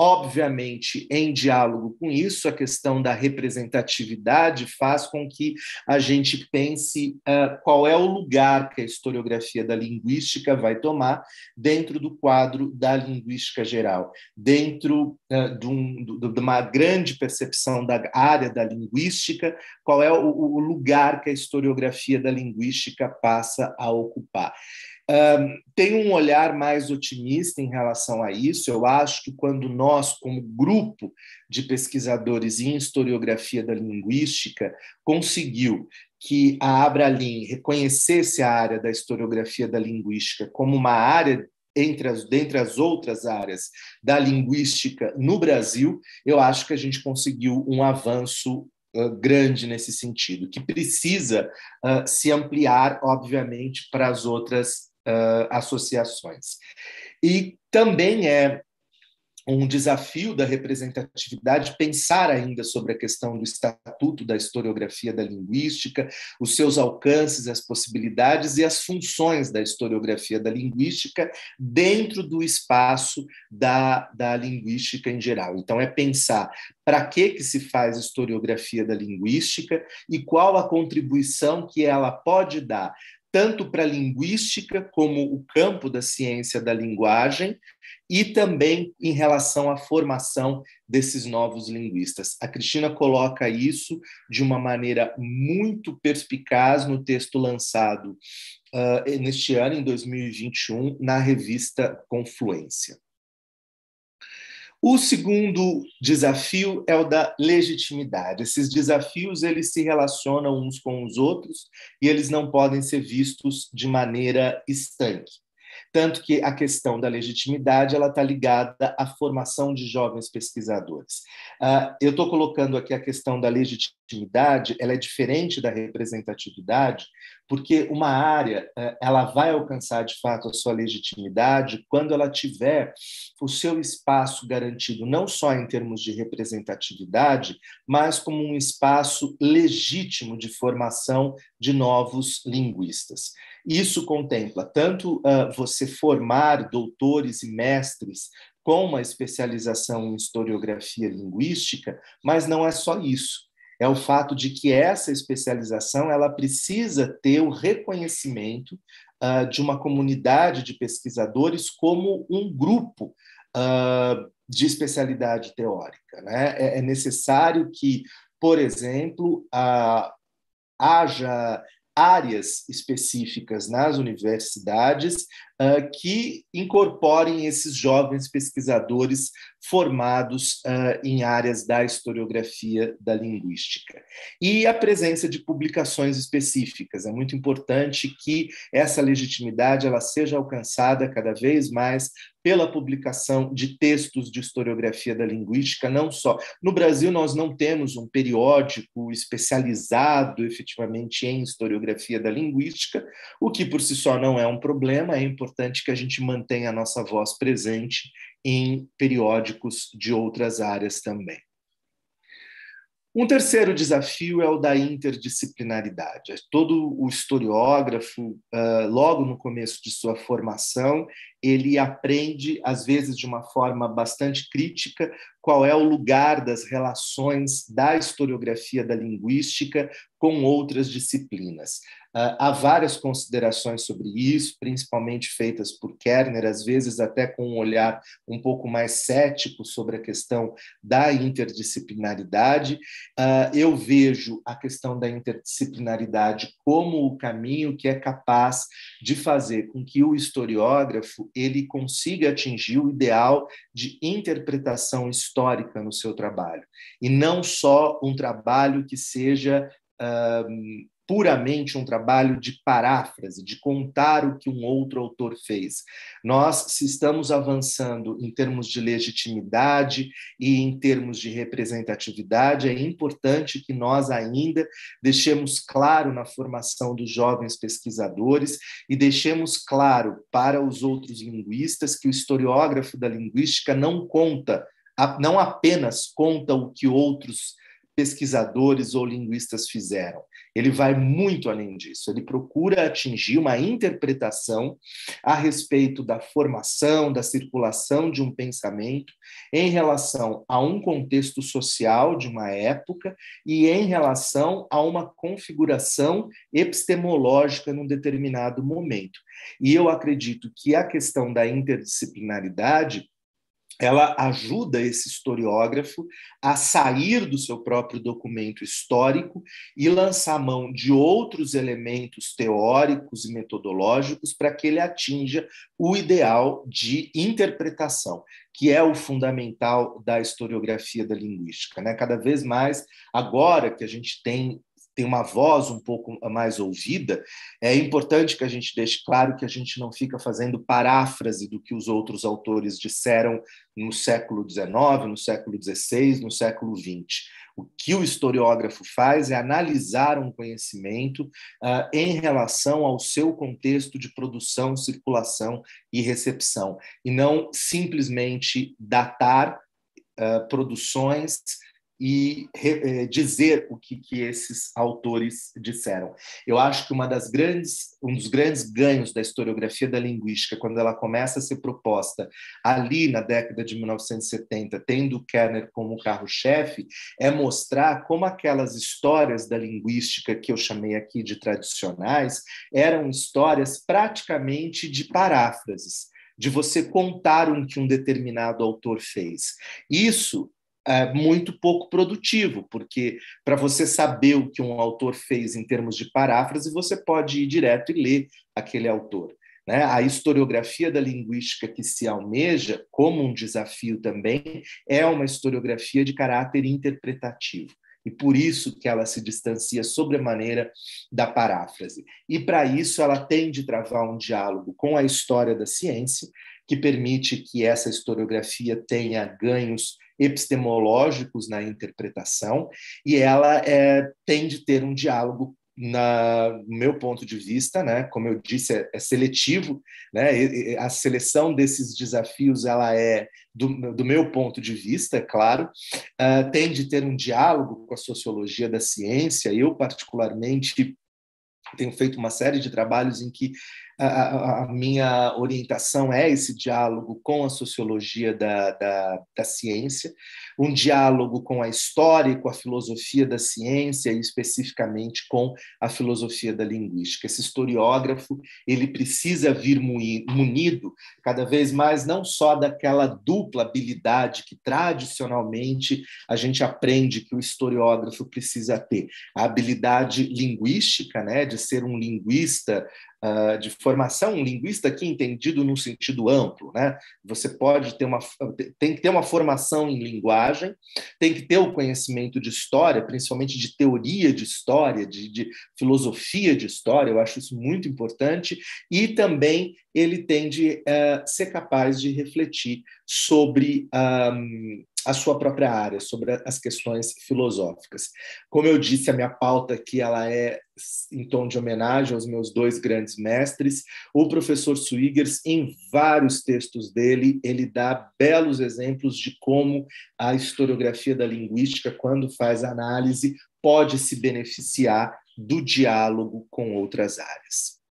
Obviamente, em diálogo com isso, a questão da representatividade faz com que a gente pense uh, qual é o lugar que a historiografia da linguística vai tomar dentro do quadro da linguística geral, dentro uh, de, um, de, uma grande percepção da área da linguística, qual é o, o lugar que a historiografia da linguística passa a ocupar tem um olhar mais otimista em relação a isso. Eu acho que quando nós, como grupo de pesquisadores em historiografia da linguística, conseguiu que a Abralim reconhecesse a área da historiografia da linguística como uma área entre as, dentre as outras áreas da linguística no Brasil, eu acho que a gente conseguiu um avanço grande nesse sentido, que precisa uh, se ampliar, obviamente, para as outras uh, associações. E também é um desafio da representatividade pensar ainda sobre a questão do estatuto da historiografia da linguística, os seus alcances, as possibilidades e as funções da historiografia da linguística dentro do espaço da, da linguística em geral. Então, é pensar para que, que se faz historiografia da linguística e qual a contribuição que ela pode dar tanto para a linguística como o campo da ciência da linguagem e também em relação à formação desses novos linguistas. A Cristina coloca isso de uma maneira muito perspicaz no texto lançado uh, neste ano, em 2021, na revista Confluência. O segundo desafio é o da legitimidade. Esses desafios eles se relacionam uns com os outros e eles não podem ser vistos de maneira estanque tanto que a questão da legitimidade ela está ligada à formação de jovens pesquisadores. Ah, eu estou colocando aqui a questão da legitimidade, ela é diferente da representatividade, porque uma área é, ela vai alcançar de fato a sua legitimidade quando ela tiver o seu espaço garantido não só em termos de representatividade, mas como um espaço legítimo de formação de novos linguistas. Isso contempla tanto uh, você formar doutores e mestres com uma especialização em historiografia linguística, mas não é só isso. É o fato de que essa especialização ela precisa ter o reconhecimento uh, de uma comunidade de pesquisadores como um grupo uh, de especialidade teórica. Né? É, é necessário que, por exemplo, uh, haja áreas específicas nas universidades uh, que incorporem esses jovens pesquisadores formados uh, em áreas da historiografia da linguística. E a presença de publicações específicas. É muito importante que essa legitimidade ela seja alcançada cada vez mais pela publicação de textos de historiografia da linguística, não só. No Brasil, nós não temos um periódico especializado efetivamente em historiografia da linguística, o que por si só não é um problema, é importante que a gente mantenha a nossa voz presente em periódicos de outras áreas também. Um terceiro desafio é o da interdisciplinaridade. É todo o historiógrafo, ah, logo no começo de sua formação, ele aprende, às vezes de uma forma bastante crítica, qual é o lugar das relações da historiografia da linguística com outras disciplinas. Ah, há várias considerações sobre isso, principalmente feitas por Kerner, às vezes até com um olhar um pouco mais cético sobre a questão da interdisciplinaridade. Ah, eu vejo a questão da interdisciplinaridade como o caminho que é capaz de fazer com que o historiógrafo ele consiga atingir o ideal de interpretação histórica no seu trabalho e não só um trabalho que seja ah, puramente um trabalho de paráfrase, de contar o que um outro autor fez. Nós, se estamos avançando em termos de legitimidade e em termos de representatividade, é importante que nós ainda deixemos claro na formação dos jovens pesquisadores e deixemos claro para os outros linguistas que o historiógrafo da linguística não conta, não apenas conta o que outros pesquisadores ou linguistas fizeram. Ele vai muito além disso, ele procura atingir uma interpretação a respeito da formação, da circulação de um pensamento em relação a um contexto social de uma época e em relação a uma configuração epistemológica num determinado momento. E eu acredito que a questão da interdisciplinaridade ela ajuda esse historiógrafo a sair do seu próprio documento histórico e lançar mão de outros elementos teóricos e metodológicos para que ele atinja o ideal de interpretação, que é o fundamental da historiografia da linguística. Né? Cada vez mais, agora que a gente tem tem uma voz um pouco mais ouvida, é importante que a gente deixe claro que a gente não fica fazendo paráfrase do que os outros autores disseram no século XIX, no século XVI, no século XX. O que o historiógrafo faz é analisar um conhecimento uh, em relação ao seu contexto de produção, circulação e recepção, e não simplesmente datar uh, produções e re, é, dizer o que, que esses autores disseram. Eu acho que uma das grandes, um dos grandes ganhos da historiografia da linguística, quando ela começa a ser proposta ali na década de 1970, tendo Kerner como carro-chefe, é mostrar como aquelas histórias da linguística que eu chamei aqui de tradicionais eram histórias praticamente de paráfrases de você contar um que um determinado autor fez. Isso é, muito pouco produtivo, porque para você saber o que um autor fez em termos de paráfrase, você pode ir direto e ler aquele autor. Né? A historiografia da linguística que se almeja, como um desafio também, é uma historiografia de caráter interpretativo. E por isso que ela se distancia sobremaneira da paráfrase. E para isso ela tem de travar um diálogo com a história da ciência, que permite que essa historiografia tenha ganhos epistemológicos na interpretação, e ela é, tem de ter um diálogo na, no meu ponto de vista, né, como eu disse, é, é seletivo, né, e, a seleção desses desafios ela é, do, do meu ponto de vista, é claro, uh, tem de ter um diálogo com a sociologia da ciência. Eu, particularmente, tenho feito uma série de trabalhos em que a, a, minha orientação é esse diálogo com a sociologia da, da, da, ciência, um diálogo com a história e com a filosofia da ciência, e especificamente com a filosofia da linguística. Esse historiógrafo ele precisa vir munido cada vez mais não só daquela dupla habilidade que tradicionalmente a gente aprende que o historiógrafo precisa ter, a habilidade linguística, né, de ser um linguista ah, de formação, um linguista aqui entendido no sentido amplo, né? Você pode ter uma tem que ter uma formação em linguagem, tem que ter o conhecimento de história, principalmente de teoria de história, de, de filosofia de história. Eu acho isso muito importante e também ele tem de uh, ser capaz de refletir sobre ah, a sua própria área, sobre as questões filosóficas. Como eu disse, a minha pauta aqui ela é em tom de homenagem aos meus dois grandes mestres. O professor Swiggers, em vários textos dele, ele dá belos exemplos de como a historiografia da linguística, quando faz análise, pode se beneficiar do diálogo com outras áreas.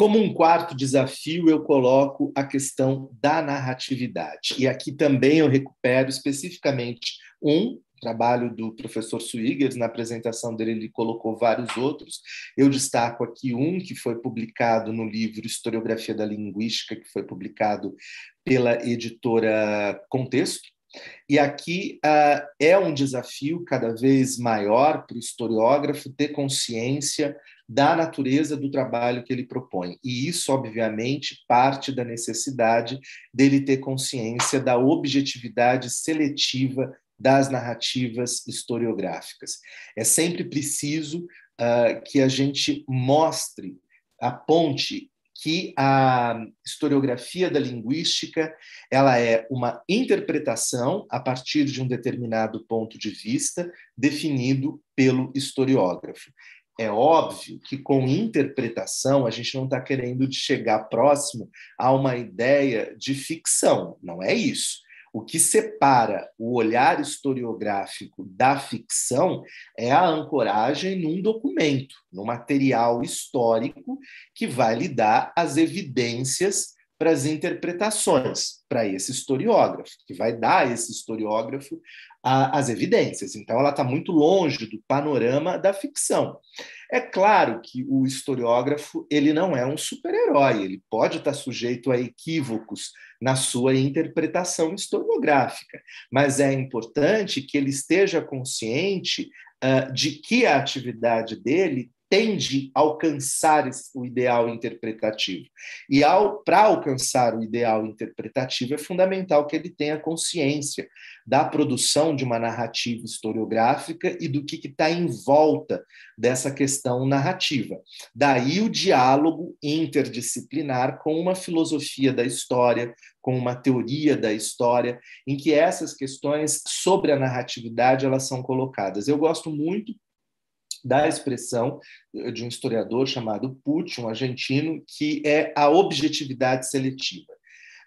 Como um quarto desafio, eu coloco a questão da narratividade. E aqui também eu recupero especificamente um trabalho do professor Swigers, na apresentação dele ele colocou vários outros. Eu destaco aqui um que foi publicado no livro Historiografia da Linguística, que foi publicado pela editora Contexto, e aqui uh, é um desafio cada vez maior para o historiógrafo ter consciência da natureza do trabalho que ele propõe. E isso, obviamente, parte da necessidade dele ter consciência da objetividade seletiva das narrativas historiográficas. É sempre preciso uh, que a gente mostre, aponte que a historiografia da linguística ela é uma interpretação a partir de um determinado ponto de vista definido pelo historiógrafo é óbvio que com interpretação a gente não está querendo chegar próximo a uma ideia de ficção, não é isso. O que separa o olhar historiográfico da ficção é a ancoragem num documento, num material histórico que vai lhe dar as evidências para as interpretações, para esse historiógrafo, que vai dar a esse historiógrafo a, as evidências. Então, ela está muito longe do panorama da ficção. É claro que o historiógrafo ele não é um super-herói, ele pode estar tá sujeito a equívocos na sua interpretação historiográfica, mas é importante que ele esteja consciente uh, de que a atividade dele tende a alcançar o ideal interpretativo. E para alcançar o ideal interpretativo, é fundamental que ele tenha consciência da produção de uma narrativa historiográfica e do que está em volta dessa questão narrativa. Daí o diálogo interdisciplinar com uma filosofia da história, com uma teoria da história, em que essas questões sobre a narratividade elas são colocadas. Eu gosto muito da expressão eh, de um historiador chamado Pucci, um argentino, que é a objetividade seletiva.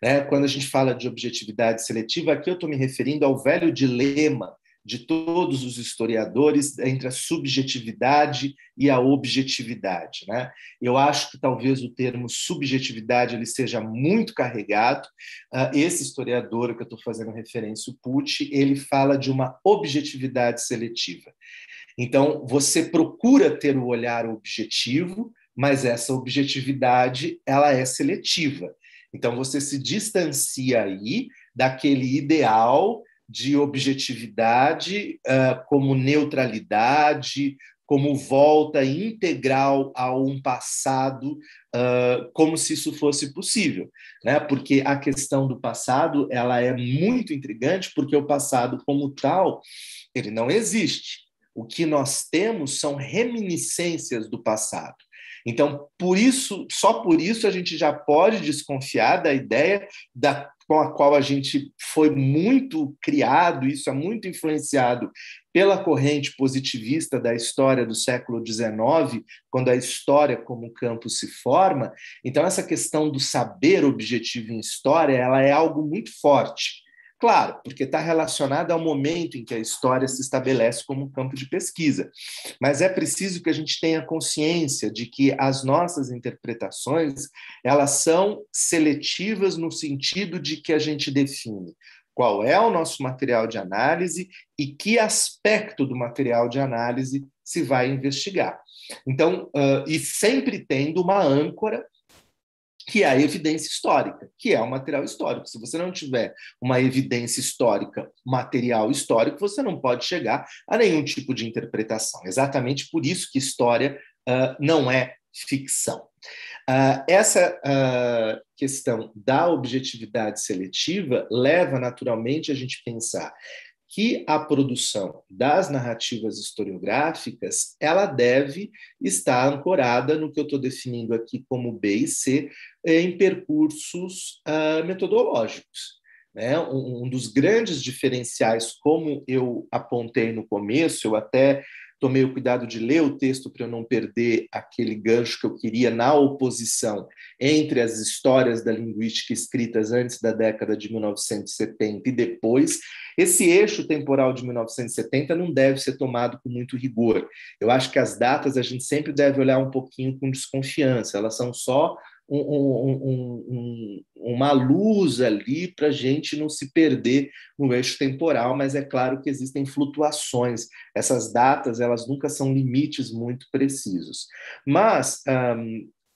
Né? Quando a gente fala de objetividade seletiva, aqui eu estou me referindo ao velho dilema de todos os historiadores entre a subjetividade e a objetividade. Né? Eu acho que talvez o termo subjetividade ele seja muito carregado. Ah, esse historiador que eu estou fazendo referência, o Pucci, ele fala de uma objetividade seletiva. Então, você procura ter o olhar objetivo, mas essa objetividade ela é seletiva. Então, você se distancia aí daquele ideal de objetividade uh, como neutralidade, como volta integral a um passado, uh, como se isso fosse possível, né? Porque a questão do passado ela é muito intrigante, porque o passado como tal ele não existe o que nós temos são reminiscências do passado. Então, por isso, só por isso a gente já pode desconfiar da ideia da, com a qual a gente foi muito criado, isso é muito influenciado pela corrente positivista da história do século XIX, quando a história como campo se forma. Então, essa questão do saber objetivo em história, ela é algo muito forte. Claro, porque está relacionado ao momento em que a história se estabelece como campo de pesquisa. Mas é preciso que a gente tenha consciência de que as nossas interpretações elas são seletivas no sentido de que a gente define qual é o nosso material de análise e que aspecto do material de análise se vai investigar. Então, uh, e sempre tendo uma âncora que é a evidência histórica, que é o material histórico. Se você não tiver uma evidência histórica, material histórico, você não pode chegar a nenhum tipo de interpretação. Exatamente por isso que história uh, não é ficção. Uh, essa uh, questão da objetividade seletiva leva naturalmente a gente pensar que a produção das narrativas historiográficas ela deve estar ancorada no que eu estou definindo aqui como B e C eh, em percursos uh, metodológicos. Né? Um, um, dos grandes diferenciais, como eu apontei no começo, eu até tomei o cuidado de ler o texto para eu não perder aquele gancho que eu queria na oposição entre as histórias da linguística escritas antes da década de 1970 e depois. Esse eixo temporal de 1970 não deve ser tomado com muito rigor. Eu acho que as datas a gente sempre deve olhar um pouquinho com desconfiança, elas são só um, um, um, uma luz ali para a gente não se perder no eixo temporal, mas é claro que existem flutuações. Essas datas elas nunca são limites muito precisos. Mas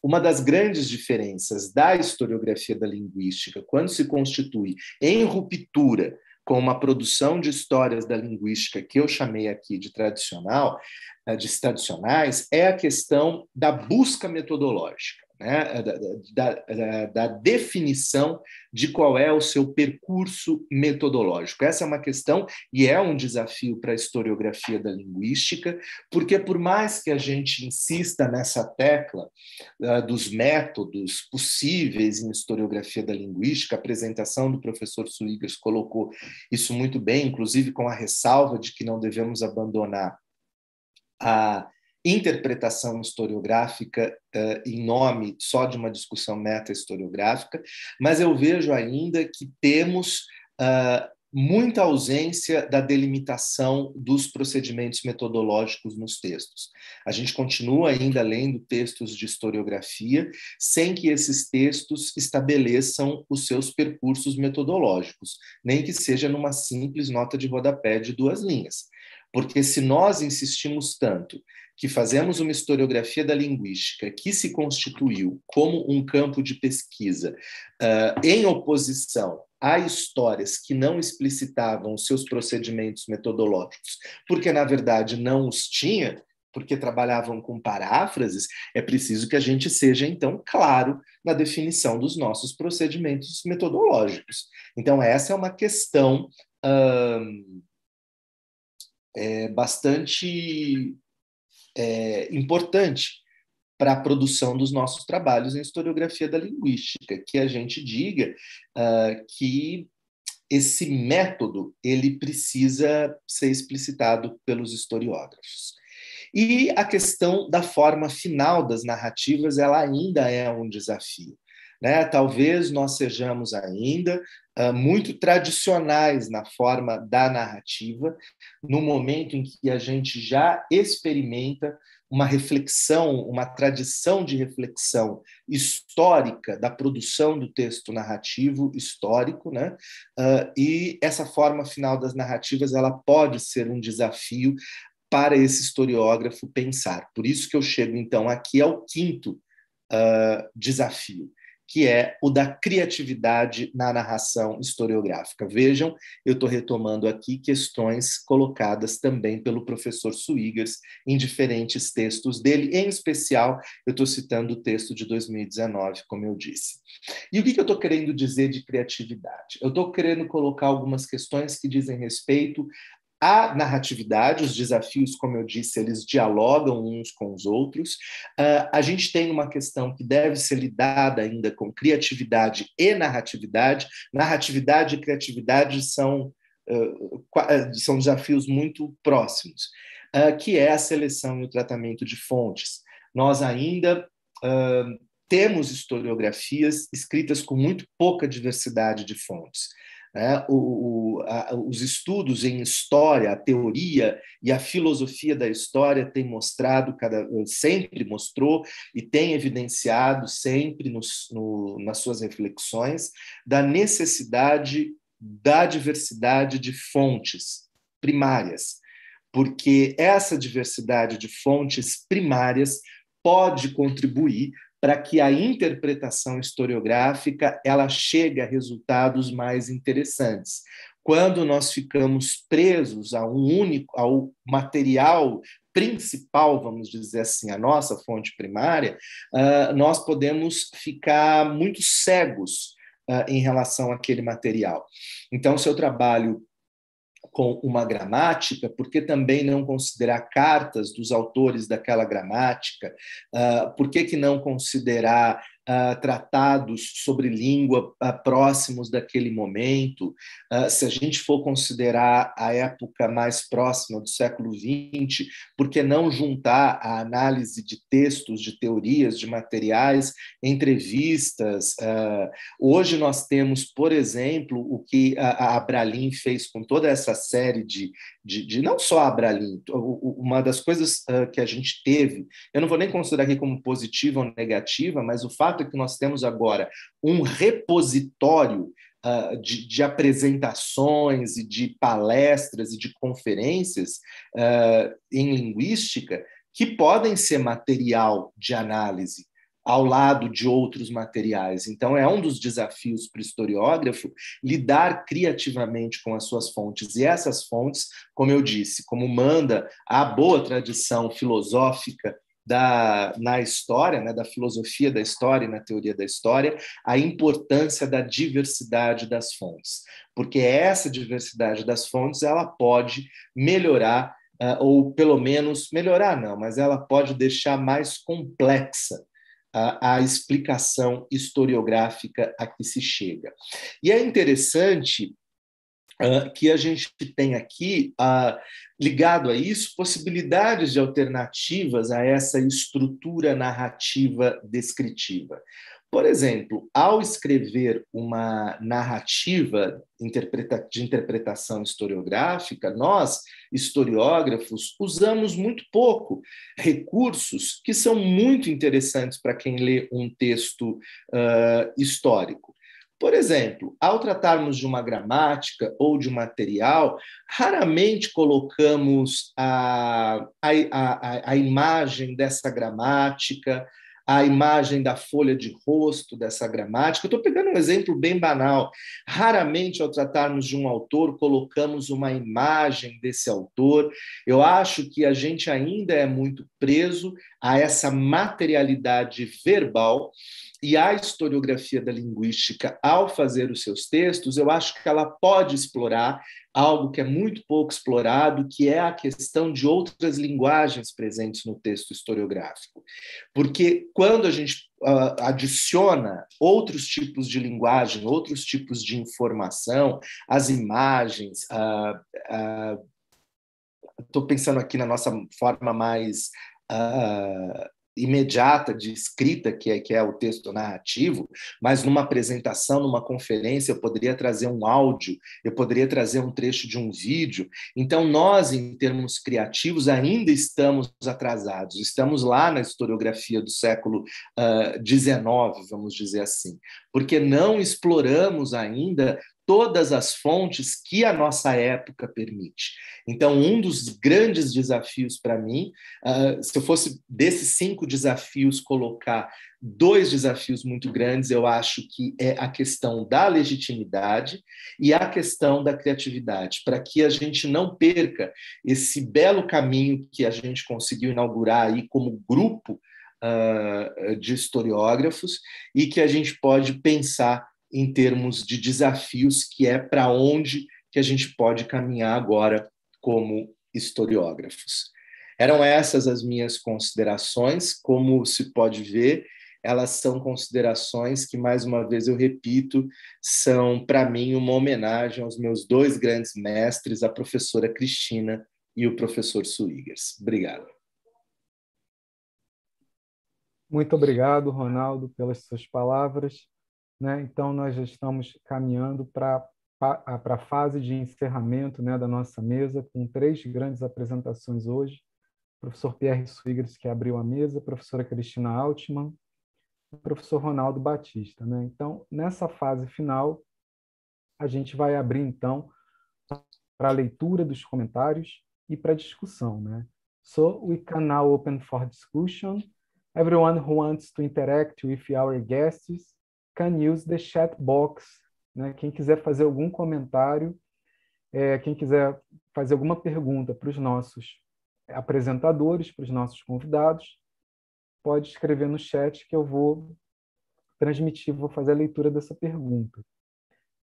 uma das grandes diferenças da historiografia da linguística, quando se constitui em ruptura com uma produção de histórias da linguística que eu chamei aqui de tradicional, eh, de tradicionais, é a questão da busca metodológica né, é da, da, da, definição de qual é o seu percurso metodológico. Essa é uma questão e é um desafio para a historiografia da linguística, porque por mais que a gente insista nessa tecla uh, dos métodos possíveis em historiografia da linguística, a apresentação do professor Suígas colocou isso muito bem, inclusive com a ressalva de que não devemos abandonar a interpretação historiográfica uh, em nome só de uma discussão meta-historiográfica, mas eu vejo ainda que temos uh, muita ausência da delimitação dos procedimentos metodológicos nos textos. A gente continua ainda lendo textos de historiografia sem que esses textos estabeleçam os seus percursos metodológicos, nem que seja numa simples nota de rodapé de duas linhas. Porque se nós insistimos tanto que fazemos uma historiografia da linguística que se constituiu como um campo de pesquisa uh, em oposição a histórias que não explicitavam seus procedimentos metodológicos, porque na verdade não os tinha, porque trabalhavam com paráfrases, é preciso que a gente seja então claro na definição dos nossos procedimentos metodológicos. Então essa é uma questão ah, é, bastante é, importante para a produção dos nossos trabalhos em historiografia da linguística, que a gente diga uh, que esse método ele precisa ser explicitado pelos historiógrafos. E a questão da forma final das narrativas, ela ainda é um desafio. Né? Talvez nós sejamos ainda uh, muito tradicionais na forma da narrativa, no momento em que a gente já experimenta uma reflexão, uma tradição de reflexão histórica da produção do texto narrativo histórico, né? Uh, e essa forma final das narrativas ela pode ser um desafio para esse historiógrafo pensar. Por isso que eu chego então aqui ao quinto uh, desafio, que é o da criatividade na narração historiográfica. Vejam, eu estou retomando aqui questões colocadas também pelo professor Suigas em diferentes textos dele, em especial eu estou citando o texto de 2019, como eu disse. E o que, que eu estou querendo dizer de criatividade? Eu estou querendo colocar algumas questões que dizem respeito a narratividade, os desafios, como eu disse, eles dialogam uns com os outros. Uh, a gente tem uma questão que deve ser lidada ainda com criatividade e narratividade. Narratividade e criatividade são, uh, são desafios muito próximos, uh, que é a seleção e o tratamento de fontes. Nós ainda temos historiografias escritas com muito pouca diversidade de fontes. Né? O, o, a, os estudos em história, a teoria e a filosofia da história têm mostrado, cada, sempre mostrou e tem evidenciado sempre nos, no, nas suas reflexões da necessidade da diversidade de fontes primárias, porque essa diversidade de fontes primárias pode contribuir para que a interpretação historiográfica ela chegue a resultados mais interessantes. Quando nós ficamos presos a um único, ao material principal, vamos dizer assim, a nossa fonte primária, ah, nós podemos ficar muito cegos ah, em relação àquele material. Então, se eu trabalho com uma gramática, por que também não considerar cartas dos autores daquela gramática? Uh, por que, que não considerar uh, tratados sobre língua uh, próximos daquele momento, uh, se a gente for considerar a época mais próxima do século XX, por que não juntar a análise de textos, de teorias, de materiais, entrevistas? hoje nós temos, por exemplo, o que a, a fez com toda essa série de de, de não só a Abralim, uma das coisas ah, que a gente teve, eu não vou nem considerar aqui como positiva ou negativa, mas o fato é que nós temos agora um repositório Uh, de, de, apresentações e de palestras e de conferências uh, em linguística que podem ser material de análise ao lado de outros materiais. Então, é um dos desafios para o historiógrafo lidar criativamente com as suas fontes. E essas fontes, como eu disse, como manda a boa tradição filosófica da, na história, né, da filosofia da história e na teoria da história, a importância da diversidade das fontes, porque essa diversidade das fontes ela pode melhorar, uh, ou pelo menos melhorar não, mas ela pode deixar mais complexa a explicação historiográfica a que se chega. E é interessante Uh, que a gente tem aqui, uh, ligado a isso, possibilidades de alternativas a essa estrutura narrativa descritiva. Por exemplo, ao escrever uma narrativa de interpretação historiográfica, nós, historiógrafos, usamos muito pouco recursos que são muito interessantes para quem lê um texto uh, histórico. Por exemplo, ao tratarmos de uma gramática ou de um material, raramente colocamos a, a, a, a imagem dessa gramática, a imagem da folha de rosto dessa gramática. Eu estou pegando um exemplo bem banal. Raramente, ao tratarmos de um autor, colocamos uma imagem desse autor. Eu acho que a gente ainda é muito preso a essa materialidade verbal. E a historiografia da linguística, ao fazer os seus textos, eu acho que ela pode explorar algo que é muito pouco explorado, que é a questão de outras linguagens presentes no texto historiográfico. Porque quando a gente uh, adiciona outros tipos de linguagem, outros tipos de informação, as imagens, estou uh, ah, ah, pensando aqui na nossa forma mais imediata de escrita, que é, que é o texto narrativo, mas numa apresentação, numa conferência, eu poderia trazer um áudio, eu poderia trazer um trecho de um vídeo. Então, nós, em termos criativos, ainda estamos atrasados, estamos lá na historiografia do século XIX, uh, ah, vamos dizer assim, porque não exploramos ainda todas as fontes que a nossa época permite. Então, um dos grandes desafios para mim, uh, se eu fosse desses cinco desafios colocar dois desafios muito grandes, eu acho que é a questão da legitimidade e a questão da criatividade, para que a gente não perca esse belo caminho que a gente conseguiu inaugurar aí como grupo uh, de historiógrafos e que a gente pode pensar em termos de desafios, que é para onde que a gente pode caminhar agora como historiógrafos. Eram essas as minhas considerações. Como se pode ver, elas são considerações que, mais uma vez, eu repito, são, para mim, uma homenagem aos meus dois grandes mestres, a professora Cristina e o professor Suigers. Obrigado. Muito obrigado, Ronaldo, pelas suas palavras. Né? Então, nós já estamos caminhando para a fase de encerramento né, da nossa mesa, com três grandes apresentações hoje. O professor Pierre Suigres, que abriu a mesa, a professora Cristina Altman, o professor Ronaldo Batista. Né? Então, nessa fase final, a gente vai abrir, então, para a leitura dos comentários e para a discussão. Né? So, we can now open for discussion. Everyone who wants to interact with our guests can use the chat box. Né? Quem quiser fazer algum comentário, é, quem quiser fazer alguma pergunta para os nossos apresentadores, para os nossos convidados, pode escrever no chat que eu vou transmitir, vou fazer a leitura dessa pergunta.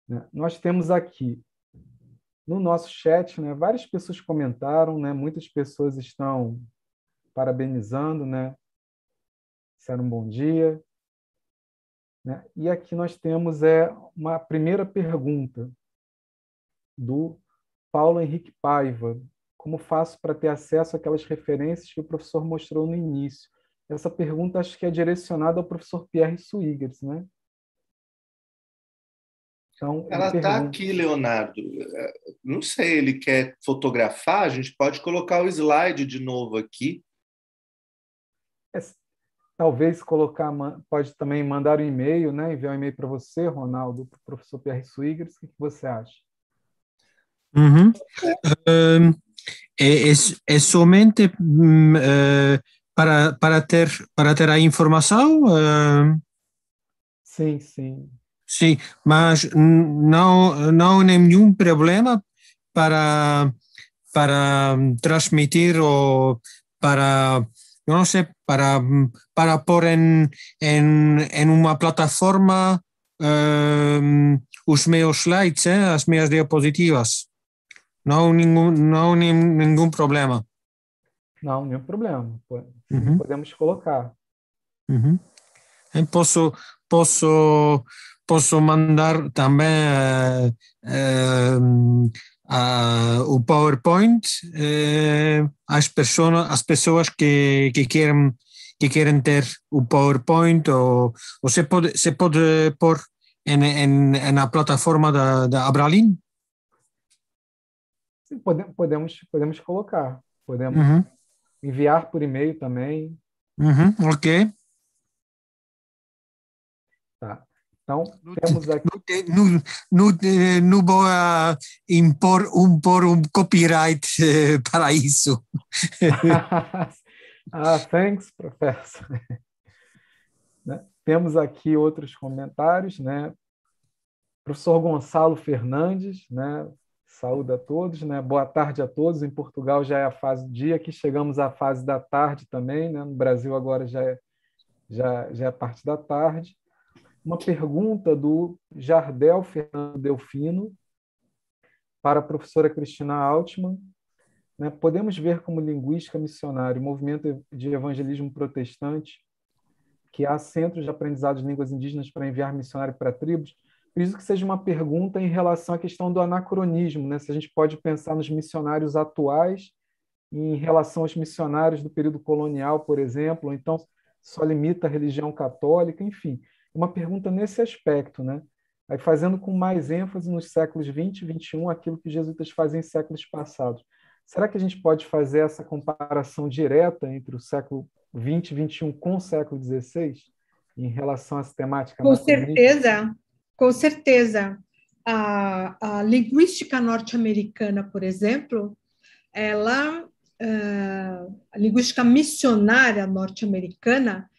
Né? Nós temos aqui no nosso chat, né, várias pessoas comentaram, né, muitas pessoas estão parabenizando, né, disseram bom dia, né? E aqui nós temos é uma primeira pergunta do Paulo Henrique Paiva. Como faço para ter acesso àquelas referências que o professor mostrou no início? Essa pergunta acho que é direcionada ao professor Pierre Suigers, né? Então, Ela está aqui, Leonardo. É, não sei, ele quer fotografar? A gente pode colocar o slide de novo aqui. É, talvez colocar, pode também mandar um e-mail, né? enviar um e-mail para você, Ronaldo, para o professor Pierre Swigers, o que você acha? Uhum. Um, é, é, é, somente uh, para, para, ter, para ter a informação? Uh... Sim, sim. Sim, mas não, não nenhum problema para, para hum, transmitir ou para yo no sé, para, para por en, en, en una plataforma ehm, os meus slides, eh, as minhas diapositivas. Não nenhum, não nenhum problema. Não, nenhum problema. Uhum. Podemos colocar. Uhum. Posso, posso, posso mandar também eh, ehm, ah, o PowerPoint eh, as às, persona, às pessoas que, que querem que querem ter o PowerPoint ou você pode você pode pôr em, em, na plataforma da, da Abralin? Sim, pode, podemos podemos colocar podemos uhum. enviar por e-mail também. Uhum, ok. Tá. Então, no, temos aqui. No, no, eh, não vou eh, impor um, por um copyright eh, para isso. [laughs] ah, thanks, professor. né? Temos aqui outros comentários, né? Professor Gonçalo Fernandes, né? Saúde a todos, né? Boa tarde a todos. Em Portugal já é a fase do dia, aqui chegamos à fase da tarde também, né? No Brasil agora já é, já, já é parte da tarde uma pergunta do Jardel Fernando Delfino para a professora Cristina Altman. Né? Podemos ver como linguística missionária movimento de evangelismo protestante que há centros de aprendizado de línguas indígenas para enviar missionário para tribos, preciso que seja uma pergunta em relação à questão do anacronismo, né? se a gente pode pensar nos missionários atuais em relação aos missionários do período colonial, por exemplo, ou então só limita a religião católica, enfim uma pergunta nesse aspecto, né? Aí fazendo com mais ênfase nos séculos 20 e 21 aquilo que os jesuítas fazem em séculos passados. Será que a gente pode fazer essa comparação direta entre o século 20 e 21 com o século 16 em relação a essa temática? Com certeza, com certeza. A, a linguística norte-americana, por exemplo, ela, a linguística missionária norte-americana,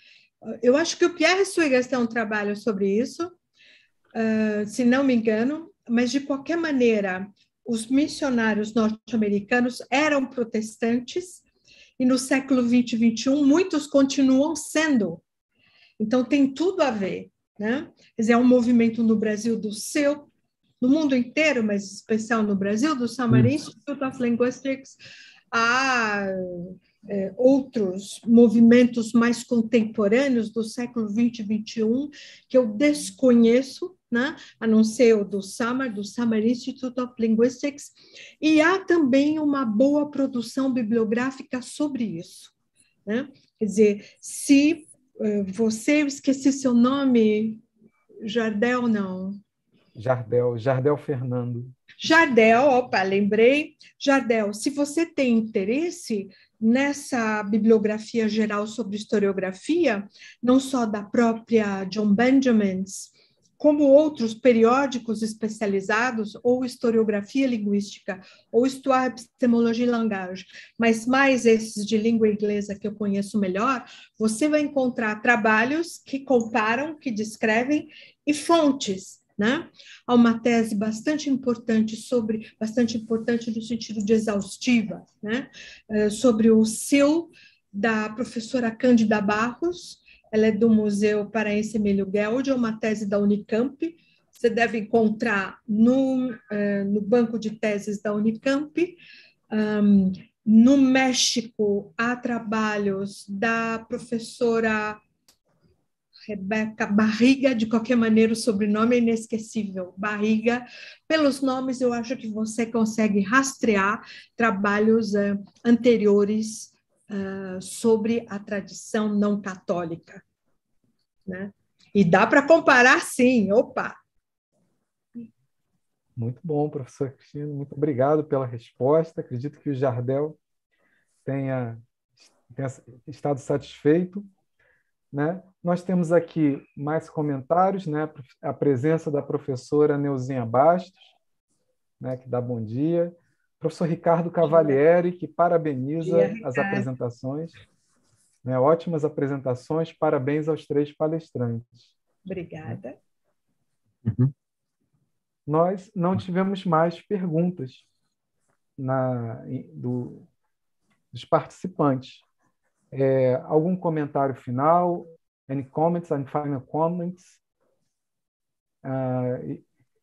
eu acho que o Pierre Suigas tem um trabalho sobre isso, uh, se não me engano, mas de qualquer maneira, os missionários norte-americanos eram protestantes e no século 20 e 21 muitos continuam sendo. Então tem tudo a ver, né? Quer dizer, é um movimento no Brasil do seu, no mundo inteiro, mas especial no Brasil do Samaritan Institute of Linguistics há é, outros movimentos mais contemporâneos do século 20 e 21 que eu desconheço, né? a não ser o do SAMAR, do SAMAR Institute of Linguistics, e há também uma boa produção bibliográfica sobre isso. Né? Quer dizer, se eh, você, eu esqueci seu nome, Jardel, não. Jardel, Jardel Fernando. Jardel, opa, lembrei. Jardel, se você tem interesse, nessa bibliografia geral sobre historiografia, não só da própria John Benjamins, como outros periódicos especializados, ou historiografia linguística, ou histoire epistemologie langage, mas mais esses de língua inglesa que eu conheço melhor, você vai encontrar trabalhos que comparam, que descrevem, e fontes né? Há uma tese bastante importante sobre, bastante importante no sentido de exaustiva, né? É, sobre o seu da professora Cândida Barros, ela é do Museu Paraense Emílio Geld, é uma tese da Unicamp, você deve encontrar no, é, no banco de teses da Unicamp. Um, no México, há trabalhos da professora Rebeca, barriga, de qualquer maneira, o sobrenome é inesquecível. Barriga, pelos nomes, eu acho que você consegue rastrear trabalhos uh, anteriores uh, sobre a tradição não católica. Né? E dá para comparar, sim. Opa! Muito bom, professor Cristino. Muito obrigado pela resposta. Acredito que o Jardel tenha, tenha estado satisfeito né? Nós temos aqui mais comentários, né? a presença da professora Neuzinha Bastos, né? que dá bom dia, professor Ricardo Cavalieri, que parabeniza dia, as apresentações. Né? Ótimas apresentações, parabéns aos três palestrantes. Obrigada. Uhum. Nós não tivemos mais perguntas na, do, dos participantes. É, algum comentário final? Any comments? Any final comments? Uh,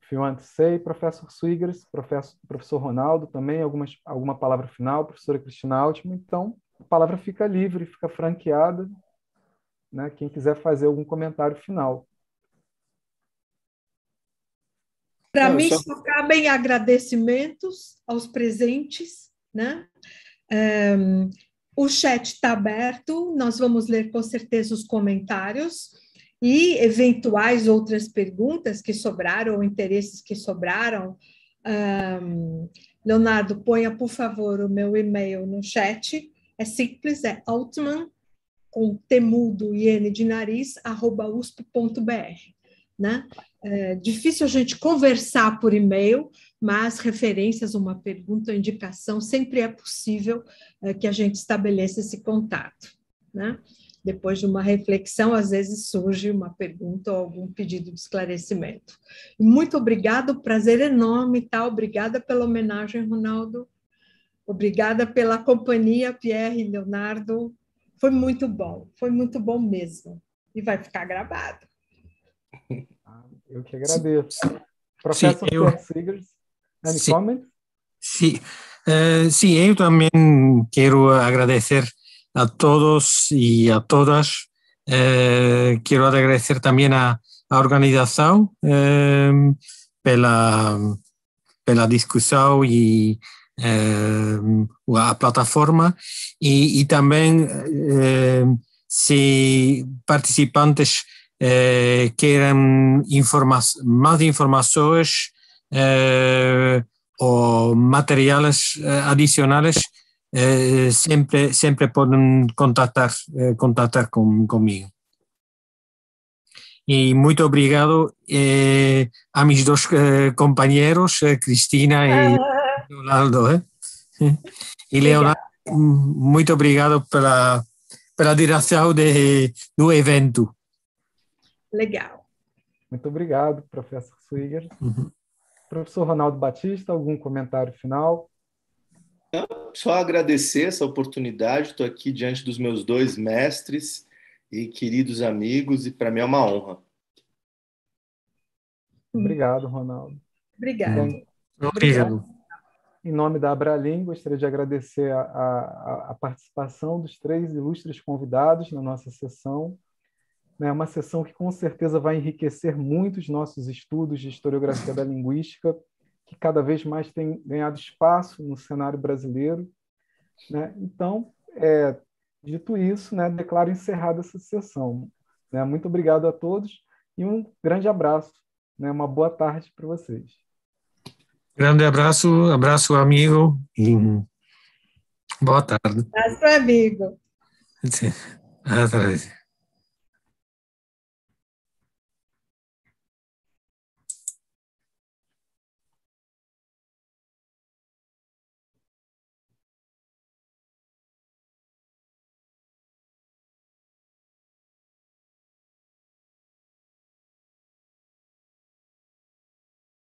if you want to say, Professor swiggers professor, professor Ronaldo também, algumas, alguma palavra final, professora Cristina Altman. Então, a palavra fica livre, fica franqueada. Né? Quem quiser fazer algum comentário final. Para é, mim, só... só cabem agradecimentos aos presentes, né? É, o chat está aberto, nós vamos ler com certeza os comentários e eventuais outras perguntas que sobraram, ou interesses que sobraram. Um, Leonardo, ponha, por favor, o meu e-mail no chat. É simples, é altman, com temudo e n de nariz, arroba usp.br. Né? É difícil a gente conversar por e-mail, mas referências, uma pergunta, indicação, sempre é possível é, que a gente estabeleça esse contato. Né? Depois de uma reflexão, às vezes surge uma pergunta ou algum pedido de esclarecimento. Muito obrigado, prazer enorme, tá? Obrigada pela homenagem, Ronaldo. Obrigada pela companhia, Pierre e Leonardo. Foi muito bom, foi muito bom mesmo. E vai ficar gravado. [laughs] Ah, eu que agradeço. Professor Sim, eu... Any sí. comment? Sí. Uh, sí, eh, yo también quiero agradecer a todos y a todas. Uh, quiero agradecer también a, organização organización pela, pela discussão e a plataforma e, também se participantes querem informa mais informações eh, o materiales eh, adicionales, eh, sempre sempre podem contactar, contactar com comigo E muito obrigado eh, a meus dois eh, companheiros, Cristina e [laughs] Leonardo. Eh? E [laughs] Leonardo, mm, muito obrigado pela, pela direção de, do evento. Legal. Muito obrigado, professor Swigger. Uhum. Professor Ronaldo Batista, algum comentário final? Só agradecer essa oportunidade. Estou aqui diante dos meus dois mestres e queridos amigos, e para mim é uma honra. Hum. Obrigado, Ronaldo. Obrigado. Então, Obrigado. Em nome da Abralim, gostaria de agradecer a, a, a participação dos três ilustres convidados na nossa sessão né, uma sessão que com certeza vai enriquecer muito os nossos estudos de historiografia da linguística, que cada vez mais tem ganhado espaço no cenário brasileiro. Né? Então, é, dito isso, né, declaro encerrada essa sessão. Né? Muito obrigado a todos e um grande abraço, né? uma boa tarde para vocês. Grande abraço, abraço amigo e boa tarde. Abraço amigo. [laughs] até mais